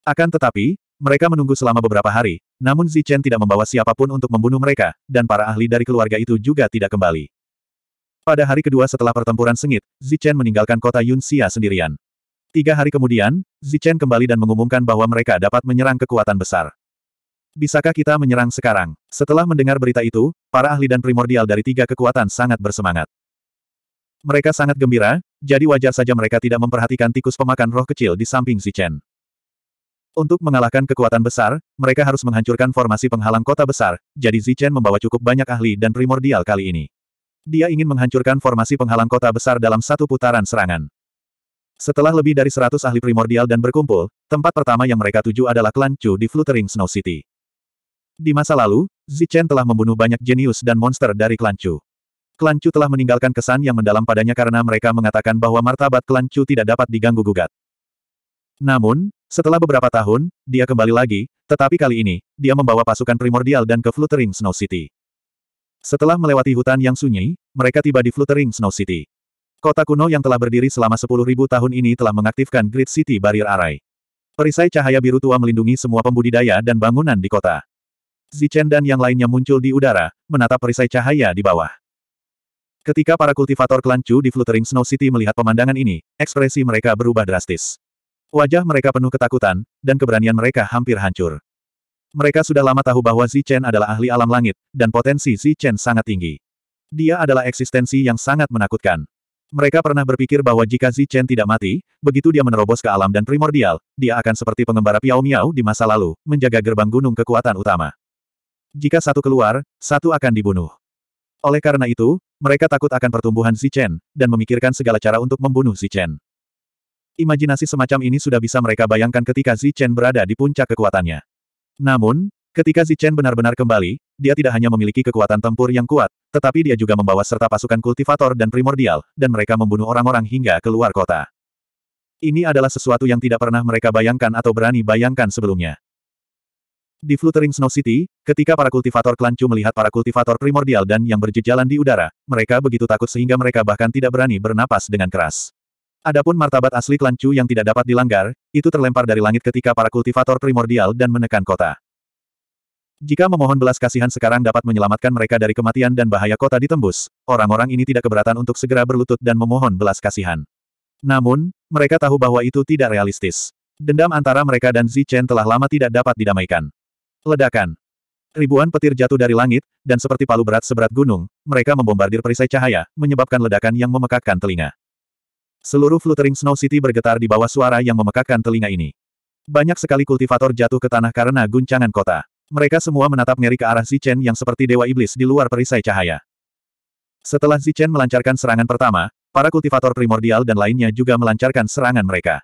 Akan tetapi, mereka menunggu selama beberapa hari, namun Zichen tidak membawa siapapun untuk membunuh mereka, dan para ahli dari keluarga itu juga tidak kembali. Pada hari kedua setelah pertempuran sengit, Zichen meninggalkan kota Yunxia sendirian. Tiga hari kemudian, Zichen kembali dan mengumumkan bahwa mereka dapat menyerang kekuatan besar. Bisakah kita menyerang sekarang? Setelah mendengar berita itu, para ahli dan primordial dari tiga kekuatan sangat bersemangat. Mereka sangat gembira, jadi wajar saja mereka tidak memperhatikan tikus pemakan roh kecil di samping Zichen. Untuk mengalahkan kekuatan besar, mereka harus menghancurkan formasi penghalang kota besar, jadi Zichen membawa cukup banyak ahli dan primordial kali ini. Dia ingin menghancurkan formasi penghalang kota besar dalam satu putaran serangan. Setelah lebih dari 100 ahli primordial dan berkumpul, tempat pertama yang mereka tuju adalah klan Chu di Fluttering Snow City. Di masa lalu, Zichen telah membunuh banyak jenius dan monster dari klan Chu. Klan Chu telah meninggalkan kesan yang mendalam padanya karena mereka mengatakan bahwa martabat klan Chu tidak dapat diganggu-gugat. Namun, setelah beberapa tahun, dia kembali lagi, tetapi kali ini, dia membawa pasukan primordial dan ke Fluttering Snow City. Setelah melewati hutan yang sunyi, mereka tiba di Fluttering Snow City. Kota kuno yang telah berdiri selama 10.000 tahun ini telah mengaktifkan Grid City Barrier Array. Perisai cahaya biru tua melindungi semua pembudidaya dan bangunan di kota. Zichen dan yang lainnya muncul di udara, menatap perisai cahaya di bawah. Ketika para kultivator kelancu di Fluttering Snow City melihat pemandangan ini, ekspresi mereka berubah drastis. Wajah mereka penuh ketakutan, dan keberanian mereka hampir hancur. Mereka sudah lama tahu bahwa Zi Chen adalah ahli alam langit, dan potensi Zi Chen sangat tinggi. Dia adalah eksistensi yang sangat menakutkan. Mereka pernah berpikir bahwa jika Zi Chen tidak mati, begitu dia menerobos ke alam dan primordial, dia akan seperti pengembara Piao Miao di masa lalu, menjaga gerbang gunung kekuatan utama. Jika satu keluar, satu akan dibunuh. Oleh karena itu, mereka takut akan pertumbuhan Zi Chen, dan memikirkan segala cara untuk membunuh Zi Chen. Imajinasi semacam ini sudah bisa mereka bayangkan ketika Zi Chen berada di puncak kekuatannya. Namun, ketika Zichen benar-benar kembali, dia tidak hanya memiliki kekuatan tempur yang kuat, tetapi dia juga membawa serta pasukan kultivator dan primordial, dan mereka membunuh orang-orang hingga keluar kota. Ini adalah sesuatu yang tidak pernah mereka bayangkan atau berani bayangkan sebelumnya. Di Fluttering Snow City, ketika para kultivator Klancu melihat para kultivator primordial dan yang berjejalan di udara, mereka begitu takut sehingga mereka bahkan tidak berani bernapas dengan keras. Adapun martabat asli klan Chu yang tidak dapat dilanggar, itu terlempar dari langit ketika para kultivator primordial dan menekan kota. Jika memohon belas kasihan sekarang dapat menyelamatkan mereka dari kematian dan bahaya kota ditembus, orang-orang ini tidak keberatan untuk segera berlutut dan memohon belas kasihan. Namun, mereka tahu bahwa itu tidak realistis. Dendam antara mereka dan Zichen telah lama tidak dapat didamaikan. Ledakan. Ribuan petir jatuh dari langit, dan seperti palu berat seberat gunung, mereka membombardir perisai cahaya, menyebabkan ledakan yang memekakkan telinga. Seluruh Fluttering Snow City bergetar di bawah suara yang memekakan telinga ini. Banyak sekali kultivator jatuh ke tanah karena guncangan kota. Mereka semua menatap ngeri ke arah Zichen yang seperti dewa iblis di luar perisai cahaya. Setelah Zichen melancarkan serangan pertama, para kultivator primordial dan lainnya juga melancarkan serangan mereka.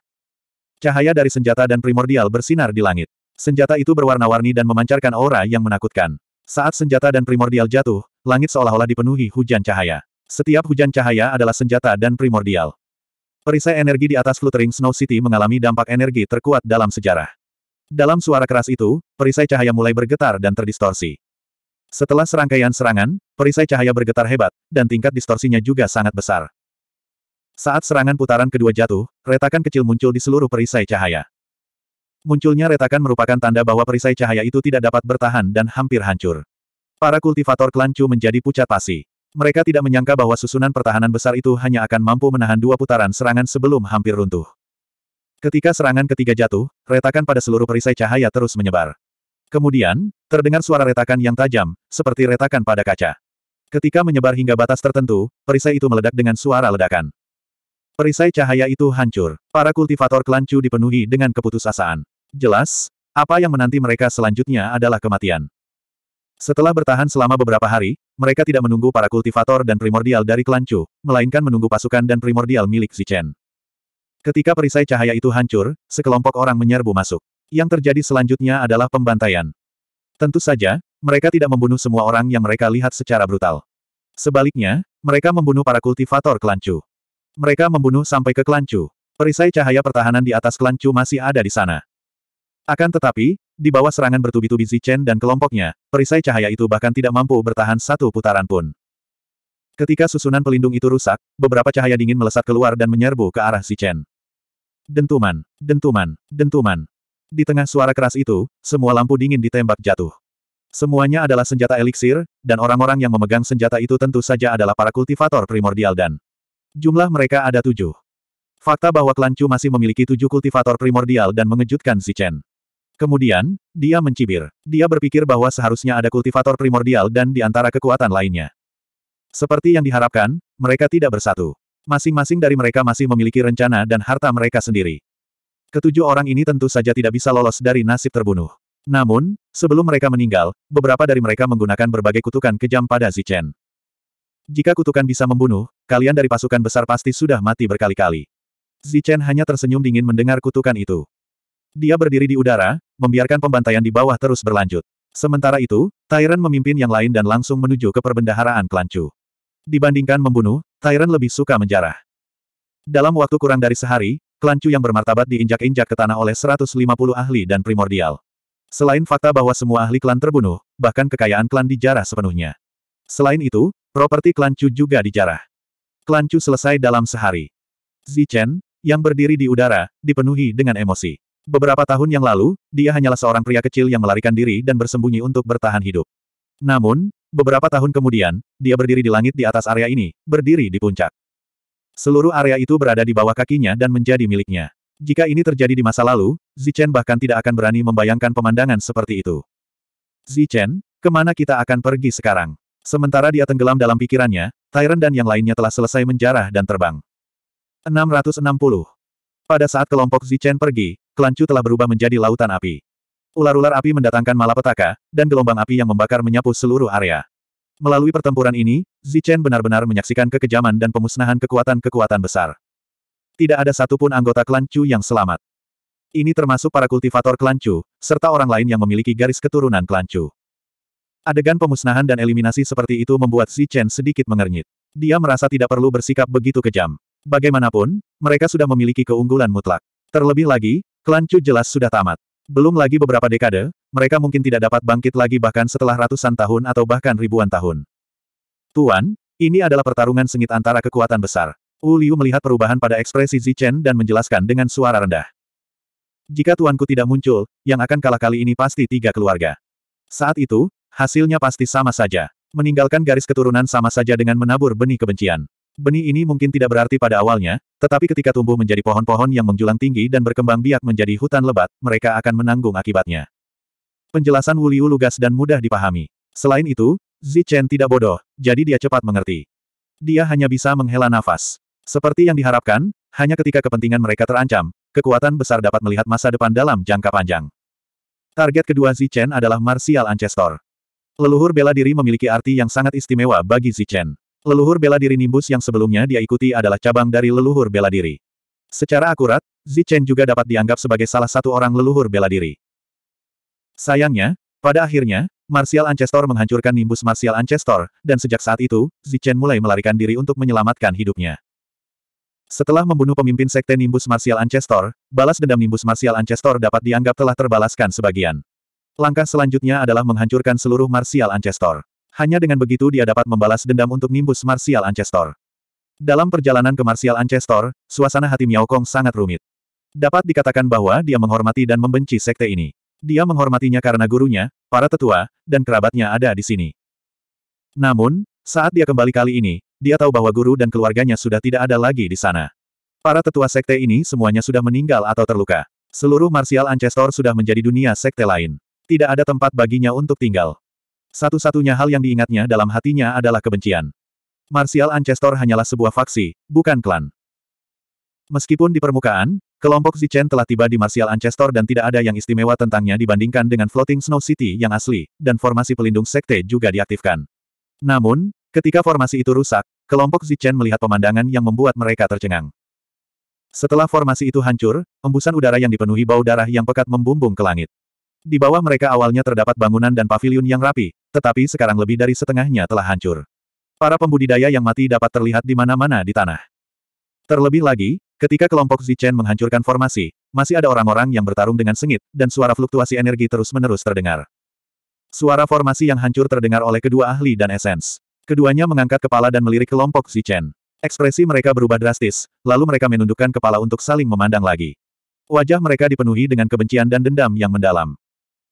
Cahaya dari senjata dan primordial bersinar di langit. Senjata itu berwarna-warni dan memancarkan aura yang menakutkan. Saat senjata dan primordial jatuh, langit seolah-olah dipenuhi hujan cahaya. Setiap hujan cahaya adalah senjata dan primordial. Perisai energi di atas Fluttering Snow City mengalami dampak energi terkuat dalam sejarah. Dalam suara keras itu, perisai cahaya mulai bergetar dan terdistorsi. Setelah serangkaian serangan, perisai cahaya bergetar hebat, dan tingkat distorsinya juga sangat besar. Saat serangan putaran kedua jatuh, retakan kecil muncul di seluruh perisai cahaya. Munculnya retakan merupakan tanda bahwa perisai cahaya itu tidak dapat bertahan dan hampir hancur. Para kultivator kelancu menjadi pucat pasi. Mereka tidak menyangka bahwa susunan pertahanan besar itu hanya akan mampu menahan dua putaran serangan sebelum hampir runtuh. Ketika serangan ketiga jatuh, retakan pada seluruh perisai cahaya terus menyebar. Kemudian, terdengar suara retakan yang tajam, seperti retakan pada kaca. Ketika menyebar hingga batas tertentu, perisai itu meledak dengan suara ledakan. Perisai cahaya itu hancur. Para kultivator kelancu dipenuhi dengan keputusasaan. Jelas, apa yang menanti mereka selanjutnya adalah kematian. Setelah bertahan selama beberapa hari, mereka tidak menunggu para kultivator dan primordial dari klan Chu, melainkan menunggu pasukan dan primordial milik Zichen. Ketika perisai cahaya itu hancur, sekelompok orang menyerbu masuk. Yang terjadi selanjutnya adalah pembantaian. Tentu saja, mereka tidak membunuh semua orang yang mereka lihat secara brutal. Sebaliknya, mereka membunuh para kultivator klan Chu. Mereka membunuh sampai ke klan Chu. Perisai cahaya pertahanan di atas klan Chu masih ada di sana. Akan tetapi, di bawah serangan bertubi-tubi Zichen dan kelompoknya, perisai cahaya itu bahkan tidak mampu bertahan satu putaran pun. Ketika susunan pelindung itu rusak, beberapa cahaya dingin melesat keluar dan menyerbu ke arah Zichen. Dentuman, dentuman, dentuman. Di tengah suara keras itu, semua lampu dingin ditembak jatuh. Semuanya adalah senjata eliksir, dan orang-orang yang memegang senjata itu tentu saja adalah para kultivator primordial dan jumlah mereka ada tujuh. Fakta bahwa klan masih memiliki tujuh kultivator primordial dan mengejutkan Zichen. Kemudian, dia mencibir. Dia berpikir bahwa seharusnya ada kultivator primordial dan di antara kekuatan lainnya. Seperti yang diharapkan, mereka tidak bersatu. Masing-masing dari mereka masih memiliki rencana dan harta mereka sendiri. Ketujuh orang ini tentu saja tidak bisa lolos dari nasib terbunuh. Namun, sebelum mereka meninggal, beberapa dari mereka menggunakan berbagai kutukan kejam pada Zichen. Jika kutukan bisa membunuh, kalian dari pasukan besar pasti sudah mati berkali-kali. Zichen hanya tersenyum dingin mendengar kutukan itu. Dia berdiri di udara, membiarkan pembantaian di bawah terus berlanjut. Sementara itu, Tyrant memimpin yang lain dan langsung menuju ke perbendaharaan Klancu. Dibandingkan membunuh, Tyrant lebih suka menjarah. Dalam waktu kurang dari sehari, Klancu yang bermartabat diinjak-injak ke tanah oleh 150 ahli dan primordial. Selain fakta bahwa semua ahli klan terbunuh, bahkan kekayaan klan dijarah sepenuhnya. Selain itu, properti Klancu juga dijarah. Klancu selesai dalam sehari. Zichen, yang berdiri di udara, dipenuhi dengan emosi. Beberapa tahun yang lalu, dia hanyalah seorang pria kecil yang melarikan diri dan bersembunyi untuk bertahan hidup. Namun, beberapa tahun kemudian, dia berdiri di langit di atas area ini, berdiri di puncak. Seluruh area itu berada di bawah kakinya dan menjadi miliknya. Jika ini terjadi di masa lalu, Zichen bahkan tidak akan berani membayangkan pemandangan seperti itu. Zichen, kemana kita akan pergi sekarang? Sementara dia tenggelam dalam pikirannya, Tyrant dan yang lainnya telah selesai menjarah dan terbang. 660. Pada saat kelompok Zichen pergi, Kelancu telah berubah menjadi lautan api. Ular-ular api mendatangkan malapetaka, dan gelombang api yang membakar menyapu seluruh area. Melalui pertempuran ini, Zichen benar-benar menyaksikan kekejaman dan pemusnahan kekuatan-kekuatan besar. Tidak ada satupun anggota klan yang selamat. Ini termasuk para kultivator klan serta orang lain yang memiliki garis keturunan klan Adegan pemusnahan dan eliminasi seperti itu membuat Zichen sedikit mengernyit. Dia merasa tidak perlu bersikap begitu kejam. Bagaimanapun, mereka sudah memiliki keunggulan mutlak. Terlebih lagi, Klan Chu jelas sudah tamat. Belum lagi beberapa dekade, mereka mungkin tidak dapat bangkit lagi bahkan setelah ratusan tahun atau bahkan ribuan tahun. Tuan, ini adalah pertarungan sengit antara kekuatan besar. Wu Liu melihat perubahan pada ekspresi Zichen dan menjelaskan dengan suara rendah. Jika tuanku tidak muncul, yang akan kalah kali ini pasti tiga keluarga. Saat itu, hasilnya pasti sama saja. Meninggalkan garis keturunan sama saja dengan menabur benih kebencian. Benih ini mungkin tidak berarti pada awalnya, tetapi ketika tumbuh menjadi pohon-pohon yang menjulang tinggi dan berkembang biak menjadi hutan lebat, mereka akan menanggung akibatnya. Penjelasan Wuliu lugas dan mudah dipahami. Selain itu, Zichen tidak bodoh, jadi dia cepat mengerti. Dia hanya bisa menghela nafas. Seperti yang diharapkan, hanya ketika kepentingan mereka terancam, kekuatan besar dapat melihat masa depan dalam jangka panjang. Target kedua Zichen adalah Martial Ancestor. Leluhur bela diri memiliki arti yang sangat istimewa bagi Zichen. Leluhur bela diri Nimbus yang sebelumnya dia ikuti adalah cabang dari leluhur bela diri. Secara akurat, Zichen juga dapat dianggap sebagai salah satu orang leluhur bela diri. Sayangnya, pada akhirnya, Martial Ancestor menghancurkan Nimbus Martial Ancestor, dan sejak saat itu, Zichen mulai melarikan diri untuk menyelamatkan hidupnya. Setelah membunuh pemimpin sekte Nimbus Martial Ancestor, balas dendam Nimbus Martial Ancestor dapat dianggap telah terbalaskan sebagian. Langkah selanjutnya adalah menghancurkan seluruh Martial Ancestor. Hanya dengan begitu dia dapat membalas dendam untuk nimbus Martial Ancestor. Dalam perjalanan ke Martial Ancestor, suasana hati Miao Kong sangat rumit. Dapat dikatakan bahwa dia menghormati dan membenci sekte ini. Dia menghormatinya karena gurunya, para tetua, dan kerabatnya ada di sini. Namun, saat dia kembali kali ini, dia tahu bahwa guru dan keluarganya sudah tidak ada lagi di sana. Para tetua sekte ini semuanya sudah meninggal atau terluka. Seluruh Martial Ancestor sudah menjadi dunia sekte lain. Tidak ada tempat baginya untuk tinggal. Satu-satunya hal yang diingatnya dalam hatinya adalah kebencian. Martial Ancestor hanyalah sebuah faksi, bukan klan. Meskipun di permukaan, kelompok Zichen telah tiba di Martial Ancestor dan tidak ada yang istimewa tentangnya dibandingkan dengan Floating Snow City yang asli, dan formasi pelindung sekte juga diaktifkan. Namun, ketika formasi itu rusak, kelompok Zichen melihat pemandangan yang membuat mereka tercengang. Setelah formasi itu hancur, embusan udara yang dipenuhi bau darah yang pekat membumbung ke langit. Di bawah mereka awalnya terdapat bangunan dan pavilion yang rapi, tetapi sekarang lebih dari setengahnya telah hancur. Para pembudidaya yang mati dapat terlihat di mana-mana di tanah. Terlebih lagi, ketika kelompok Zichen menghancurkan formasi, masih ada orang-orang yang bertarung dengan sengit, dan suara fluktuasi energi terus-menerus terdengar. Suara formasi yang hancur terdengar oleh kedua ahli dan esens. Keduanya mengangkat kepala dan melirik kelompok Zichen. Ekspresi mereka berubah drastis, lalu mereka menundukkan kepala untuk saling memandang lagi. Wajah mereka dipenuhi dengan kebencian dan dendam yang mendalam.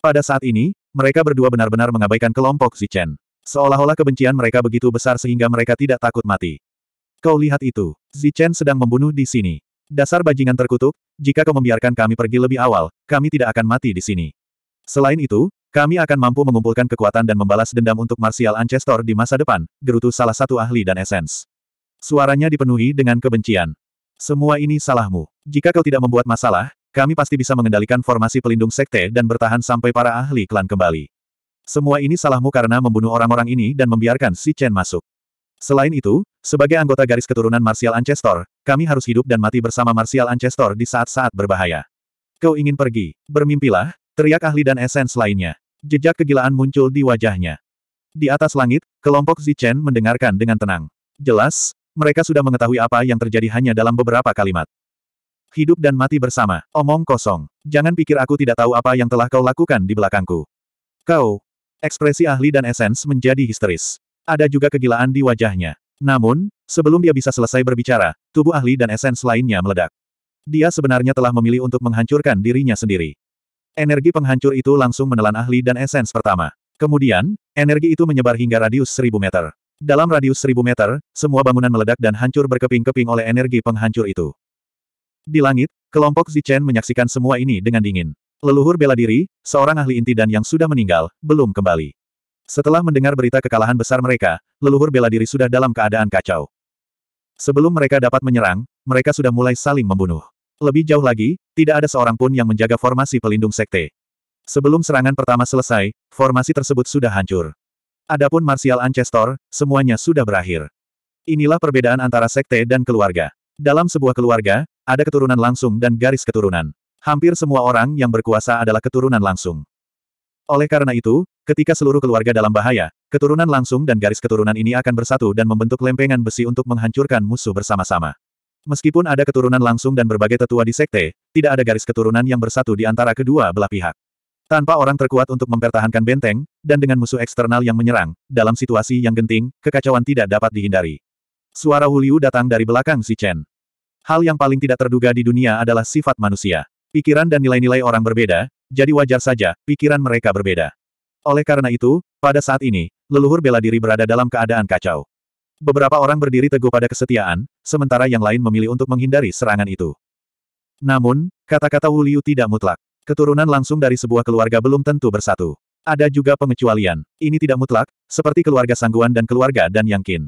Pada saat ini, mereka berdua benar-benar mengabaikan kelompok Zichen. Seolah-olah kebencian mereka begitu besar sehingga mereka tidak takut mati. Kau lihat itu, Zichen sedang membunuh di sini. Dasar bajingan terkutuk, jika kau membiarkan kami pergi lebih awal, kami tidak akan mati di sini. Selain itu, kami akan mampu mengumpulkan kekuatan dan membalas dendam untuk Martial Ancestor di masa depan, gerutu salah satu ahli dan esens. Suaranya dipenuhi dengan kebencian. Semua ini salahmu. Jika kau tidak membuat masalah, kami pasti bisa mengendalikan formasi pelindung sekte dan bertahan sampai para ahli klan kembali. Semua ini salahmu karena membunuh orang-orang ini dan membiarkan si Chen masuk. Selain itu, sebagai anggota garis keturunan Martial Ancestor, kami harus hidup dan mati bersama Martial Ancestor di saat-saat berbahaya. Kau ingin pergi, bermimpilah, teriak ahli dan esens lainnya. Jejak kegilaan muncul di wajahnya. Di atas langit, kelompok Zichen mendengarkan dengan tenang. Jelas, mereka sudah mengetahui apa yang terjadi hanya dalam beberapa kalimat hidup dan mati bersama. Omong kosong. Jangan pikir aku tidak tahu apa yang telah kau lakukan di belakangku. Kau. Ekspresi ahli dan esens menjadi histeris. Ada juga kegilaan di wajahnya. Namun, sebelum dia bisa selesai berbicara, tubuh ahli dan esens lainnya meledak. Dia sebenarnya telah memilih untuk menghancurkan dirinya sendiri. Energi penghancur itu langsung menelan ahli dan esens pertama. Kemudian, energi itu menyebar hingga radius seribu meter. Dalam radius seribu meter, semua bangunan meledak dan hancur berkeping-keping oleh energi penghancur itu. Di langit, kelompok Zichen menyaksikan semua ini dengan dingin. Leluhur bela diri, seorang ahli inti dan yang sudah meninggal, belum kembali. Setelah mendengar berita kekalahan besar mereka, leluhur bela diri sudah dalam keadaan kacau. Sebelum mereka dapat menyerang, mereka sudah mulai saling membunuh. Lebih jauh lagi, tidak ada seorang pun yang menjaga formasi pelindung sekte. Sebelum serangan pertama selesai, formasi tersebut sudah hancur. Adapun Martial Ancestor, semuanya sudah berakhir. Inilah perbedaan antara sekte dan keluarga. Dalam sebuah keluarga, ada keturunan langsung dan garis keturunan. Hampir semua orang yang berkuasa adalah keturunan langsung. Oleh karena itu, ketika seluruh keluarga dalam bahaya, keturunan langsung dan garis keturunan ini akan bersatu dan membentuk lempengan besi untuk menghancurkan musuh bersama-sama. Meskipun ada keturunan langsung dan berbagai tetua di sekte, tidak ada garis keturunan yang bersatu di antara kedua belah pihak. Tanpa orang terkuat untuk mempertahankan benteng, dan dengan musuh eksternal yang menyerang, dalam situasi yang genting, kekacauan tidak dapat dihindari. Suara Huliu datang dari belakang si Chen. Hal yang paling tidak terduga di dunia adalah sifat manusia. Pikiran dan nilai-nilai orang berbeda, jadi wajar saja, pikiran mereka berbeda. Oleh karena itu, pada saat ini, leluhur bela diri berada dalam keadaan kacau. Beberapa orang berdiri teguh pada kesetiaan, sementara yang lain memilih untuk menghindari serangan itu. Namun, kata-kata Wuliu tidak mutlak. Keturunan langsung dari sebuah keluarga belum tentu bersatu. Ada juga pengecualian. Ini tidak mutlak, seperti keluarga Sangguan dan keluarga Dan Yang Qin.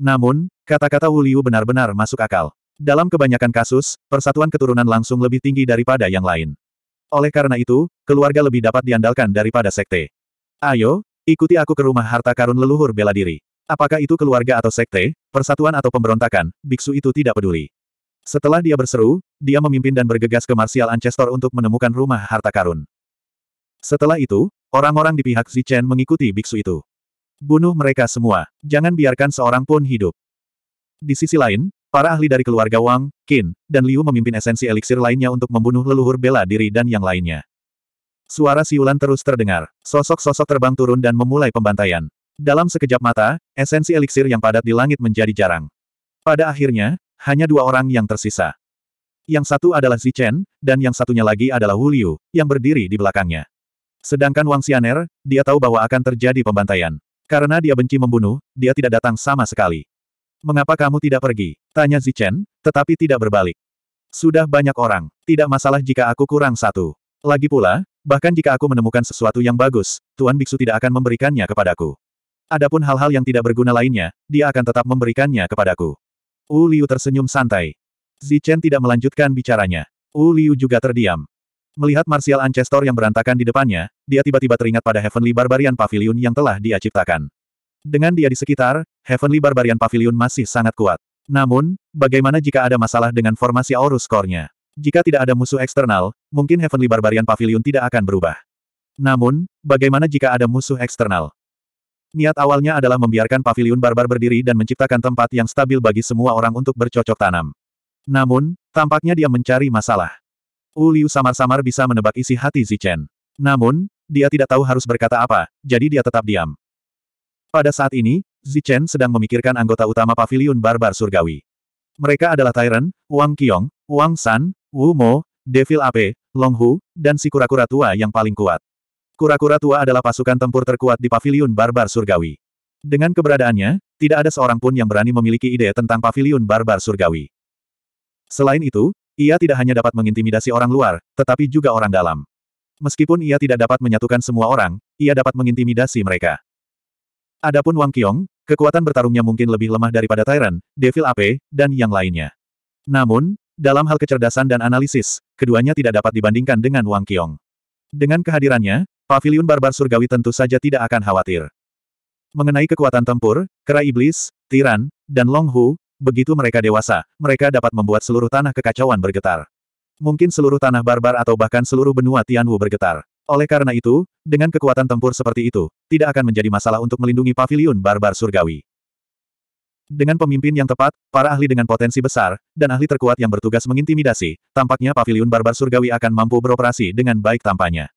Namun, kata-kata Wuliu benar-benar masuk akal. Dalam kebanyakan kasus, persatuan keturunan langsung lebih tinggi daripada yang lain. Oleh karena itu, keluarga lebih dapat diandalkan daripada sekte. Ayo, ikuti aku ke rumah harta karun leluhur bela diri. Apakah itu keluarga atau sekte, persatuan atau pemberontakan, biksu itu tidak peduli. Setelah dia berseru, dia memimpin dan bergegas ke Martial Ancestor untuk menemukan rumah harta karun. Setelah itu, orang-orang di pihak Zichen mengikuti biksu itu. Bunuh mereka semua, jangan biarkan seorang pun hidup. Di sisi lain, Para ahli dari keluarga Wang, Qin, dan Liu memimpin esensi eliksir lainnya untuk membunuh leluhur bela diri dan yang lainnya. Suara siulan terus terdengar. Sosok-sosok terbang turun dan memulai pembantaian. Dalam sekejap mata, esensi eliksir yang padat di langit menjadi jarang. Pada akhirnya, hanya dua orang yang tersisa. Yang satu adalah Zichen, dan yang satunya lagi adalah Wu Liu, yang berdiri di belakangnya. Sedangkan Wang Xianer, dia tahu bahwa akan terjadi pembantaian. Karena dia benci membunuh, dia tidak datang sama sekali. Mengapa kamu tidak pergi? Tanya Zichen, tetapi tidak berbalik. Sudah banyak orang, tidak masalah jika aku kurang satu. Lagi pula, bahkan jika aku menemukan sesuatu yang bagus, Tuan Biksu tidak akan memberikannya kepadaku. Adapun hal-hal yang tidak berguna lainnya, dia akan tetap memberikannya kepadaku. Wu Liu tersenyum santai. Zichen tidak melanjutkan bicaranya. Wu Liu juga terdiam. Melihat Martial Ancestor yang berantakan di depannya, dia tiba-tiba teringat pada Heavenly Barbarian Pavilion yang telah dia ciptakan. Dengan dia di sekitar, Heavenly Barbarian Pavilion masih sangat kuat. Namun, bagaimana jika ada masalah dengan formasi Aurus Core-nya? Jika tidak ada musuh eksternal, mungkin Heavenly Barbarian Pavilion tidak akan berubah. Namun, bagaimana jika ada musuh eksternal? Niat awalnya adalah membiarkan pavilion barbar berdiri dan menciptakan tempat yang stabil bagi semua orang untuk bercocok tanam. Namun, tampaknya dia mencari masalah. Uliu samar-samar bisa menebak isi hati Zichen. Namun, dia tidak tahu harus berkata apa, jadi dia tetap diam. Pada saat ini, Zichen sedang memikirkan anggota utama paviliun barbar surgawi. Mereka adalah Tyrant, Wang Qiong, Wang San, Wu Mo, Devil Ape, Long Hu, dan si kura-kura tua yang paling kuat. Kura-kura tua adalah pasukan tempur terkuat di paviliun barbar surgawi. Dengan keberadaannya, tidak ada seorang pun yang berani memiliki ide tentang paviliun barbar surgawi. Selain itu, ia tidak hanya dapat mengintimidasi orang luar, tetapi juga orang dalam. Meskipun ia tidak dapat menyatukan semua orang, ia dapat mengintimidasi mereka. Adapun Wang Qiong, kekuatan bertarungnya mungkin lebih lemah daripada Tyrant, Devil Ape, dan yang lainnya. Namun, dalam hal kecerdasan dan analisis, keduanya tidak dapat dibandingkan dengan Wang Qiong. Dengan kehadirannya, Paviliun Barbar Surgawi tentu saja tidak akan khawatir. Mengenai kekuatan tempur, Kera Iblis, Tiran, dan Long Hu, begitu mereka dewasa, mereka dapat membuat seluruh tanah kekacauan bergetar. Mungkin seluruh tanah barbar atau bahkan seluruh benua Tianwu bergetar. Oleh karena itu, dengan kekuatan tempur seperti itu, tidak akan menjadi masalah untuk melindungi paviliun barbar surgawi. Dengan pemimpin yang tepat, para ahli dengan potensi besar, dan ahli terkuat yang bertugas mengintimidasi, tampaknya paviliun barbar surgawi akan mampu beroperasi dengan baik tampaknya.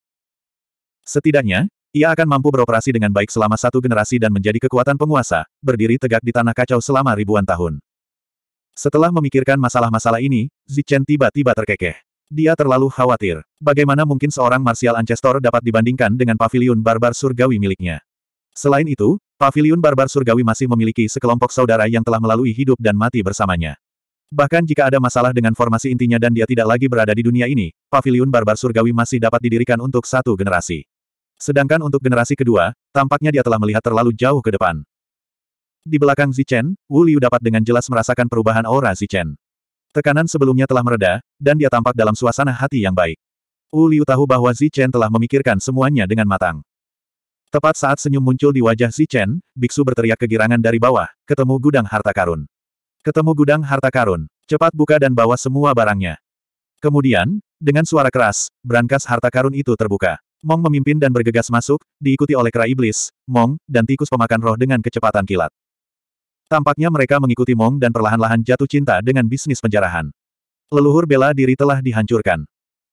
Setidaknya, ia akan mampu beroperasi dengan baik selama satu generasi dan menjadi kekuatan penguasa, berdiri tegak di tanah kacau selama ribuan tahun. Setelah memikirkan masalah-masalah ini, Zichen tiba-tiba terkekeh. Dia terlalu khawatir. Bagaimana mungkin seorang Martial Ancestor dapat dibandingkan dengan pavilion barbar surgawi miliknya? Selain itu, pavilion barbar surgawi masih memiliki sekelompok saudara yang telah melalui hidup dan mati bersamanya. Bahkan jika ada masalah dengan formasi intinya dan dia tidak lagi berada di dunia ini, pavilion barbar surgawi masih dapat didirikan untuk satu generasi. Sedangkan untuk generasi kedua, tampaknya dia telah melihat terlalu jauh ke depan. Di belakang Zichen, Wu Liu dapat dengan jelas merasakan perubahan aura Zichen. Tekanan sebelumnya telah mereda, dan dia tampak dalam suasana hati yang baik. Wu Liu tahu bahwa Zichen telah memikirkan semuanya dengan matang. Tepat saat senyum muncul di wajah Zichen, biksu berteriak kegirangan dari bawah, ketemu gudang harta karun. Ketemu gudang harta karun, cepat buka dan bawa semua barangnya. Kemudian, dengan suara keras, berangkas harta karun itu terbuka. Mong memimpin dan bergegas masuk, diikuti oleh kera iblis, Mong, dan tikus pemakan roh dengan kecepatan kilat. Tampaknya mereka mengikuti Mong dan perlahan-lahan jatuh cinta dengan bisnis penjarahan. Leluhur bela diri telah dihancurkan.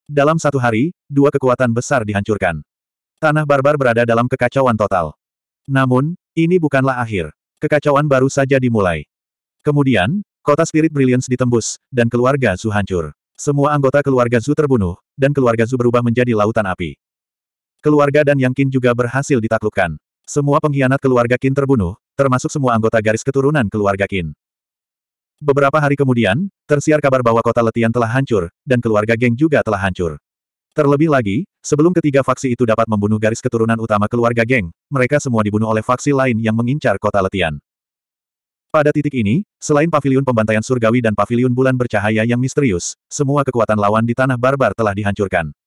Dalam satu hari, dua kekuatan besar dihancurkan. Tanah barbar berada dalam kekacauan total. Namun, ini bukanlah akhir. Kekacauan baru saja dimulai. Kemudian, kota Spirit Brilliance ditembus, dan keluarga Zu hancur. Semua anggota keluarga Zu terbunuh, dan keluarga Zu berubah menjadi lautan api. Keluarga dan Yang Qin juga berhasil ditaklukkan. Semua pengkhianat keluarga Qin terbunuh, termasuk semua anggota garis keturunan keluarga Qin. Beberapa hari kemudian, tersiar kabar bahwa kota Letian telah hancur, dan keluarga geng juga telah hancur. Terlebih lagi, sebelum ketiga faksi itu dapat membunuh garis keturunan utama keluarga geng, mereka semua dibunuh oleh faksi lain yang mengincar kota Letian. Pada titik ini, selain pavilion pembantaian surgawi dan pavilion bulan bercahaya yang misterius, semua kekuatan lawan di tanah barbar telah dihancurkan.